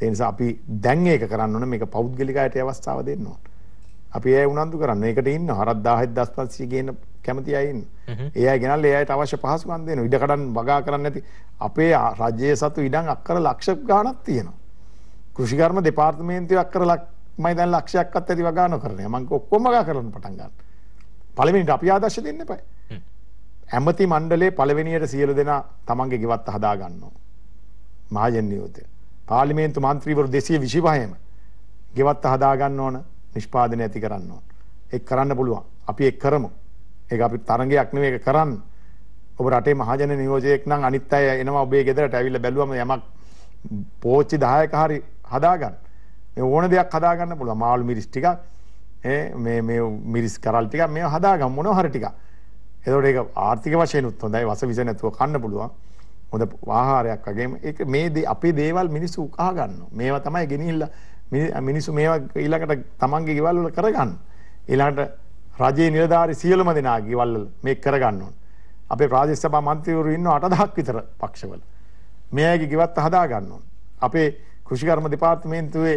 ඒ නිසා අපි දැන් ඒක කරන්න ඕන මේක පෞද්ගලික අයට අවස්ථාව දෙන්න ඕන. අපි ඒ උනන්දු කරන්න. ඒකට ඉන්න හරක් 10000 1500 කියන කැමති අය ඉන්න. ඒ අය ගෙනල්ලා ඒ අයට අවශ්‍ය පහසුකම් දෙනවා. ඉඩ කඩන් වගා කරන්න නැති අපේ රජයේ සතු ඉඩම් අක්කර ලක්ෂ ගණනක් තියෙනවා. කෘෂිකර්ම දෙපාර්තමේන්තුව අක්කර මයි දැන් ලක්ෂයක්වත් ඇති වගා නොකරන්නේ. මම ඔක්කොම වගා කරන්න පටන් ගන්න. පළවෙනිට අපි ආදර්ශ දෙන්න එපා. ඇමති මණ්ඩලේ පළවෙනියට සියලු දෙනා තමන්ගේ ගෙවත් හදා ගන්නවා. මහජන නියෝජිතය. පාර්ලිමේන්තු මන්ත්‍රීවරු 225ම ගෙවත් හදා ගන්න ඕන නිෂ්පාදනය ඇති කරන්න ඕන. ඒක කරන්න පුළුවන්. අපි ඒක කරමු. ඒක අපි තරඟයක් නෙවෙයි ඒක කරන්න. ඔබ රටේ මහජන නියෝජකයෙක් නම් අනිත් අය එනවා ඔබේ ගෙදරට ඇවිල්ලා බැලුවම යමක් පෝච්චි 10ක හරි හදා ගන්න. මේ ඕන දෙයක් හදා ගන්න පුළුවන්. මාළු මිරිස් ටිකක් ඒ මේ මේ මිරිස් කරල් ටිකක් මේව හදා ගන්න මොනවා හරි ටිකක්. එතකොට ඒක ආර්ථික වශයෙන් උත් හොඳයි වස විස නැතුව කන්න පුළුවන්. හොඳ ආහාරයක් වගේ ඒක මේ අපේ දේවල් මිනිස්සු උකහා ගන්නවා. මේවා තමයි ගෙනිහිල්ලා මිනිස්සු මේවා ඊළඟට තමන්ගේ ගෙවල් වල කරගන්න. ඊළඟට රජයේ නිලධාරි සියලුම දෙනා ගෙවල් වල මේක කරගන්න ඕන. අපේ ප්‍රාදේශ සභා මන්ත්‍රීවරු ඉන්න 8000ක් විතර පක්ෂවල. මේ අයගේ ගෙවත්ත හදා ගන්න ඕන. අපේ කෘෂිකර්ම දෙපාර්තමේන්තුවේ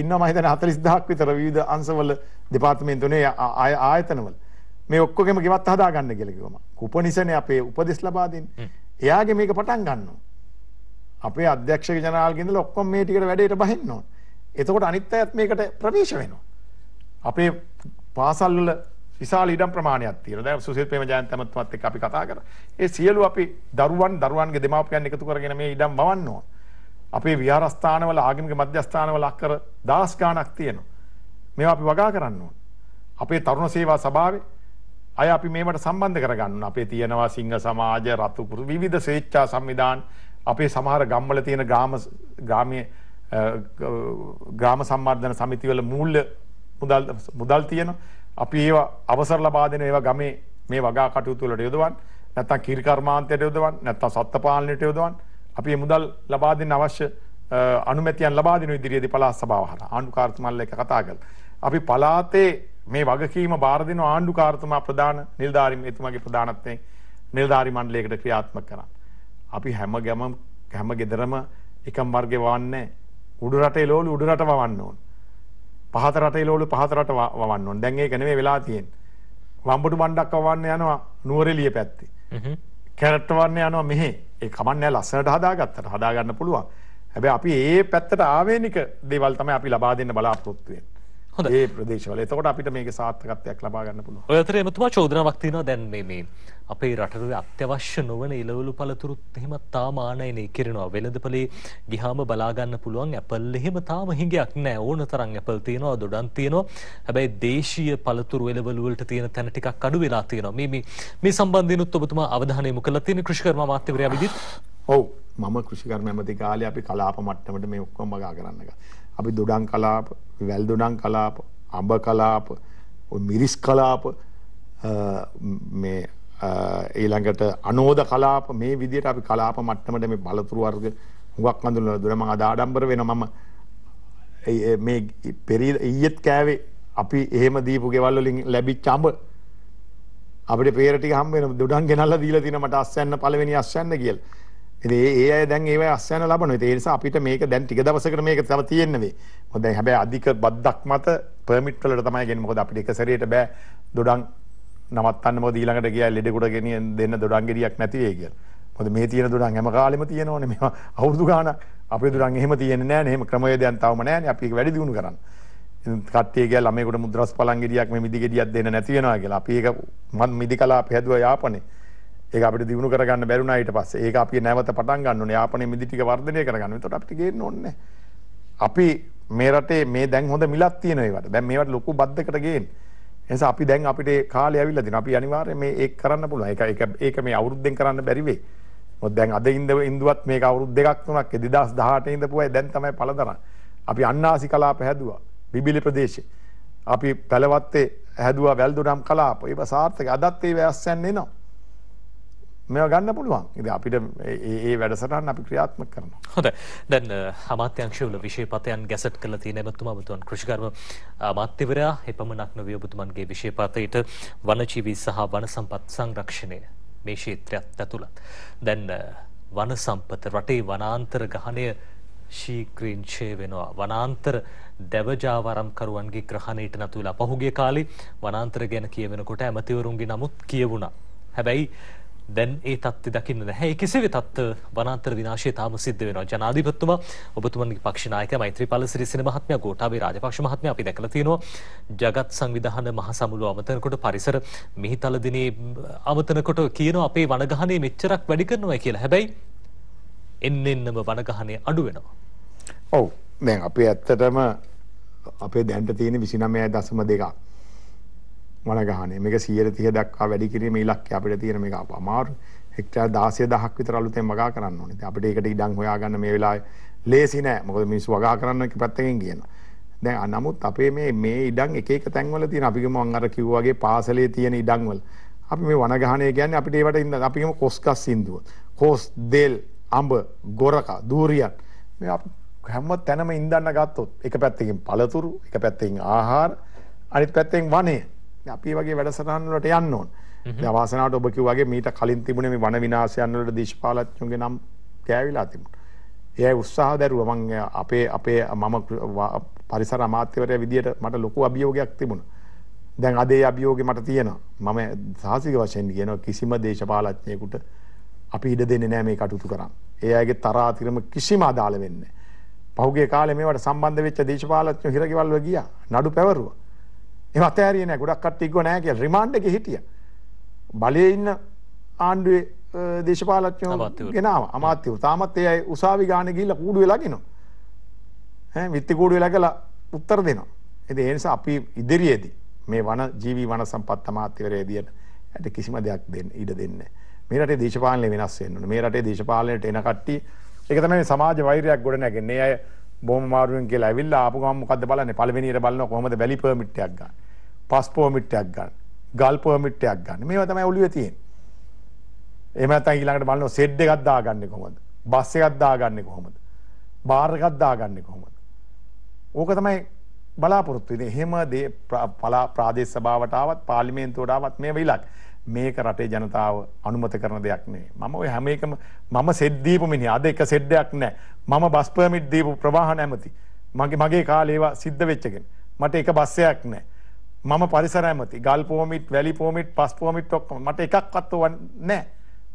ඉන්නවා මම හිතන්නේ 40000ක් විතර විවිධ අංශවල දෙපාර්තමේන්තුනේ ආයතනවල. මේ ඔක්කොගෙම ගෙවත් හදා ගන්න කියලා කිව්වම කුපනිසනේ අපේ උපදෙස් ලබා දෙන්නේ. එයාගේ මේක පටන් ගන්නවා. අපේ අධ්‍යක්ෂක ජනරාල්ගෙන් ඉඳලා ඔක්කොම මේ ටිකට වැඩේට බහින්න ඕන. එතකොට අනිත් අයත් මේකට ප්‍රවේශ වෙනවා. අපේ පාසල් වල විශාල ඉඩම් ප්‍රමාණයක් තියෙනවා. දැන් සුසිල් ප්‍රේම ජයන්තමත්මත් එක්ක අපි කතා කරා. ඒ සියලු අපි දරුවන් දරුවන්ගේ දෙමාපියන් එකතු කරගෙන මේ ඉඩම් බවන්න ඕන. අපේ විහාරස්ථානවල ආගමික මධ්‍යස්ථානවල අක්කර 10 ගණක් තියෙනවා. මේවා අපි වගා කරන්න ඕන. අපේ තරුණ සේවා සභාවේ අය අපි මේමට සම්බන්ධ කරගන්න අපේ තියෙනවා සිංහ සමාජ රත්තුපුරු විධ සේච්චා සම්විධාන් අපේ සමහර ගම්වල තියෙන ගාම ගාමය ග්‍රාම සම්බර්ධන සමිතිවල මූල්ල මුදල් තියෙන අපි ඒ අවසර ලබාදන ඒවා ගමේ මේ වගා කටයුතුවලට යොදවන් නැත්තන් කිරිකර්මාන්තයට යොදවන් නැත්තම් සත්ත පාලනයට යොදවන් අපි මුදල් ලබා දෙන්න අවශ්‍ය අනුමැතියන් ලබා දෙන ඉදිරියේදී පළාත් සභාව හරහා ආණ්ඩුකාරතුමාලා එක කතා කළා. අපි පළාතේ මේ වගකීම බාර දෙන ආණ්ඩු කාර්තුමා ප්‍රධාන නිලධාරීන් එතුමාගේ ප්‍රධානත්වයෙන් නිලධාරී මණ්ඩලයකට ක්‍රියාත්මක කරන්න. අපි හැම ගම හැම ගෙදරම එකම වර්ගේ වවන්නේ උඩු රටේ ලෝලු උඩු රට වවන්න ඕන. පහත රටේ ලෝලු පහත රට වවන්න ඕන. දැන් ඒක නෙමෙයි වෙලා තියෙන්නේ. වම්බුඩු බණ්ඩක් වවන්න යනවා නුවරඑළිය පැත්තේ. කැරට් වවන්න යනවා මෙහෙ. ඒ කමන්නේ ලස්සනට හදාගත්තට හදාගන්න පුළුවන්. හැබැයි අපි ඒ පැත්තට ආවේනික දේවල් තමයි අපි ලබා දෙන්න බලාපොරොත්තු වෙන්නේ. හොඳ ඒ ප්‍රදේශවල එතකොට අපිට මේක සාර්ථකත්වයක් ලබා ගන්න පුළුවන්. ඔය අතරේ එමතුමා චෝදනාවක් තියෙනවා දැන් මේ මේ අපේ රටේ අත්‍යවශ්‍ය නොවන ඉලවලු පළතුරුත් එහෙම තාම ආනයනය කරනවා. වෙළඳපළේ ගිහාම බලා ගන්න පුළුවන් ඇපල් එහෙම තාම හිඟයක් නැහැ. ඕන තරම් ඇපල් තියෙනවා, දොඩම් තියෙනවා. හැබැයි දේශීය පළතුරු ඉලවලු වලට තියෙන තැන ටිකක් අඩු වෙලා තියෙනවා. මේ මේ මේ සම්බන්ධයෙන්ුත් ඔබතුමා අවධානය යොමු කරලා තියෙන කෘෂිකර්ම අමාත්‍යවරයා විදිහට ඔව් මම කෘෂිකර්ම ඇමති කාලේ අපි කලාප මට්ටමට මේ ඔක්කොම බගා කරන්න ගත්තා. අපි දොඩම් කලාප වැල් දොඩම් කලාප අඹ කලාප මිරිස් කලාප මේ ඊළඟට අනෝද කලාප මේ විදිහට අපි කලාප මට්ටමට මේ බලතුරු වර්ග හුඟක් අඳුනලා දුන මම අද ආඩම්බර වෙනවා මම මේ පෙරී ඊයේත් කෑවේ අපි එහෙම දීපු ගෙවල් වලින් ලැබිච්ච අඹ අපිට peer ටික හම්බ වෙන දොඩම් ගෙනල්ලා දීලා තින මට අස්යන්න පළවෙනි අස්යන්න කියලා ඒ ඒ දැන් ඒව අස්යන ලබන තේරිස අපිට මේක දැන් ටික දවසකට මේක තව තියෙන්නේ මොකද හැබැයි අධික බද්දක් මත පර්මිට් වලට තමයි ගෙන්නේ මොකද අපිට එක සැරේට බෑ දොඩම් නවත්තන්න මොකද ඊළඟට ගියා ලෙඩෙකුට ගෙනියන්න දෙන්න දොඩම් ගෙඩියක් නැති වෙයි කියලා මොකද මේ තියෙන දොඩම් හැම කාලෙම තියෙනවනේ මේවා අවුරුදු ගාණක් අපේ දොඩම් එහෙම තියෙන්නේ නැහැ එහෙම ක්‍රමවේදයන් තවම නැහැනේ අපි ඒක වැඩි දියුණු කරන්න කට්ටිය කියලා ළමයෙකුට මුද්‍රස් පළං ගෙඩියක් මේ මිදි ගෙඩියක් දෙන්න නැති වෙනවා කියලා අපි ඒක මන් මිදි කලාප හැදුවා යාපනේ ඒ අපට දියුණු කරගන්න බැරුණා ඊට පස්සේ ඒක අපි නැවත පටන් ගන්න ඕනේ යාපනයේ මිදි ටික වර්ධනය කරගන්න. එතකොට අපිට ගේන්න ඕනේ. අපි මේ රටේ මේ දැන් හොඳ මිලක් තියෙන ඒවට. දැන් මේවට ලොකු බද්දකට ගේන්න. එනිසා අපි දැන් අපිට කාලය ඇවිල්ලා තිනවා. අපි අනිවාර්යයෙන් මේ ඒක කරන්න පුළුවන්. ඒක ඒක ඒක මේ අවුරුද්දෙන් කරන්න බැරි වෙයි. මොකද දැන් අද ඉඳ ඉඳුවත් මේක අවුරුදු දෙකක් තුනක් 2018 ඉඳපුවයි දැන් තමයි පළදරන. අපි අන්නාසි කලාප හැදුවා. බිබිලි ප්‍රදේශේ. අපි පැලවත්තේ හැදුවා වැල්දොඩම් කලාප. ඒක සාර්ථක. අදත් ඒ වැස්සයන් එනවා. මෙ ගන්න පුළුවන් ඉති අපිට ඒ වැඩසටන් අපි ක්‍රියාත්ම කරන. හොඳ දැන් හමාත්‍යංශවල විශෂපතයන් ගැසට් කල ති නැමත්තුම බතුවන් කෘෂිකර්ම මාත්‍යවරයා එපමණක් නොවිය බුතුමන්ගේ විශෂපාතයට වනචීවී සහ වන සම්පත් සංරක්ෂණය මේ ශේත්‍රයක් ඇතුළත්. දැන් වන සම්පත රටේ වනාන්තර ගහනය ශීක්‍රීංශය වෙනවා. වනාන්තර දැවජාවරම්කරුවන්ගේ ග්‍රහණයට නතුවෙලා පහුගේ කාලි වනාන්තර ගැන කියවෙනකොට ඇමතිවරුන්ගේ නමුත් කියවුණා. හැබැයි දැන් ඒ තත්ත්වය දකින්න නැහැ. ඒ කෙසේ වෙතත් වනාන්තර විනාශය තාම සිද්ධ වෙනවා. ජනාධිපතිතුමා ඔබතුමන්ගේ පක්ෂ නායකයා මෛත්‍රීපාල සිරිසේන මහත්මයා, ගෝඨාභය රාජපක්ෂ මහත්මයා අපි දැකලා තියෙනවා. ජගත් සංවිධාන මහ සමුළුව අමතනකොට පරිසර මිහිතල දිනේ අමතනකොට කියනවා අපේ වනගහනේ මෙච්චරක් වැඩි කරනවා කියලා. හැබැයි එන්න එන්නම වනගහනේ අඩු වෙනවා. ඔව්. දැන් අපේ ඇත්තටම අපේ දැන්ට තියෙන 29.2 මනගහනේ මේක 130 දක්වා වැඩි කිරීම ඉලක්කය අපිට තියෙන මේක අමාරු හෙක්ටර් 16000ක් විතර අලුතෙන් වගා කරන්න ඕනේ. ඉතින් අපිට ඒකට ඉඩම් හොයාගන්න මේ වෙලාවේ ලේසි නෑ. මොකද මිනිස්සු වගා කරන්න එක පැත්තකින් කියනවා. දැන් නමුත් අපේ මේ මේ ඉඩම් එක එක තැන්වල තියෙන අපි ගමු අර කිව්වා වගේ පාසලේ තියෙන ඉඩම් වල අපි මේ වනගහනය කියන්නේ අපිට ඒවට ඉන්න අපි ගමු කොස්කස් සින්දුව. කොස් දෙල් අඹ ගොරක දූරියන් මේ හැම තැනම ඉඳන්න ගත්තොත් එක පැත්තකින් පළතුරු එක පැත්තකින් ආහාර අනිත් පැත්තෙන් වනය අපි වගේ වැඩසටහන්වලට යන්න ඕන. දවාසනාට ඔබ කිව්වාගේ මීට කලින් තිබුණේ මේ වන විනාශයන් වලට දේශපාලඥයන්ගේ නම් ගෑවිලා තිබුණා. ඒ උත්සාහ දැරුවා මම අපේ අපේ මම පරිසර අමාත්‍යවරයා විදියට මට ලොකු අභියෝගයක් තිබුණා. දැන් අද ඒ අභියෝගේ මට තියෙනවා. මම සාහසික වශයෙන් කියනවා කිසිම දේශපාලඥයෙකුට අපි ඉඩ දෙන්නේ නැහැ මේ කටයුතු කරන්න. ඒ අයගේ තරහාතිරම කිසිම අදාළ වෙන්නේ නැහැ. පහුගිය කාලේ මේවට සම්බන්ධ වෙච්ච දේශපාලඥයෝ හිරගෙවල් වල ගියා. නඩු පැවරුවා. එම අතෑරයන ගොඩක්ට ඉක්ව නෑක රිමාන්්ඩක හිටිය බලය ඉන්න ආණ්ඩුවේ දේශපාලච්ඥ ගෙනාව අමාත්‍යව තාමත් එයයි උසාවි ගාන ගිල්ල කූඩුව ලගෙන විත්තිකූඩුව ලකල උත්තර දෙනවා. එති එනිසා අපි ඉදිරියේදී මේ වන ජීවී වන සම්පත් අමාත්‍යවරේදියට ඇට කිසිම දෙයක් දෙන්න ඉඩ දෙන්න මේරට දේශපාලය වෙනස් වෙන්න මේරට දේශපාලනයට එනකට්ටි එකතම සමාජ වෛරයක් ගොඩ නැගෙන්නේ අය බොහොම මාරුවෙන් කියලා ඇවිල්ලා ආපු ගමන් මොකද්ද බලන්නේ පළවෙනියට බලනවා කොහොමද වැලි පර්මිට් එකක් ගන්න පස් පර්මිට් එකක් ගන්න ගල් පර්මිට් එකක් ගන්න මේවා තමයි ඔළුවේ තියෙන්නේ එහෙම නැත්නම් ඊළඟට බලනවා සෙඩ් එකක් දාගන්නේ කොහොමද බස් එකක් දාගන්නේ කොහොමද බාර් එකක් දාගන්නේ කොහොමද ඕක තමයි බලාපොරොත්තු වෙන්නේ එහෙම දේ ප්‍රාදේශ සභාවට ආවත් පාර්ලිමේන්තුවට ආවත් මේ වෙලක් මේක රටේ ජනතාව අනුමත කරන දෙයක් නෙවෙයි. මම ওই හැම එකම මම සෙට් දීපු මිනිහා. අද එක සෙට් දෙයක් නැහැ. මම බස් පර්මිට් දීපු ප්‍රවාහන ඇමති. මගේ මගේ කාලේ ඒවා සිද්ධ වෙච්ච කෙනෙක්. මට එක බස් එකක් නැහැ. මම පරිසර ඇමති. ගල් පර්මිට්, වැලි පර්මිට්, පස් පර්මිට් ඔක්කොම මට එකක්වත් නැහැ.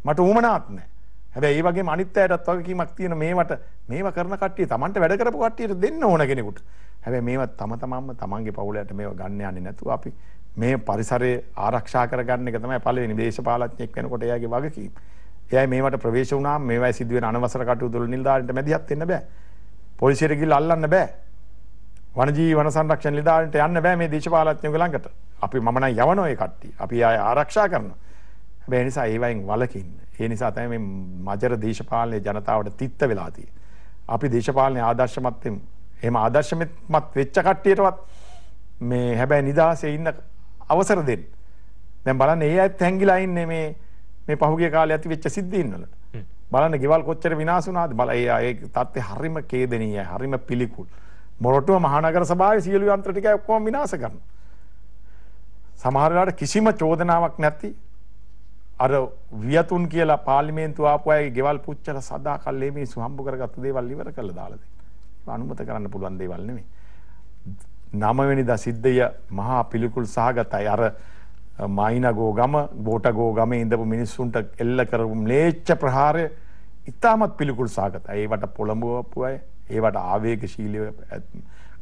මට උමනාවක් නැහැ. හැබැයි ඒ වගේම අනිත් අයටත් වගකීමක් තියෙන මේවට මේවා කරන කට්ටිය Tamanට වැඩ කරපු කට්ටියට දෙන්න ඕන කෙනෙකුට. හැබැයි මේවා තම තමන්ම තමන්ගේ පවුලට මේවා ගන්න යන්නේ නැතුව අපි මේ පරිසරය ආරක්ෂා කරගන්න එක තමයි පළවෙනි දේශපාලඥයෙක් වෙනකොට එයාගේ වගකීම. එයා මේවට ප්‍රවේශ වුණාම මේවයි සිදුවෙන අනවසර කටයුතු වල නිලධාරීන්ට මැදිහත් වෙන්න බෑ. පොලිසියට ගිහිල්ලා අල්ලන්න බෑ. වනජීවී වන සංරක්ෂණ නිලධාරීන්ට යන්න බෑ මේ දේශපාලඥයෝගේ ළඟට. අපි මම නම් යවන ඔය කට්ටිය. අපි ආය ආරක්ෂා කරනවා. හැබැයි ඒ නිසා ඒවයින් වලකින්න. ඒ නිසා තමයි මේ මජර දේශපාලනයේ ජනතාවට තිත්ත වෙලා තියෙන්නේ. අපි දේශපාලනයේ ආදර්ශමත් එහෙම ආදර්ශමත් වෙච්ච කට්ටියටවත් මේ හැබැයි නිදාසේ ඉන්න අවසර දෙන්න. දැන් බලන්න ඒ ඇත් හැංගිලා ඉන්නේ මේ මේ පහුගිය කාලේ ඇති වෙච්ච සිද්ධීන් වල. බලන්න ගෙවල් කොච්චර විනාශ වුණාද? බල ඒ ඒ තත්ත්වය හරිම ඛේදනීයයි, හරිම පිළිකුල්. මොරටුව මහනගර සභාවේ සියලු යන්ත්‍ර ටික ඔක්කොම විනාශ කරනවා. සමහර වෙලාවට කිසිම චෝදනාවක් නැති අර වියතුන් කියලා පාර්ලිමේන්තුව ආපු අයගේ ගෙවල් පුච්චලා සදාකල් මේ මිනිස්සු හම්බ කරගත්තු දේවල් ඉවර කරලා දාලා දෙන්න. අනුමත කරන්න පුළුවන් දේවල් නෙමෙයි. නමවෙනි ද සිද්ධය මහා පිළිකුල් සහගතයි අර මයිනගෝ ගම බෝටගෝ ගම ඉඳපු මිනිස්සුන්ට එල්ල කරපු ලේච්ච ප්‍රහාරය ඉතාමත් පිළිකුල් සාගත ඒවට පොළඹුවපු අය ඒවට ආවේග ශීලිව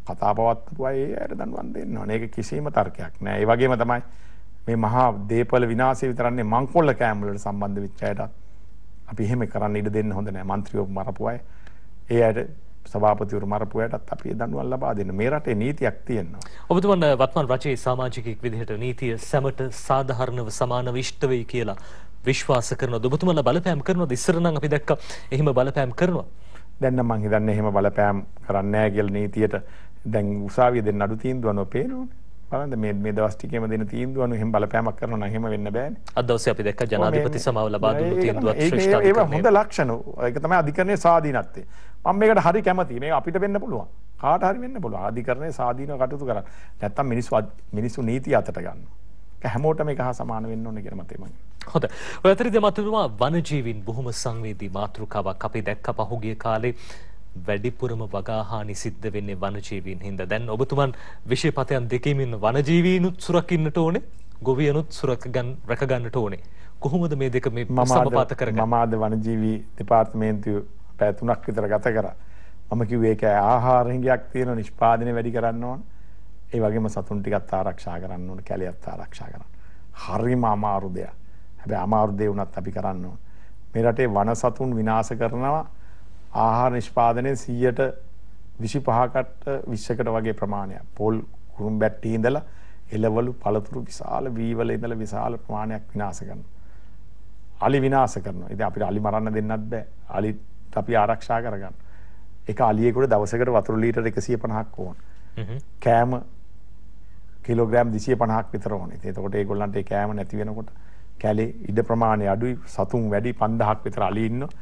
කතාපවත්තුවා ඒ අයට දන්වන් දෙන්න අනේක කිසිීම තර්කයක් නෑ ඒ වගේම තමයි මේ මහා දේපල විනාසේ විතරන්නේ මංකොල්ල කෑම්ලට සම්බන්ධ විච්චයටත් අපි එහෙම කරන්න ඉඩ දෙන්න හොඳ නෑ මන්ත්‍රියෝ මරපුයි ඒ අයට සභාපතිවරු මරපු අයටත් අපි දඬුවම් ලබා දෙන්න. මේ රටේ නීතියක් තියෙනවා. ඔබතුමන් වත්මන් රජයේ සමාජිකයෙක් විදිහට නීතිය සැමට සාධාරණව සමානව ඉෂ්ට වෙයි කියලා විශ්වාස කරනවද? ඔබතුමන්ලා බලපෑම් කරනවද? ඉස්සර නම් අපි දැක්කා එහෙම බලපෑම් කරනවා. දැන් නම් මං හිතන්නේ එහෙම බලපෑම් කරන්නේ නැහැ කියලා නීතියට දැන් උසාවිය දෙන්න අඩු තීන්දුවනෝ පේනවනේ. බලන්න මේ මේ දවස් ටිකේම දෙන තීන්දුව අනු එහෙම බලපෑමක් කරනවා නම් එහෙම වෙන්න බෑනේ. අද දවසේ අපි දැක්ක ජනාධිපති සමාව ලබා දුන්නු තීන්දුවත් ශ්‍රේෂ්ඨත්වය. ඒක හොඳ ලක්ෂණ. ඒක තමයි අධිකරණයේ ස්වාධීනත්වය. මම මේකට හරි කැමතියි. මේක අපිට වෙන්න පුළුවන්. කාට හරි වෙන්න පුළුවන්. ආධිකරණය සාධීනව කටයුතු කරා. නැත්තම් මිනිස්සු මිනිස්සු නීති අතට ගන්නවා. හැමෝටම එක හා සමාන වෙන්න ඕන කියලා මතේ මම. හොඳයි. ඔය අතරේදී මතුනවා වනජීවීන් බොහොම සංවේදී මාතෘකාවක් අපි දැක්ක පහුගිය කාලේ වැඩිපුරම වගාහානි සිද්ධ වෙන්නේ වනජීවීන් හින්දා. දැන් ඔබතුමන් විශේෂපතයන් දෙකේම ඉන්න වනජීවීනුත් සුරකින්නට ඕනේ, ගොවියනුත් සුරකගන් රැකගන්නට ඕනේ. කොහොමද මේ දෙක මේ සමපාත කරගන්නේ? මම ආද වනජීවී දෙපාර්තමේන්තුව පැය තුනක් විතර ගත කරා. මම කිව්වේ ඒක ආහාර හිඟයක් තියෙන නිෂ්පාදනය වැඩි කරන්න ඕන. ඒ වගේම සතුන් ටිකත් ආරක්ෂා කරන්න ඕන, කැලියත් ආරක්ෂා කරන්න. හරිම අමාරු දෙයක්. හැබැයි අමාරු දේ වුණත් අපි කරන්න ඕන. මේ රටේ වන සතුන් විනාශ කරනවා ආහාර නිෂ්පාදනය 100ට 25කට 20කට වගේ ප්‍රමාණයක්. පොල් කුරුම් බැට්ටි ඉඳලා එළවලු පළතුරු විශාල වීවල ඉඳලා විශාල ප්‍රමාණයක් විනාශ කරනවා. අලි විනාශ කරනවා. ඉතින් අපිට අලි මරන්න දෙන්නත් බෑ. අලි අපි ආරක්ෂා කරගන්න. එක අලියෙකුට දවසකට වතුර ලීටර් 150ක් ඕන. කෑම කිලෝග්‍රෑම් 250ක් විතර ඕනේ. එතකොට ඒගොල්ලන්ට ඒ කෑම නැති වෙනකොට කැලේ ඉඩ ප්‍රමාණය අඩුයි, සතුන් වැඩි 5000ක් විතර අලි ඉන්නවා.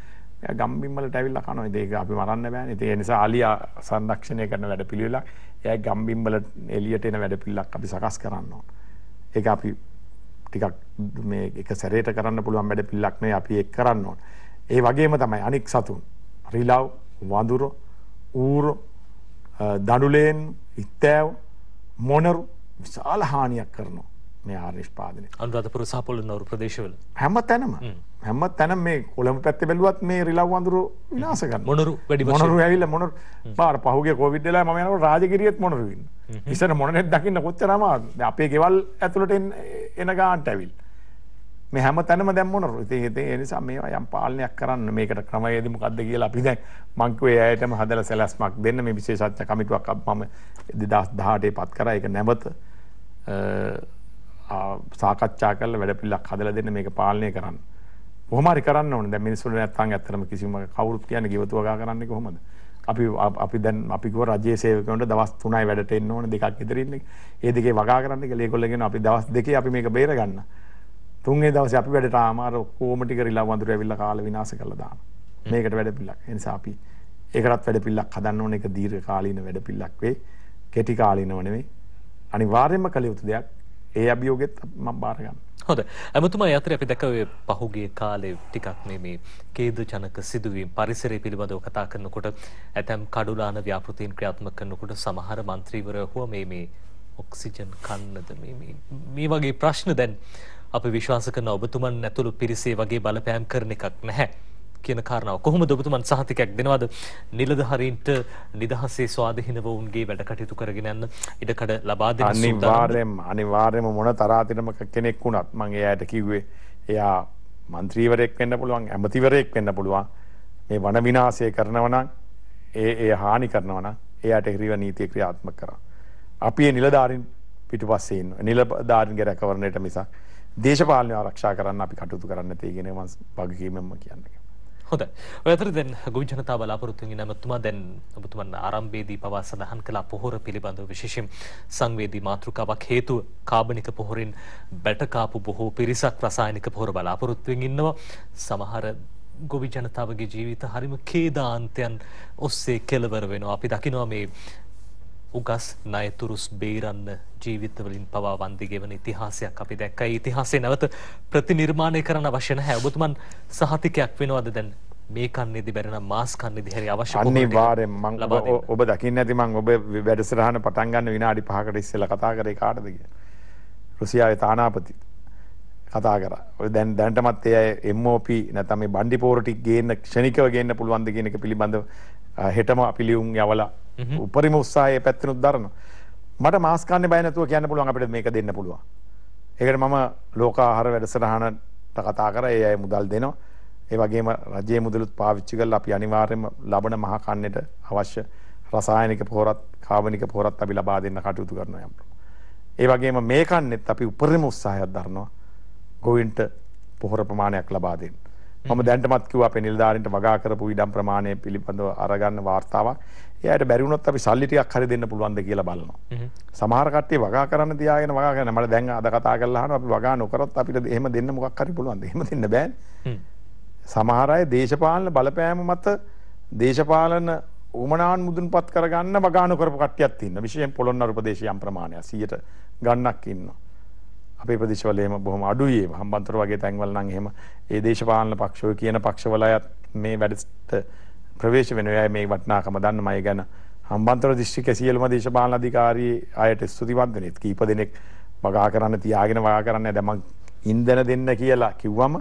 ගම්බිම් වලට ඇවිල්ලා කනවා. ඒක අපි මරන්න බෑනේ. ඒ නිසා අලිය සංරක්ෂණය කරන වැඩපිළිවෙලක්, එයා ගම්බිම් වල එළියට එන වැඩපිළිවෙලක් අපි සකස් කරන්න ඕන. ඒක අපි ටිකක් මේ එක සැරේට කරන්න පුළුවන් වැඩපිළිවෙලක් නෙවෙයි අපි ඒක කරන්න ඕන. ඒ වගේම තමයි අනික් සතුන් රිලව් වඳුර ඌර දඩුලේන් ඉත්තෑව් මොනරු විශාල හානියක් කරනවා මේ ආර්නිෂ්පාදනය අනුරාධපුර සහ පොළොන්නරු ප්‍රදේශවල හැම තැනම හැම තැන මේ කොළඹ පැත්තේ බැලුවත් මේ රිලව් වඳුරු විනාශ කරනවා මොනරු වැඩි මොනරු ඇවිල්ලා මොනරු පාර පහුගිය කොවිඩ් වෙලා මම යනකොට රාජගිරියෙත් මොනරු ඉන්න ඉස්සර මොනරෙක් දකින්න කොච්චර අමාරුද අපේ ගෙවල් ඇතුළට එන ගාන්ට ඇවිල්ලා මේ හැම තැනම දැන් මොන ඉතින් ඉතින් ඒ නිසා මේවා යම් පාලනයක් කරන්න මේකට ක්‍රමවේද මොකද්ද කියලා අපි දැන් මං කිව්වේ ඇයටම හදලා සැලැස්මක් දෙන්න මේ විශේෂඥ කමිටුවක් මම 2018 පත් කරා ඒක නැවත සාකච්ඡා කරලා වැඩපිළිවෙලක් හදලා දෙන්න මේක පාලනය කරන්න. කොහොම හරි කරන්න ඕනේ. දැන් මිනිස්සුන්ට නැත්තම් ඇත්තටම කිසිම කවුරුත් කියන්නේ ගෙවතු වගා කරන්නේ කොහොමද? අපි අපි දැන් අපි කිව්ව රජයේ සේවකයන්ට දවස් 3යි වැඩට එන්න ඕනේ දෙකක් ඉදිරින්. ඒ දෙකේ වගා කරන්න කියලා ඒගොල්ලෝ කියන අපි දවස් දෙකේ අපි මේක බේර ගන්න. තුන්ේ දවස අපි වැඩට ආමාර කෝමටි කරලා වඳුර ඇවිල්ල කාල විනාස කළ දාන මේකට වැඩ පිල්ලක් එනිසා අපි ඒකටත් වැඩ පිල්ලක් හදන්න ඕන එක දීර්ඝ කාලීන වැඩ පිල්ලක් වේ කෙටි කාලීනව නෙවෙයි අනිවාර්යයෙන්ම කළ යුතු දෙයක් ඒ අභියෝගෙත් මම බාර ගන්නවා හොඳ ඇමතුමා යතර අපි දැකවේ පහුගේ කාලෙ ටිකක් මේ මේ කේදු ජනක සිදුවීම් පරිසරය පිළිබඳව කතා කරනකොට ඇතැම් කඩුලාන ව්‍යාපෘතීන් ක්‍රියාත්මක කරනකොට සමහර මන්ත්‍රීවරයෝ මේ මේ ඔක්සිජන් කන්නද මේ මේ වගේ ප්‍රශ්න දැන් අපි විශ්වාස කරන ඔබතුමන් ඇතුළු පිරිසේ වගේ බලපෑම් කරන එකක් නැහැ කියන කාරණාව කොහොමද ඔබතුමන් සහතිකයක් දෙනවද නිලධාරීන්ට නිදහසේ ස්වාධීනව වුන්ගේ වැඩ කටයුතු කරගෙන යන්න ඉඩකඩ ලබා දෙන්න අනිවාර්යෙන්ම අනිවාර්යෙන්ම මොන තරාතිරම කෙනෙක් වුණත් මම එයාට කිව්වේ එයා മന്ത്രിවරයෙක් වෙන්න පුළුවන් ඇමතිවරයෙක් වෙන්න පුළුවන් මේ වන විනාශය කරනවා නම් ඒ ඒ හානි කරනවා නම් එයාට හිරිව නීතිය ක්‍රියාත්මක කරා. අපි ඒ නිලධාරීන් පිටුපස්සේ ඉන්නවා. නිලධාරීන්ගේ රැකවරණයට මිසක් දේශපාලනය ආරක්ෂා කරන්න අපි කටයුතු කරන්න තියෙන මම වගකීමෙන්ම කියන්නේ. හොඳයි. ඔය අතර දැන් ගොවි ජනතාව බලාපොරොත්තු වෙන නමතුමා දැන් ඔබතුමන් ආරම්භයේදී පවා සඳහන් කළ පොහොර පිළිබඳව විශේෂයෙන් සංවේදී මාතෘකාවක් හේතුව කාබනික පොහොරින් බැටකාපු බොහෝ පිරිසක් රසායනික පොහොර බලාපොරොත්තු ඉන්නවා. සමහර ගොවි ජනතාවගේ ජීවිත හරිම කේදාන්තයන් ඔස්සේ කෙලවර වෙනවා. අපි දකිනවා මේ උගස් ණයතුරුස් බේරන්න ජීවිතවලින් පවා වන්දි ගෙවන ඉතිහාසයක් අපි දැක්කා. ඒ ඉතිහාසය නැවත ප්‍රතිනිර්මාණය කරන්න අවශ්‍ය නැහැ. ඔබතුමන් සහතිකයක් වෙනවද දැන් මේ කන්නේදී බැරි නම් මාස් කන්නේදී හරි අවශ්‍ය අනිවාර්යෙන් මම ඔබ දකින්න ඇති මම ඔබ වැඩසටහන පටන් ගන්න විනාඩි 5කට ඉස්සෙල්ලා කතා කරේ කාටද කියලා. රුසියාවේ තානාපති කතා කර දැන් දැන්ටමත් එය MOP නැතම බණ්ඩිපෝරටික් ගේන්න ක්ෂණිකව ගේන්න පුළුවන්ද කියන එක පිළිබඳව හෙටම පිළියුම් යවලා Mm-hmm. උපරිම උත්සාහය පැත්තනුත් දරන. මට මාස්කාන්න බයනතුව කියන්න පුළුවන් අපිට මේක දෙන්න පුළුවන්. ඒකට මම ලෝකාහර වැඩසටහනට කතා කර ඒ අය මුදල් දෙනවා. ඒ වගේම රජයේ මුදලුත් පාවිච්චි කරලා අපි අනිවාර්යයෙන්ම ලබන මහ කන්නේට අවශ්‍ය රසායනික පොහොරත් කාබනික පොහොරත් අපි ලබා දෙන්න කටයුතු කරනවා යම්. ඒ වගේම මේ කන්නේත් අපි උපරිම උත්සාහයක් දරනවා ගොවින්ට පොහොර ප්‍රමාණයක් ලබා දෙන්න. මම mm-hmm. දැන්ටමත් කිව්වා අපේ නිලධාරීන්ට වගා කරපු ඉඩම් ප්‍රමාණය පිළිබඳව අරගන්න වාර්තාවක්. එයාට බැරි වුණොත් අපි සල්ලි ටිකක් හරි දෙන්න පුළුවන්ද කියලා බලනවා. සමහර කට්ටිය වගා කරන්න තියාගෙන වගා කරන මට දැන් අද කතා කරලා අහනවා අපි වගා නොකරොත් අපිට එහෙම දෙන්න මොකක් හරි පුළුවන්ද? එහෙම දෙන්න බෑනේ. සමහර අය දේශපාලන බලපෑම මත දේශපාලන උමනාන් මුදුන්පත් කරගන්න වගාන කරපු කට්ටියක් තියෙනවා. විශේෂයෙන් පොළොන්නරු ප්‍රදේශයම් ප්‍රමාණය 100ට ගණනක් ඉන්නවා. අපේ ප්‍රදේශවල එහෙම බොහොම අඩුයි ඒ හම්බන්තොට වගේ තැන්වල නම් එහෙම ඒ දේශපාලන පක්ෂෝ කියන පක්ෂවල අයත් මේ වැඩට ප්‍රවේශ වෙනවා. මේ වටිනාකම දන්න මම ගැන හම්බන්තොට දිස්ත්‍රික්කයේ සියලුම දේශපාලන අධිකාරී අයට ස්තුතිවන්ත වෙනවා. කීප දෙනෙක් වගා කරන්න තියාගෙන වගා කරන්න දැන් මං ඉන්ධන දෙන්න කියලා කිව්වම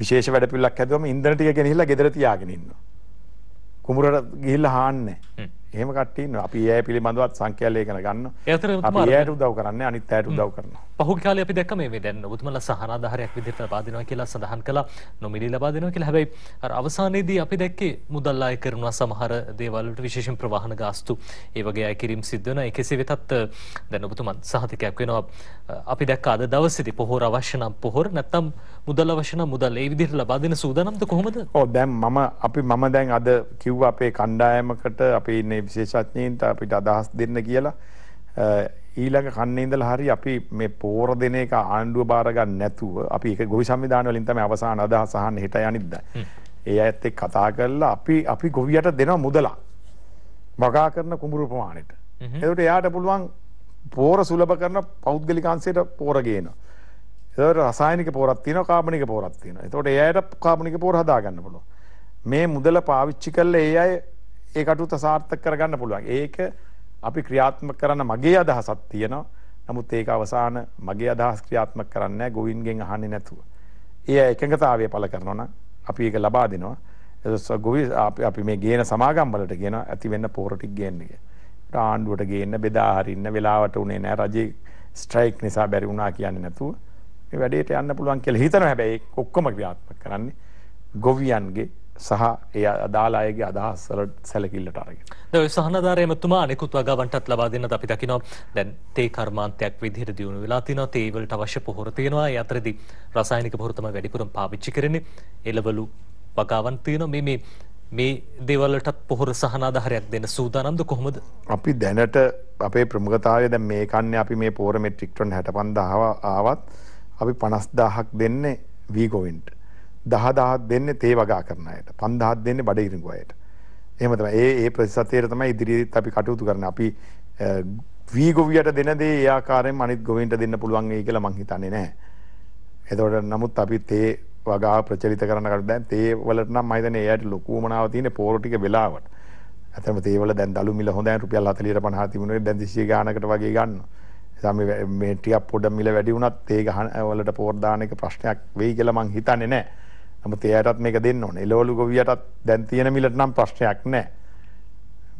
විශේෂ වැඩ පිළිලක් හැදුවම ඉන්ධන ටික ගෙනහිලා ගෙදර තියාගෙන ඉන්නවා. කුමරට ගිල්ල හාන්න එහම කටන අපි ඒ පිළිබඳවත් සංකයාලය කන ගන්න ඇතර යට දව කරන්න අනි තෑට දව කරන පහු කාල අපි දැක්ම මේ දැන්න උතුමල සහනාධහරයක් විදිට බාදනවා කියලා සඳහන් කලා නොමිලි ලබාදනවා කියලා හැබයි අවසානයේදී අපි දැක්කේ මුදල්ලාය කරනවා සමහර දේවල්ට විශේෂෙන් ප්‍රවාහන ගාස්තු ඒවගේ අයකිරීම් සිද්ධන එකසේ වෙතත් දැන ඔබතුමන් සහතිකයක් වෙනවා අපි දැක් අද දවසිදි පොහොර අවශ්‍යනම් පොහොර නැත්තම් මුදල් අවශන මුදල් ඒ විදිහට ලබා දෙන සූදානම්ද කොහොමද? ඔව් දැන් මම අපි මම දැන් අද කිව්ව අපේ කණ්ඩායමකට අපි ඉන්නේ විශේෂඥයින්ට අපිට අදහස් දෙන්න කියලා ඊළඟ කන්නේ ඉඳලා හරි අපි මේ පෝර දෙන එක ආණ්ඩුව බාර ගන්න නැතුව අපි ඒක ගොවි සංවිධාන වලින් තමයි අවසාන අදහස අහන්න හිට යනිද්දා. ඒ අයත් එක්ක කතා කරලා අපි අපි ගොවියට දෙනවා මුදලක්. වගා කරන කුඹුරු ප්‍රමාණයට. එතකොට එයාට පුළුවන් පෝර සුලභ කරන පෞද්ගලිකාංශයට පෝර ගේනවා. එතකොට රසායනික පෝරක් තියෙනවා කාබනික පෝරක් තියෙනවා. එතකොට ඒ අයට කාබනික පෝර හදාගන්න පුළුවන්. මේ මුදල පාවිච්චි කරලා ඒ අය ඒ කටයුත්ත සාර්ථක කරගන්න පුළුවන්. ඒක අපි ක්‍රියාත්මක කරන්න මගේ අදහසක් තියෙනවා. නමුත් ඒක අවසාන මගේ අදහස් ක්‍රියාත්මක කරන්නේ නැහැ ගොවින්ගෙන් අහන්නේ නැතුව. ඒ අය එකඟතාවය පළ කරනවා නම් අපි ඒක ලබා දෙනවා. ගොවි අපි මේ ගේන සමාගම්වලට කියන ඇති වෙන්න පෝරටික් ගේන්නක. ආණ්ඩුවට ගේන්න බෙදා හරින්න වෙලාවට උනේ නෑ රජේ ස්ට්‍රයික් නිසා බැරි වුණා කියන්නේ නැතුව මේ වැඩේට යන්න පුළුවන් කියලා හිතනවා හැබැයි ඔක්කොම ක්‍රියාත්මක කරන්නේ ගොවියන්ගේ සහ ඒ අදාලායගේ අදහස්සල සැලකිල්ලට අරගෙන. දැන් සහනදාරයමතුමා අනිකුත් වගවන්ටත් ලබා දෙන්නත් අපි දකිනවා. දැන් තේ කර්මාන්තයක් විදිහට දියුණු වෙලා තිනවා. තේ වලට අවශ්‍ය පොහොර තියෙනවා. ඒ අතරේදී රසායනික පොහොර තමයි වැඩිපුරම පාවිච්චි කරන්නේ. එළවලු වගවන් තියෙනවා. මේ මේ මේ දේවල්ලටත් පොහොර සහනාධාරයක් දෙන්න සූදානම්ද කොහොමද? අපි දැනට අපේ ප්‍රමුඛතාවය දැන් මේ කන්නේ අපි මේ පොහොර මෙට්‍රික් ටන් 65000 ආවත් අපි 50000ක් දෙන්නේ වීගෝවෙන්ට 10000ක් දෙන්නේ තේ වගා කරන අයට 5000ක් දෙන්නේ බඩ ඉරිඟු අයට එහෙම තමයි ඒ ඒ ප්‍රතිශතයට තමයි ඉදිරියේත් අපි කටයුතු කරන්නේ අපි වීගොවියට දෙන දේ ඒ ආකාරයෙන්ම අනිත් ගොවීන්ට දෙන්න පුළුවන් වෙයි කියලා මං හිතන්නේ නැහැ එතකොට නමුත් අපි තේ වගා ප්‍රචලිත කරන කට දැන් තේ වලට නම් මම හිතන්නේ එයාට ලොකු උමනාව තියෙන්නේ පෝර ටික වෙලාවට ඇතම තේවල දැන් දළු මිල හොඳයි රුපියල් 40 50 තිබුණේ දැන් 200 ගානකට වගේ ගන්නවා මේ ටිකක් පොඩ මිල වැඩි වුණත් ඒ ගහන වලට පෝර්දාන එක ප්‍රශ්නයක් වෙයි කියලා මං හිතන්නේ නැහැ. නමුත් එයාටත් මේක දෙන්න ඕනේ. එළවලු ගොවියටත් දැන් තියෙන මිලට නම් ප්‍රශ්නයක් නැහැ.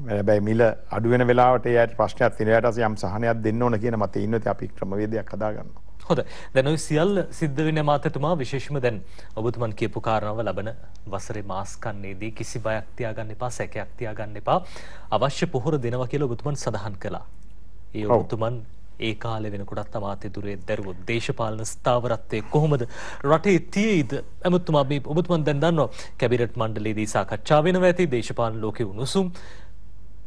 හැබැයි මිල අඩු වෙන වෙලාවට එයාට ප්‍රශ්නයක් තියෙන. එයාට යම් සහනයක් දෙන්න ඕන කියන මතය ඉන්නවා. ඉතින් අපි ක්‍රමවේදයක් හදාගන්නවා. හොඳ. දැන් ওই සියල්ල සිද්ධ වෙන මාතතුමා විශේෂම දැන් ඔබතුමන් කියපු කාරණාව ලබන වසරේ මාස් කන්නේදී කිසි බයක් තියාගන්න එපා, සැකයක් තියාගන්න එපා. අවශ්‍ය පොහොර දෙනවා කියලා ඔබතුමන් සඳහන් කළා. ඒ ඔබතුමන් ඒ කාලෙ වෙනකොටත් තම අතීතුරේ දැරුවොත් දේශපාලන ස්ථාවරත්වය කොහොමද රටේ තියෙයිද ඇමතුමා මේ ඔබතුමන් දැන් දන්නවා කැබිනට් මණ්ඩලයේදී සාකච්ඡා වෙනවා ඇති දේශපාලන ලෝකයේ උණුසුම්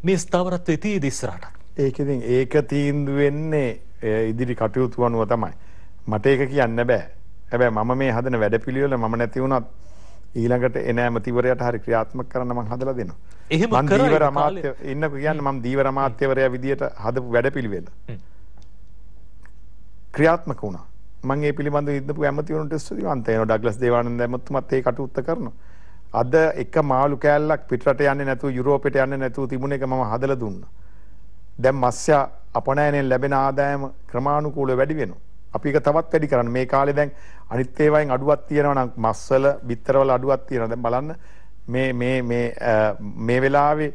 මේ ස්ථාවරත්වය තියෙයිද ඉස්සරහට ඒක ඉතින් ඒක තීන්දුව වෙන්නේ ඉදිරි කටයුතු අනුව තමයි මට ඒක කියන්න බෑ හැබැයි මම මේ හදන වැඩපිළිවෙල මම නැති වුණත් ඊළඟට එන ඇමතිවරයට හරි ක්‍රියාත්මක කරන්න මම හදලා දෙනවා එහෙම කරලා ඉන්නකෝ කියන්නේ මම දීවර අමාත්‍යවරයා විදියට හදපු වැඩපිළිවෙල ක්‍රියාත්මක වුණා. මම ඒ පිළිබඳව ඉදපු ඇමතිවරුන්ට ස්තුතිවන්ත වෙනවා. ඩග්ලස් දේවානන්ද ඇමතුමත් ඒ කටයුත්ත කරනවා. අද එක මාළු කෑල්ලක් පිටරට යන්නේ නැතුව යුරෝපෙට යන්නේ නැතුව තිබුණ එක මම හදලා දුන්නා. දැන් මත්ස්‍ය අපනයනෙන් ලැබෙන ආදායම ක්‍රමානුකූලව වැඩි වෙනවා. අපි ඒක තවත් වැඩි කරන්න. මේ කාලේ දැන් අනිත් ඒවායින් අඩුවක් තියෙනවා නම් මස්වල, බිත්තරවල අඩුවක් තියෙනවා. දැන් බලන්න මේ මේ මේ මේ වෙලාවේ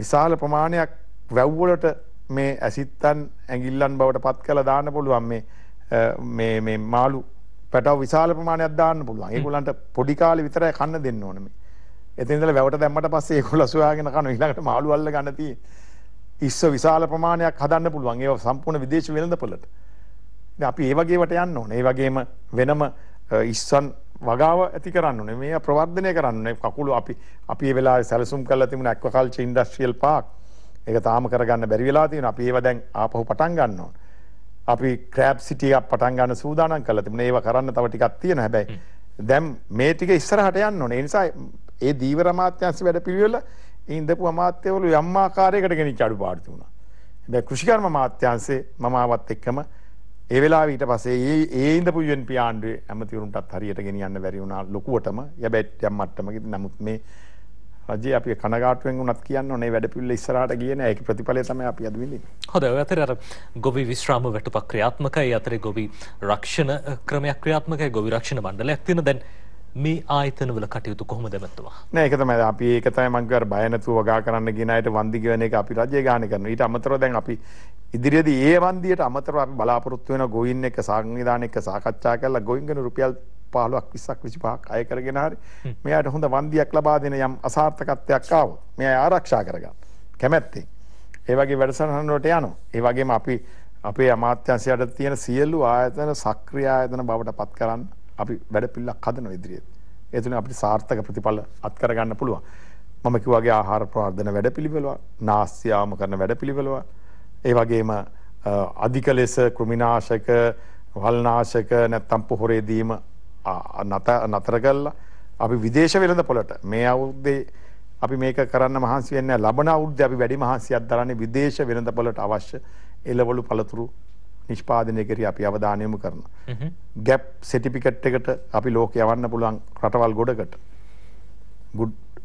විශාල ප්‍රමාණයක් වැව් වලට මේ ඇසිත්තන් ඇගිල්ලන් බවට පත් කළ දාන්න පුළුවන් මේ මාලු පැටව විශාල ප්‍රමාණයක් දාන්න පුළුවන් ඒගොල්ලන්ට පොඩි කාලේ විතරයි කන්න දෙන්න ඕනේ මේ. එතන ඉඳලා වැවට දැම්මට පස්සේ ඒගොල්ලෝ සොයාගෙන කන ඊළඟට මාළු අල්ල ගන්න තියෙන්නේ. ඉස්ස විශාල ප්‍රමාණයක් හදන්න පුළුවන්. ඒව සම්පූර්ණ විදේශ වෙළඳපොළට. ඉතින් අපි ඒ වගේ වට යන්න ඕනේ. ඒ වගේම වෙනම ඉස්සන් වගාව ඇති කරන්න ඕනේ. මේ ප්‍රවර්ධනය කරන්න ඕනේ. කකුල අපි අපි ඒ වෙලාවේ සැලසුම් කරලා තිබුණ ඇක්වාකල්චර් ඉන්ඩස්ට්‍රියල් පාක් ඒක තාම කරගන්න බැරි වෙලා තියෙනවා. අපි ඒව දැන් ආපහු පටන් ගන්න ඕන. අපි ක්‍රෑප් සිටි එකක් පටන් ගන්න සූදානම් කරලා තිබුණා. ඒව කරන්න තව ටිකක් තියෙන හැබැයි. දැන් මේ ටික ඉස්සරහට යන්න ඕනේ. ඒ නිසා ඒ දීවර අමාත්‍යාංශ වැඩපිළිවෙල ඉඳපු අමාත්‍යවරු යම් ආකාරයකට ගෙනිච්ච අඩුපාඩු තිබුණා. හැබැයි කෘෂිකර්ම අමාත්‍යාංශේ මම ආවත් එක්කම ඒ වෙලාව ඊට පස්සේ ඒ ඒ ඉඳපු UNP ආණ්ඩුවේ ඇමතිවරුන්ටත් හරියට ගෙනියන්න බැරි වුණා ලොකුවටම. යැබැයි යම් මට්ටමක නමුත් මේ රජයේ අපි කනගාටුවෙන් වුණත් කියන්න ඕනේ වැඩපිළිවෙල ඉස්සරහට ගියේ නෑ. ඒකේ ප්‍රතිඵලය තමයි අපි අද විඳින්නේ. හොඳයි. ඔය අතරේ අර ගොවි විශ්‍රාම වැටුපක් ක්‍රියාත්මකයි. අතරේ ගොවි රක්ෂණ ක්‍රමයක් ක්‍රියාත්මකයි. ගොවි රක්ෂණ මණ්ඩලයක් තියෙන දැන් මේ ආයතනවල කටයුතු කොහොමද මැත්තුවා? නෑ ඒක තමයි අපි ඒක තමයි මම කියවර බය නැතුව වගා කරන්න කියන අයට වන්දි ගෙවන එක අපි රජය ගාන කරනවා. ඊට අමතරව දැන් අපි ඉදිරියේදී ඒ වන්දියට අමතරව අපි බලාපොරොත්තු වෙන ගොයින් එක සංවිධානය එක්ක සාකච්ඡා කරලා ගොයින් ගැන රුපියල් 15ක් 20ක් 25ක් අය කරගෙන හරි මෙයාට හොඳ වන්දියක් ලබා දෙන යම් අසාර්ථකත්වයක් ආවොත් මෙයා ආරක්ෂා කරගන්න කැමැත්තෙන් ඒ වගේ වැඩසටහන් වලට යනවා ඒ වගේම අපි අපේ අමාත්‍යංශයට තියෙන සියලු ආයතන සක්‍රිය ආයතන බවට පත් කරන්න අපි වැඩපිළිවෙලක් හදන ඉදිරියට ඒ තුලින් අපිට සාර්ථක ප්‍රතිඵල අත්කර ගන්න පුළුවන් මම කිව්වාගේ ආහාර ප්‍රාර්ධන වැඩපිළිවෙල නාස්තියාම කරන වැඩපිළිවෙල ඒ වගේම අධික ලෙස කෘමිනාශක වල්නාශක නැත්තම් පොහොරේ දීම නතර කල්ලා අපි විදේශ වෙළඳ පොලට මේ අවුද්දේ අපි මේක කරන්න මහන්සිවෙන්න ලබන අවුද්‍ය අපි වැඩි මහන්සියක් දරන්නේ විදේශ වෙළඳ පොලට අවශ්‍ය එලවලු පළතුරු නිෂ්පාදනය කෙරි අපි අවධානයමු කරන. ගැප් සෙටිපිකට් එකට අපි ලෝක යවන්න පුළුවන් රටවල් ගොඩකට.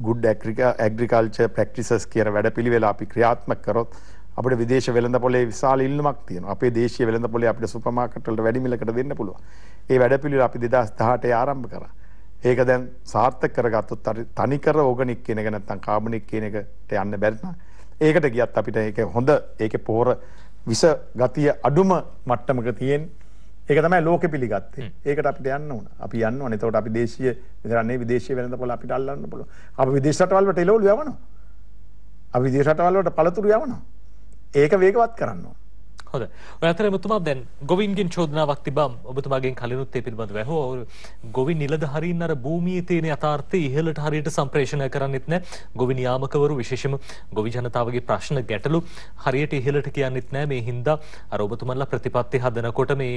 ගුඩ් ඇක්‍රික ඇග්‍රිකල්ච ප්‍රක්ටිසස් කියර වැඩ පිළිවෙලා අපි ක්‍රියාත්ම කරොත් අපට විදේශ වෙළඳ පොලේ විශාල ඉල්ලමක් තියෙන අපේ දේශය වෙළඳ පොලේ අපට සුපමාකටට වැඩිමිලකට දෙන්න පුළුවන්. ඒ වැඩපිළි අපි දෙදස් දහට ආරම්භ කර. ඒක දැන් සාර්ථක කරගත්තුත් තනිකර ඕගනික් කියන එක නැත්තම් කාබනික් කියන එකට යන්න බැරිනම් ඒකට ගියත් අපිට ඒක හොඳ ඒක පොහොර විස ගතිය අඩුම මට්ටමක තියෙන ඒක තමයි ලෝකෙ පිළිගත්තේ. ඒකට අපිට යන්න ඕන. අපි යන්න ඕනේ. එතකොට අපි දේශීය විතරන්නේ විදේශීය වෙළඳපොළ අපිට අල්ලන්න පුළුවන්. අපි විදේශ රටවල් වලට එළවලු යවනවා. අපි විදේශ රටවල් වලට පළතුරු යවනවා. ඒක වේගවත් කරන්න ඕන. හොඳ ඔයතර මතුමා දැන් ගොවින්ගෙන් චෝදනාවක් තිබා ඔබතුමාගෙන් කලිනුත් ඒ පිළිබඳව ඇහුවා ඔව් ගොවි නිලධාරීන් අර භූමියේ තියෙන යථාර්ථය ඉහළට හරියට සම්ප්‍රේෂණය කරන්නෙත් නැහැ ගොවි නියාමකවරු විශේෂම ගොවි ජනතාවගේ ප්‍රශ්න ගැටලු හරියට ඉහළට කියන්නෙත් නැහැ මේ හින්දා අර ඔබතුමන්ලා ප්‍රතිපත්ති හදනකොට මේ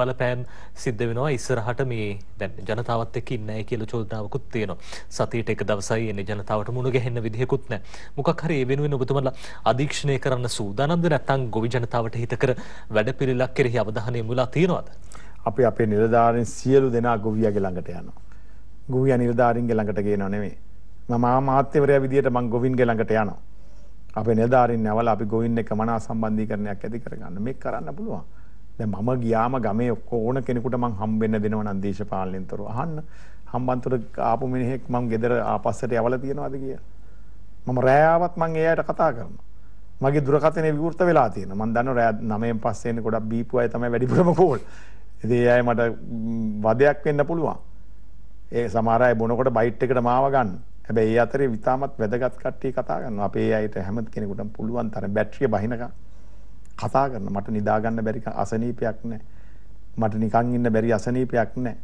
බලපෑම් සිද්ධ වෙනවා ඉස්සරහට මේ දැන් ජනතාවත් එක්ක ඉන්නේ නැහැ කියලා චෝදනාවකුත් තියෙනවා සතියට එක දවසයි එන්නේ ජනතාවට මුණ ගැහෙන්න විදිහකුත් නැහැ මොකක් හරි ඒ වෙනුවෙන් ඔබතුමන්ලා අධීක්ෂණය කරන්න සූදානම්ද නැත්නම් ගොවි ජනතාවට හිත කර වැඩපිළිලක් කෙරෙහි අවධානය මුලා තියෙනවද? අපි අපේ නිලධාරීන් සියලු දෙනා ගොවියගේ ළඟට යනවා. ගොවියා නිලධාරීන්ගේ ළඟට ගේනව නෙමෙයි. මම අමාත්‍යවරයා විදියට මං ගොවින්ගේ ළඟට යනවා. අපේ නිලධාරීන් නැවලා අපි ගොවින් එක මනා සම්බන්ධීකරණයක් ඇති කරගන්න මේක කරන්න පුළුවන්. දැන් මම ගියාම ගමේ ඔක්කොම ඕන කෙනෙකුට මං හම්බෙන්න දෙනවා නම් දේශපාලනෙන්තර අහන්න. හම්බන්තොට ආපු මිනිහෙක් මං ගෙදර ආපස්සට යවලා තියනවාද කියලා. මම රෑයාවත් මං එයාට කතා කරනවා. මගේ දුරකතනය විවෘත වෙලා තියෙන මන් දන්න රෑ නමයෙන් පස්සෙන් ගොඩක් බීපු අය තමයි වැඩිපුරම කෝල් ඉතින් ඒ අය මට වදයක් වෙන්න පුළුවන් ඒ සමහර අය බොනකොට බයිට් එකට මාව ගන්න හැබැයි ඒ අතරේ විතාමත් වැදගත් කට්ටිය කතා කරනවා අපේ අයට හැම කෙනෙකුටම පුළුවන් තරම් බැටරිය බහිනකම් කතා කරන මට නිදා ගන්න බැරි අසනීපයක් නැහැ මට නිකන් ඉන්න බැරි අසනීපයක් නැහැ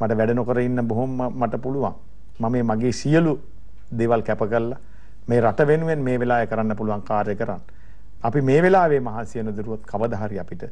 මට වැඩ නොකර ඉන්න බොහොම මට පුළුවන් මම මගේ සියලු දේවල් කැප කරලා මේ රට වෙනුවෙන් මේ වෙලාවේ කරන්න පුළුවන් කාර්ය කරන්න. අපි මේ වෙලාවේ මහන්සි වෙන දරුවොත් කවදා හරි අපිට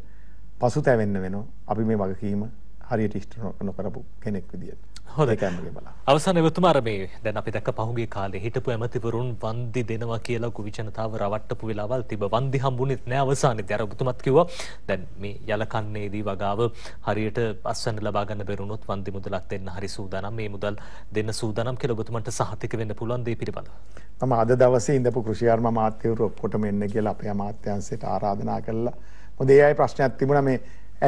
පසුතැවෙන්න වෙනවා. අපි මේ වගකීම හරියට ඉෂ්ට නොකරපු කෙනෙක් විදියට. හොඳ කැමගේ බලා අවසන් එවතුමාර මේ දැන් අපි දැක්ක පහුගේ කාලේ හිටපු ඇමතිවරුන් වන්දි දෙනවා කියලා කුවි ජනතාව රවට්ටපු වෙලාවල් තිබ වන්දි හම්බුනෙත් නෑ අවසානයේදී අර ඔබතුමත් කිව්වා දැන් මේ යලකන්නේදී වගාව හරියට අස්වැන්න ලබා ගන්න බැරුණොත් වන්දි මුදලක් දෙන්න හරි සූදානම් මේ මුදල් දෙන්න සූදානම් කියලා ඔබතුමන්ට සහතික වෙන්න පුළුවන් දේ පිළිබඳව මම අද දවසේ ඉඳපු කෘෂිකර්ම අමාත්‍යවරු ඔක්කොටම එන්න කියලා අපේ අමාත්‍යාංශයට ආරාධනා කළා මොකද ඒ අය ප්‍රශ්නයක් තිබුණා මේ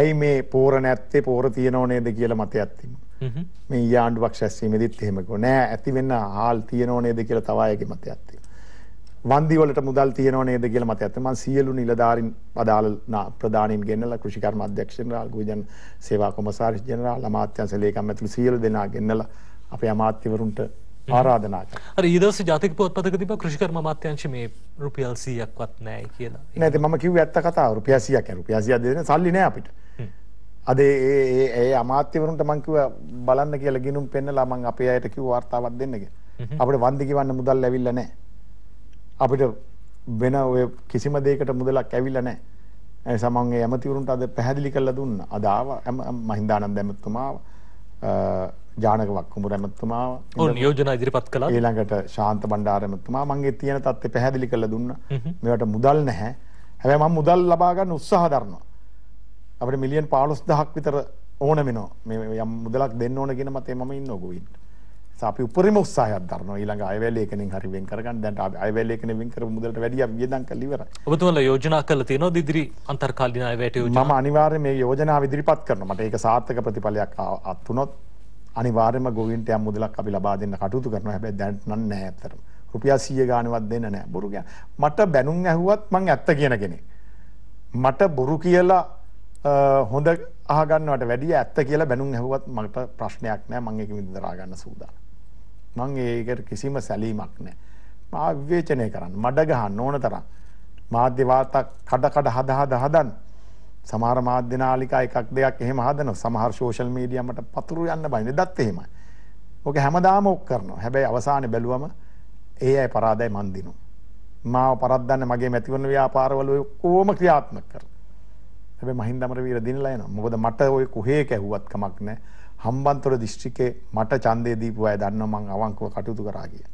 ඇයි මේ පෝර නැත්තේ පෝර තියනෝ නේද කියලා මතයක් තිබුණා Mm-hmm. මේ යාණ්ඩුවක් ශැස්වීමේදීත් එහෙමකෝ නෑ ඇති වෙන්න හාල් තියෙනව නේද කියලා තවායගේ මතයක් තියෙනවා. වන්දි වලට මුදල් තියෙනව නේද කියලා මතයක් තියෙනවා. මම සියලු නිලධාරීන් අදාළ ප්‍රධානීන් ගෙන්නලා කෘෂි කර්ම අධ්‍යක්ෂ ජෙනරාල් ගුවන් සේවා කොමසාරිස් ජෙනරාල් අමාත්‍යංශ ලේකම් ඇතුළු සියලු දෙනා ගෙන්නලා අපේ අමාත්‍යවරුන්ට mm-hmm. ආරාධනා කර ඒදවස ජාතික පොත්පතක තිබ කෘෂිකර්ම මාත්‍යංශ මේ රුපියල් සීයක්වත් නෑ කියලා නැති මම කිව් ඇත්ත කතා රුපියසියක් රුපියසිය දෙන සල්ලි නෑ අපිට අද ඒ ඒ අමාත්‍යවරුන්ට මං කිව්වා බලන්න කියලා ගිනුම් පෙන්නලා මං අපේ අයට කිව්ව වර්තාවක් දෙන්න කියලා. අපිට වන්දි ගෙවන්න මුදල් ලැබිලා නැහැ. අපිට වෙන ඔය කිසිම දෙයකට මුදලක් ඇවිල්ලා නැහැ. ඒ සමන් ඒ ඇමතිවරුන්ට අද පැහැදිලි කරලා දුන්නා. අද ආවා මහින්දානන්ද ඇමතුමා ජානක වක්කුමර ඇමතුමා නියෝජන ඉදිරිපත් කළා. ඊළඟට ශාන්ත බණ්ඩාර ඇමතුමා මගේ තියෙන තත්ත්වය පැහැදිලි කරලා දුන්නා. මේවට මුදල් නැහැ. හැබැයි මම මුදල් ලබා ගන්න උත්සාහ දරනවා. අපට මිලියන් පාලොස් දහක් විතර ඕන වෙනවා මේ යම් මුදලක් දෙන්න ඕන කියන මතේ මම ඉන්නවා ගොවින්ට. අපි උපරිම උත්සාහයක් දරනවා ඊළඟ අයවැල් ඒකණෙන් හරි වෙන් කරගන්න දැන් අයවැල් ඒකණෙන් වෙන් කරපු මුදලට වැඩිය වියදම් කරලා ඉවරයි. ඔබතුමාලා ಯೋಜනා කරලා තියෙනවද ඉදිරි අන්තර්කාලීන අයවැයට යෝජනා? මම අනිවාර්යයෙන් මේ යෝජනාව ඉදිරිපත් කරනවා. මට ඒක සාර්ථක ප්‍රතිඵලයක් අත් වුණොත් අනිවාර්යයෙන්ම ගොවින්ට යම් මුදලක් අපි ලබා දෙන්න කටයුතු කරනවා. හැබැයි දැන් නම් නැහැ අතරම. රුපියල් 100 ගානවත් දෙන්න නැහැ. බොරු මට බැනුම් ඇහුවත් මං ඇත්ත කියන කෙනෙක්. මට බොරු කියලා හොඳ අහගන්නවට වැඩිය ඇත්ත කියලා බැනුම් ඇහුවත් මට ප්‍රශ්නයක් නෑ මං එක විදරා ගන්න සූදානම්. මං ඒකට කිසිම සැලීමක් නෑ. මා විවේචනය කරන්න මඩ ගහන්න ඕන තරම්. මාධ්‍ය වාර්තා කඩ කඩ හද හද හදන්න. සමහර මාධ්‍ය නාලිකා එකක් දෙකක් එහෙම හදනවා. සමහර සෝෂල් මීඩියා මට පතුරු යන්න බයින දත් එහෙමයි. ඕක හැමදාම ඔක් කරනවා. හැබැයි අවසානයේ බැලුවම ඒ අය පරාදයි මන් දිනුවා. මාව පරද්දන්න මගේ මැතිවරණ ව්‍යාපාරවල ඔක්කොම ක්‍රියාත්මක කරනවා. හැබැයි මහින්ද අමරවීර දිනලා එනවා. මොකද මට ওই කුහේ කැහුවත් කමක් නැහැ. හම්බන්තොට දිස්ත්‍රික්කේ මට ඡන්දේ දීපු අය දන්නවා මං අවංකව කටයුතු කරා කියලා.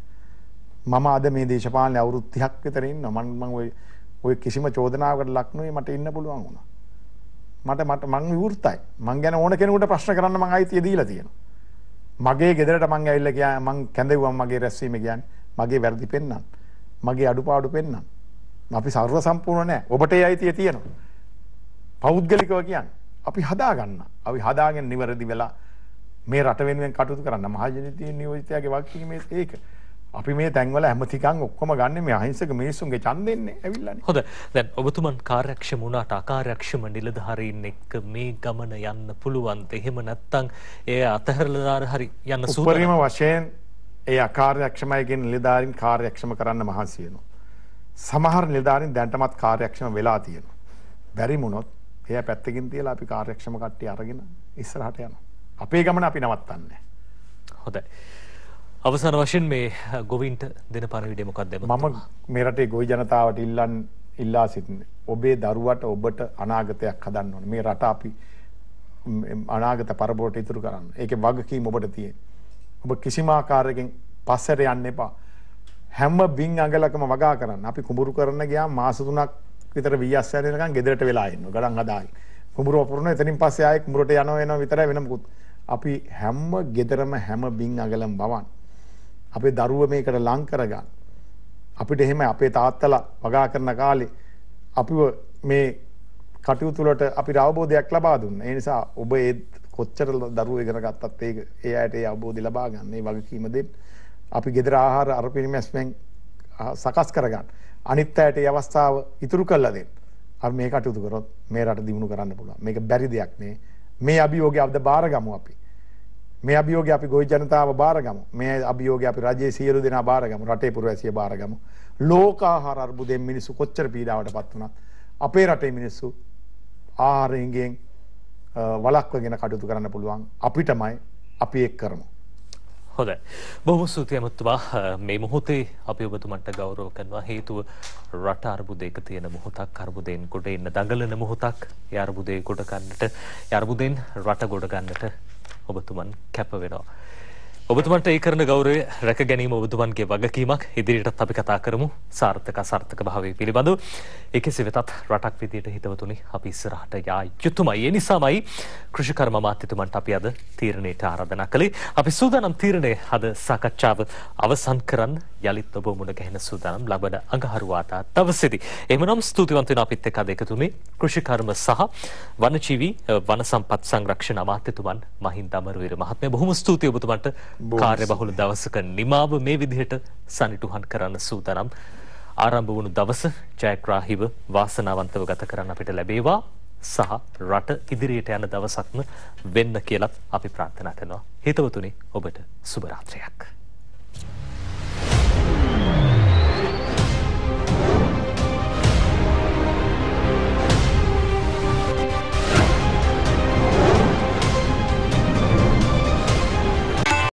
මම අද මේ දේශපාලන අවුරුදු 30ක් විතර ඉන්නවා. මම මම ওই ওই කිසිම චෝදනාවකට ලක් නොවේ මට ඉන්න පුළුවන් වුණා. මට මට මං විවෘතයි. මං ගැන ඕන කෙනෙකුට ප්‍රශ්න කරන්න මං අයිතිය දීලා තියෙනවා. මගේ ගෙදරට මං ඇවිල්ලා කියා මං කැඳෙව්වා මගේ රැස්වීම කියන්නේ මගේ වැරදි පෙන්නන්න. මගේ අඩුපාඩු පෙන්නන්න. අපි සර්ව සම්පූර්ණ නැහැ. ඔබට ඒ අයිතිය තියෙනවා. පෞද්ගලිකව කියන්න. අපි හදාගන්න. අපි හදාගෙන නිවැරදි වෙලා මේ රට වෙනුවෙන් කටයුතු කරන්න. මහජනතිය නියෝජිතයාගේ වගකීම ඒක. අපි මේ තැන්වල හැමතිකන් ඔක්කොම ගන්න මේ අහිංසක මිනිස්සුන්ගේ ඡන්දෙන්නේ ඇවිල්ලානේ. හොඳ. දැන් ඔබතුමන් කාර්යක්ෂම වුණාට අකාර්යක්ෂම නිලධාරීන් එක්ක මේ ගමන යන්න පුළුවන්ද? එහෙම නැත්නම් ඒ අතහැරලා හරි යන්න සූදානම්. උපරිම වශයෙන් ඒ අකාර්යක්ෂමයි කියන නිලධාරීන් කාර්යක්ෂම කරන්න මහන්සි වෙනවා. සමහර නිලධාරීන් දැන්ටමත් කාර්යක්ෂම වෙලා තියෙනවා. බැරි වුණොත් එයා පැත්තකින් තියලා අපි කාර්යක්ෂම කට්ටිය අරගෙන ඉස්සරහට යනවා. අපේ ගමන අපි නවත්තන්නේ. හොඳයි. අවසාන වශයෙන් මේ ගොවින්ට දෙන පණිවිඩය මොකක්ද මම මේ රටේ ගොවි ජනතාවට ඉල්ලන් ඉල්ලා සිටින්නේ. ඔබේ දරුවට ඔබට අනාගතයක් හදන්න ඕනේ. මේ රට අපි අනාගත පරපුරට ඉතුරු කරන්න. ඒකේ වගකීම ඔබට තියෙන. ඔබ කිසිම ආකාරයකින් පස්සට යන්න එපා. හැම බින් අඟලකම වගා කරන්න. අපි කුඹුරු කරන්න ගියාම මාස 3ක් විතර වීයස්සයන් එනකන් ගෙදරට වෙලා ඉන්නවා ගඩන් හදායි. කුඹුර වපුරන එතනින් පස්සේ ආයේ කුඹුරට යනවා එනවා විතරයි වෙන මොකුත්. අපි හැම ගෙදරම හැම බින් අගලම් බවන්. අපේ දරුව මේකට ලං කරගන්න. අපිට එහෙම අපේ තාත්තලා වගා කරන කාලේ අපිව මේ කටයුතු වලට අපිට අවබෝධයක් ලබා දුන්නා. ඒ නිසා ඔබ ඒ කොච්චර දරුවෝ ඉගෙන ගත්තත් ඒක ඒ අයට ඒ අවබෝධය ලබා ගන්න. ඒ වගකීම දෙන්න. අපි ගෙදර ආහාර අරපිරිමැස්මෙන් සකස් කරගන්න. අනිත් අයට ඒ අවස්ථාව ඉතුරු කරලා දෙන්න. අපි මේ කටයුතු කරොත් මේ රට දියුණු කරන්න පුළුවන්. මේක බැරි දෙයක් නේ. මේ අභියෝගය අපිට බාරගමු අපි. මේ අභියෝගය අපි ගොවි ජනතාව බාරගමු. මේ අභියෝගය අපි රජයේ සියලු දෙනා බාරගමු. රටේ පුරවැසිය බාරගමු. ලෝකාහාර අර්බුදයෙන් මිනිස්සු කොච්චර පීඩාවටපත් වුණත් අපේ රටේ මිනිස්සු ආහාරයෙන් වලක්වගෙන කටයුතු කරන්න පුළුවන් අපිටමයි අපි එක් කරමු. හොඳයි. බොහොම ස්තුතියි අමුතුමා. මේ මොහොතේ අපි ඔබතුමන්ට ගෞරව කරනවා හේතුව රට අර්බුදයක තියෙන මොහොතක් අර්බුදයෙන් කොට එන්න දඟලන මොහොතක්. ඒ අර්බුදේ කොට ගන්නට, ඒ අර්බුදෙන් රට ගොඩ ගන්නට ඔබතුමන් කැප වෙනවා. ඔබතුමන්ට ඒ කරන ගෞරවය රැක ගැනීම ඔබතුමන්ගේ වගකීමක්. ඉදිරියටත් අපි කතා කරමු සාර්ථක අසාර්ථක භාවය පිළිබඳව. එකසි වෙතත් රටක් විදියට හිතවතුනි අපි ඉස්සරහට යා යුතුමයි. ඒ නිසාමයි කෘෂිකර්ම මාත්‍යතුමන්ට අපි අද තීරණයට ආරාධනා කළේ. අපි සූදානම් තීරණය අද සාකච්ඡාව අවසන් කරන්න යලිත් ඔබ මුණ ගැහෙන සූදානම් ලබන අඟහරුවාදා දවසේදී. එහෙමනම් ස්තුතිවන්ත වෙන අපිත් එක්ක අද එකතුනේ කෘෂිකර්ම සහ වනජීවි වන සම්පත් සංරක්ෂණ අමාත්‍යතුමන් මහින්ද අමරවීර මහත්මයා බොහොම ස්තුතියි ඔබතුමන්ට කාර්යබහුල දවසක නිමාව මේ විදිහට සනිටුහන් කරන්න සූදානම්. ආරම්භ වුණු දවස ජයග්‍රාහීව වාසනාවන්තව ගත කරන්න අපිට ලැබේවා සහ රට ඉදිරියට යන දවසක්ම වෙන්න කියලත් අපි ප්‍රාර්ථනා කරනවා. හිතවතුනි ඔබට සුබ රාත්‍රියක්.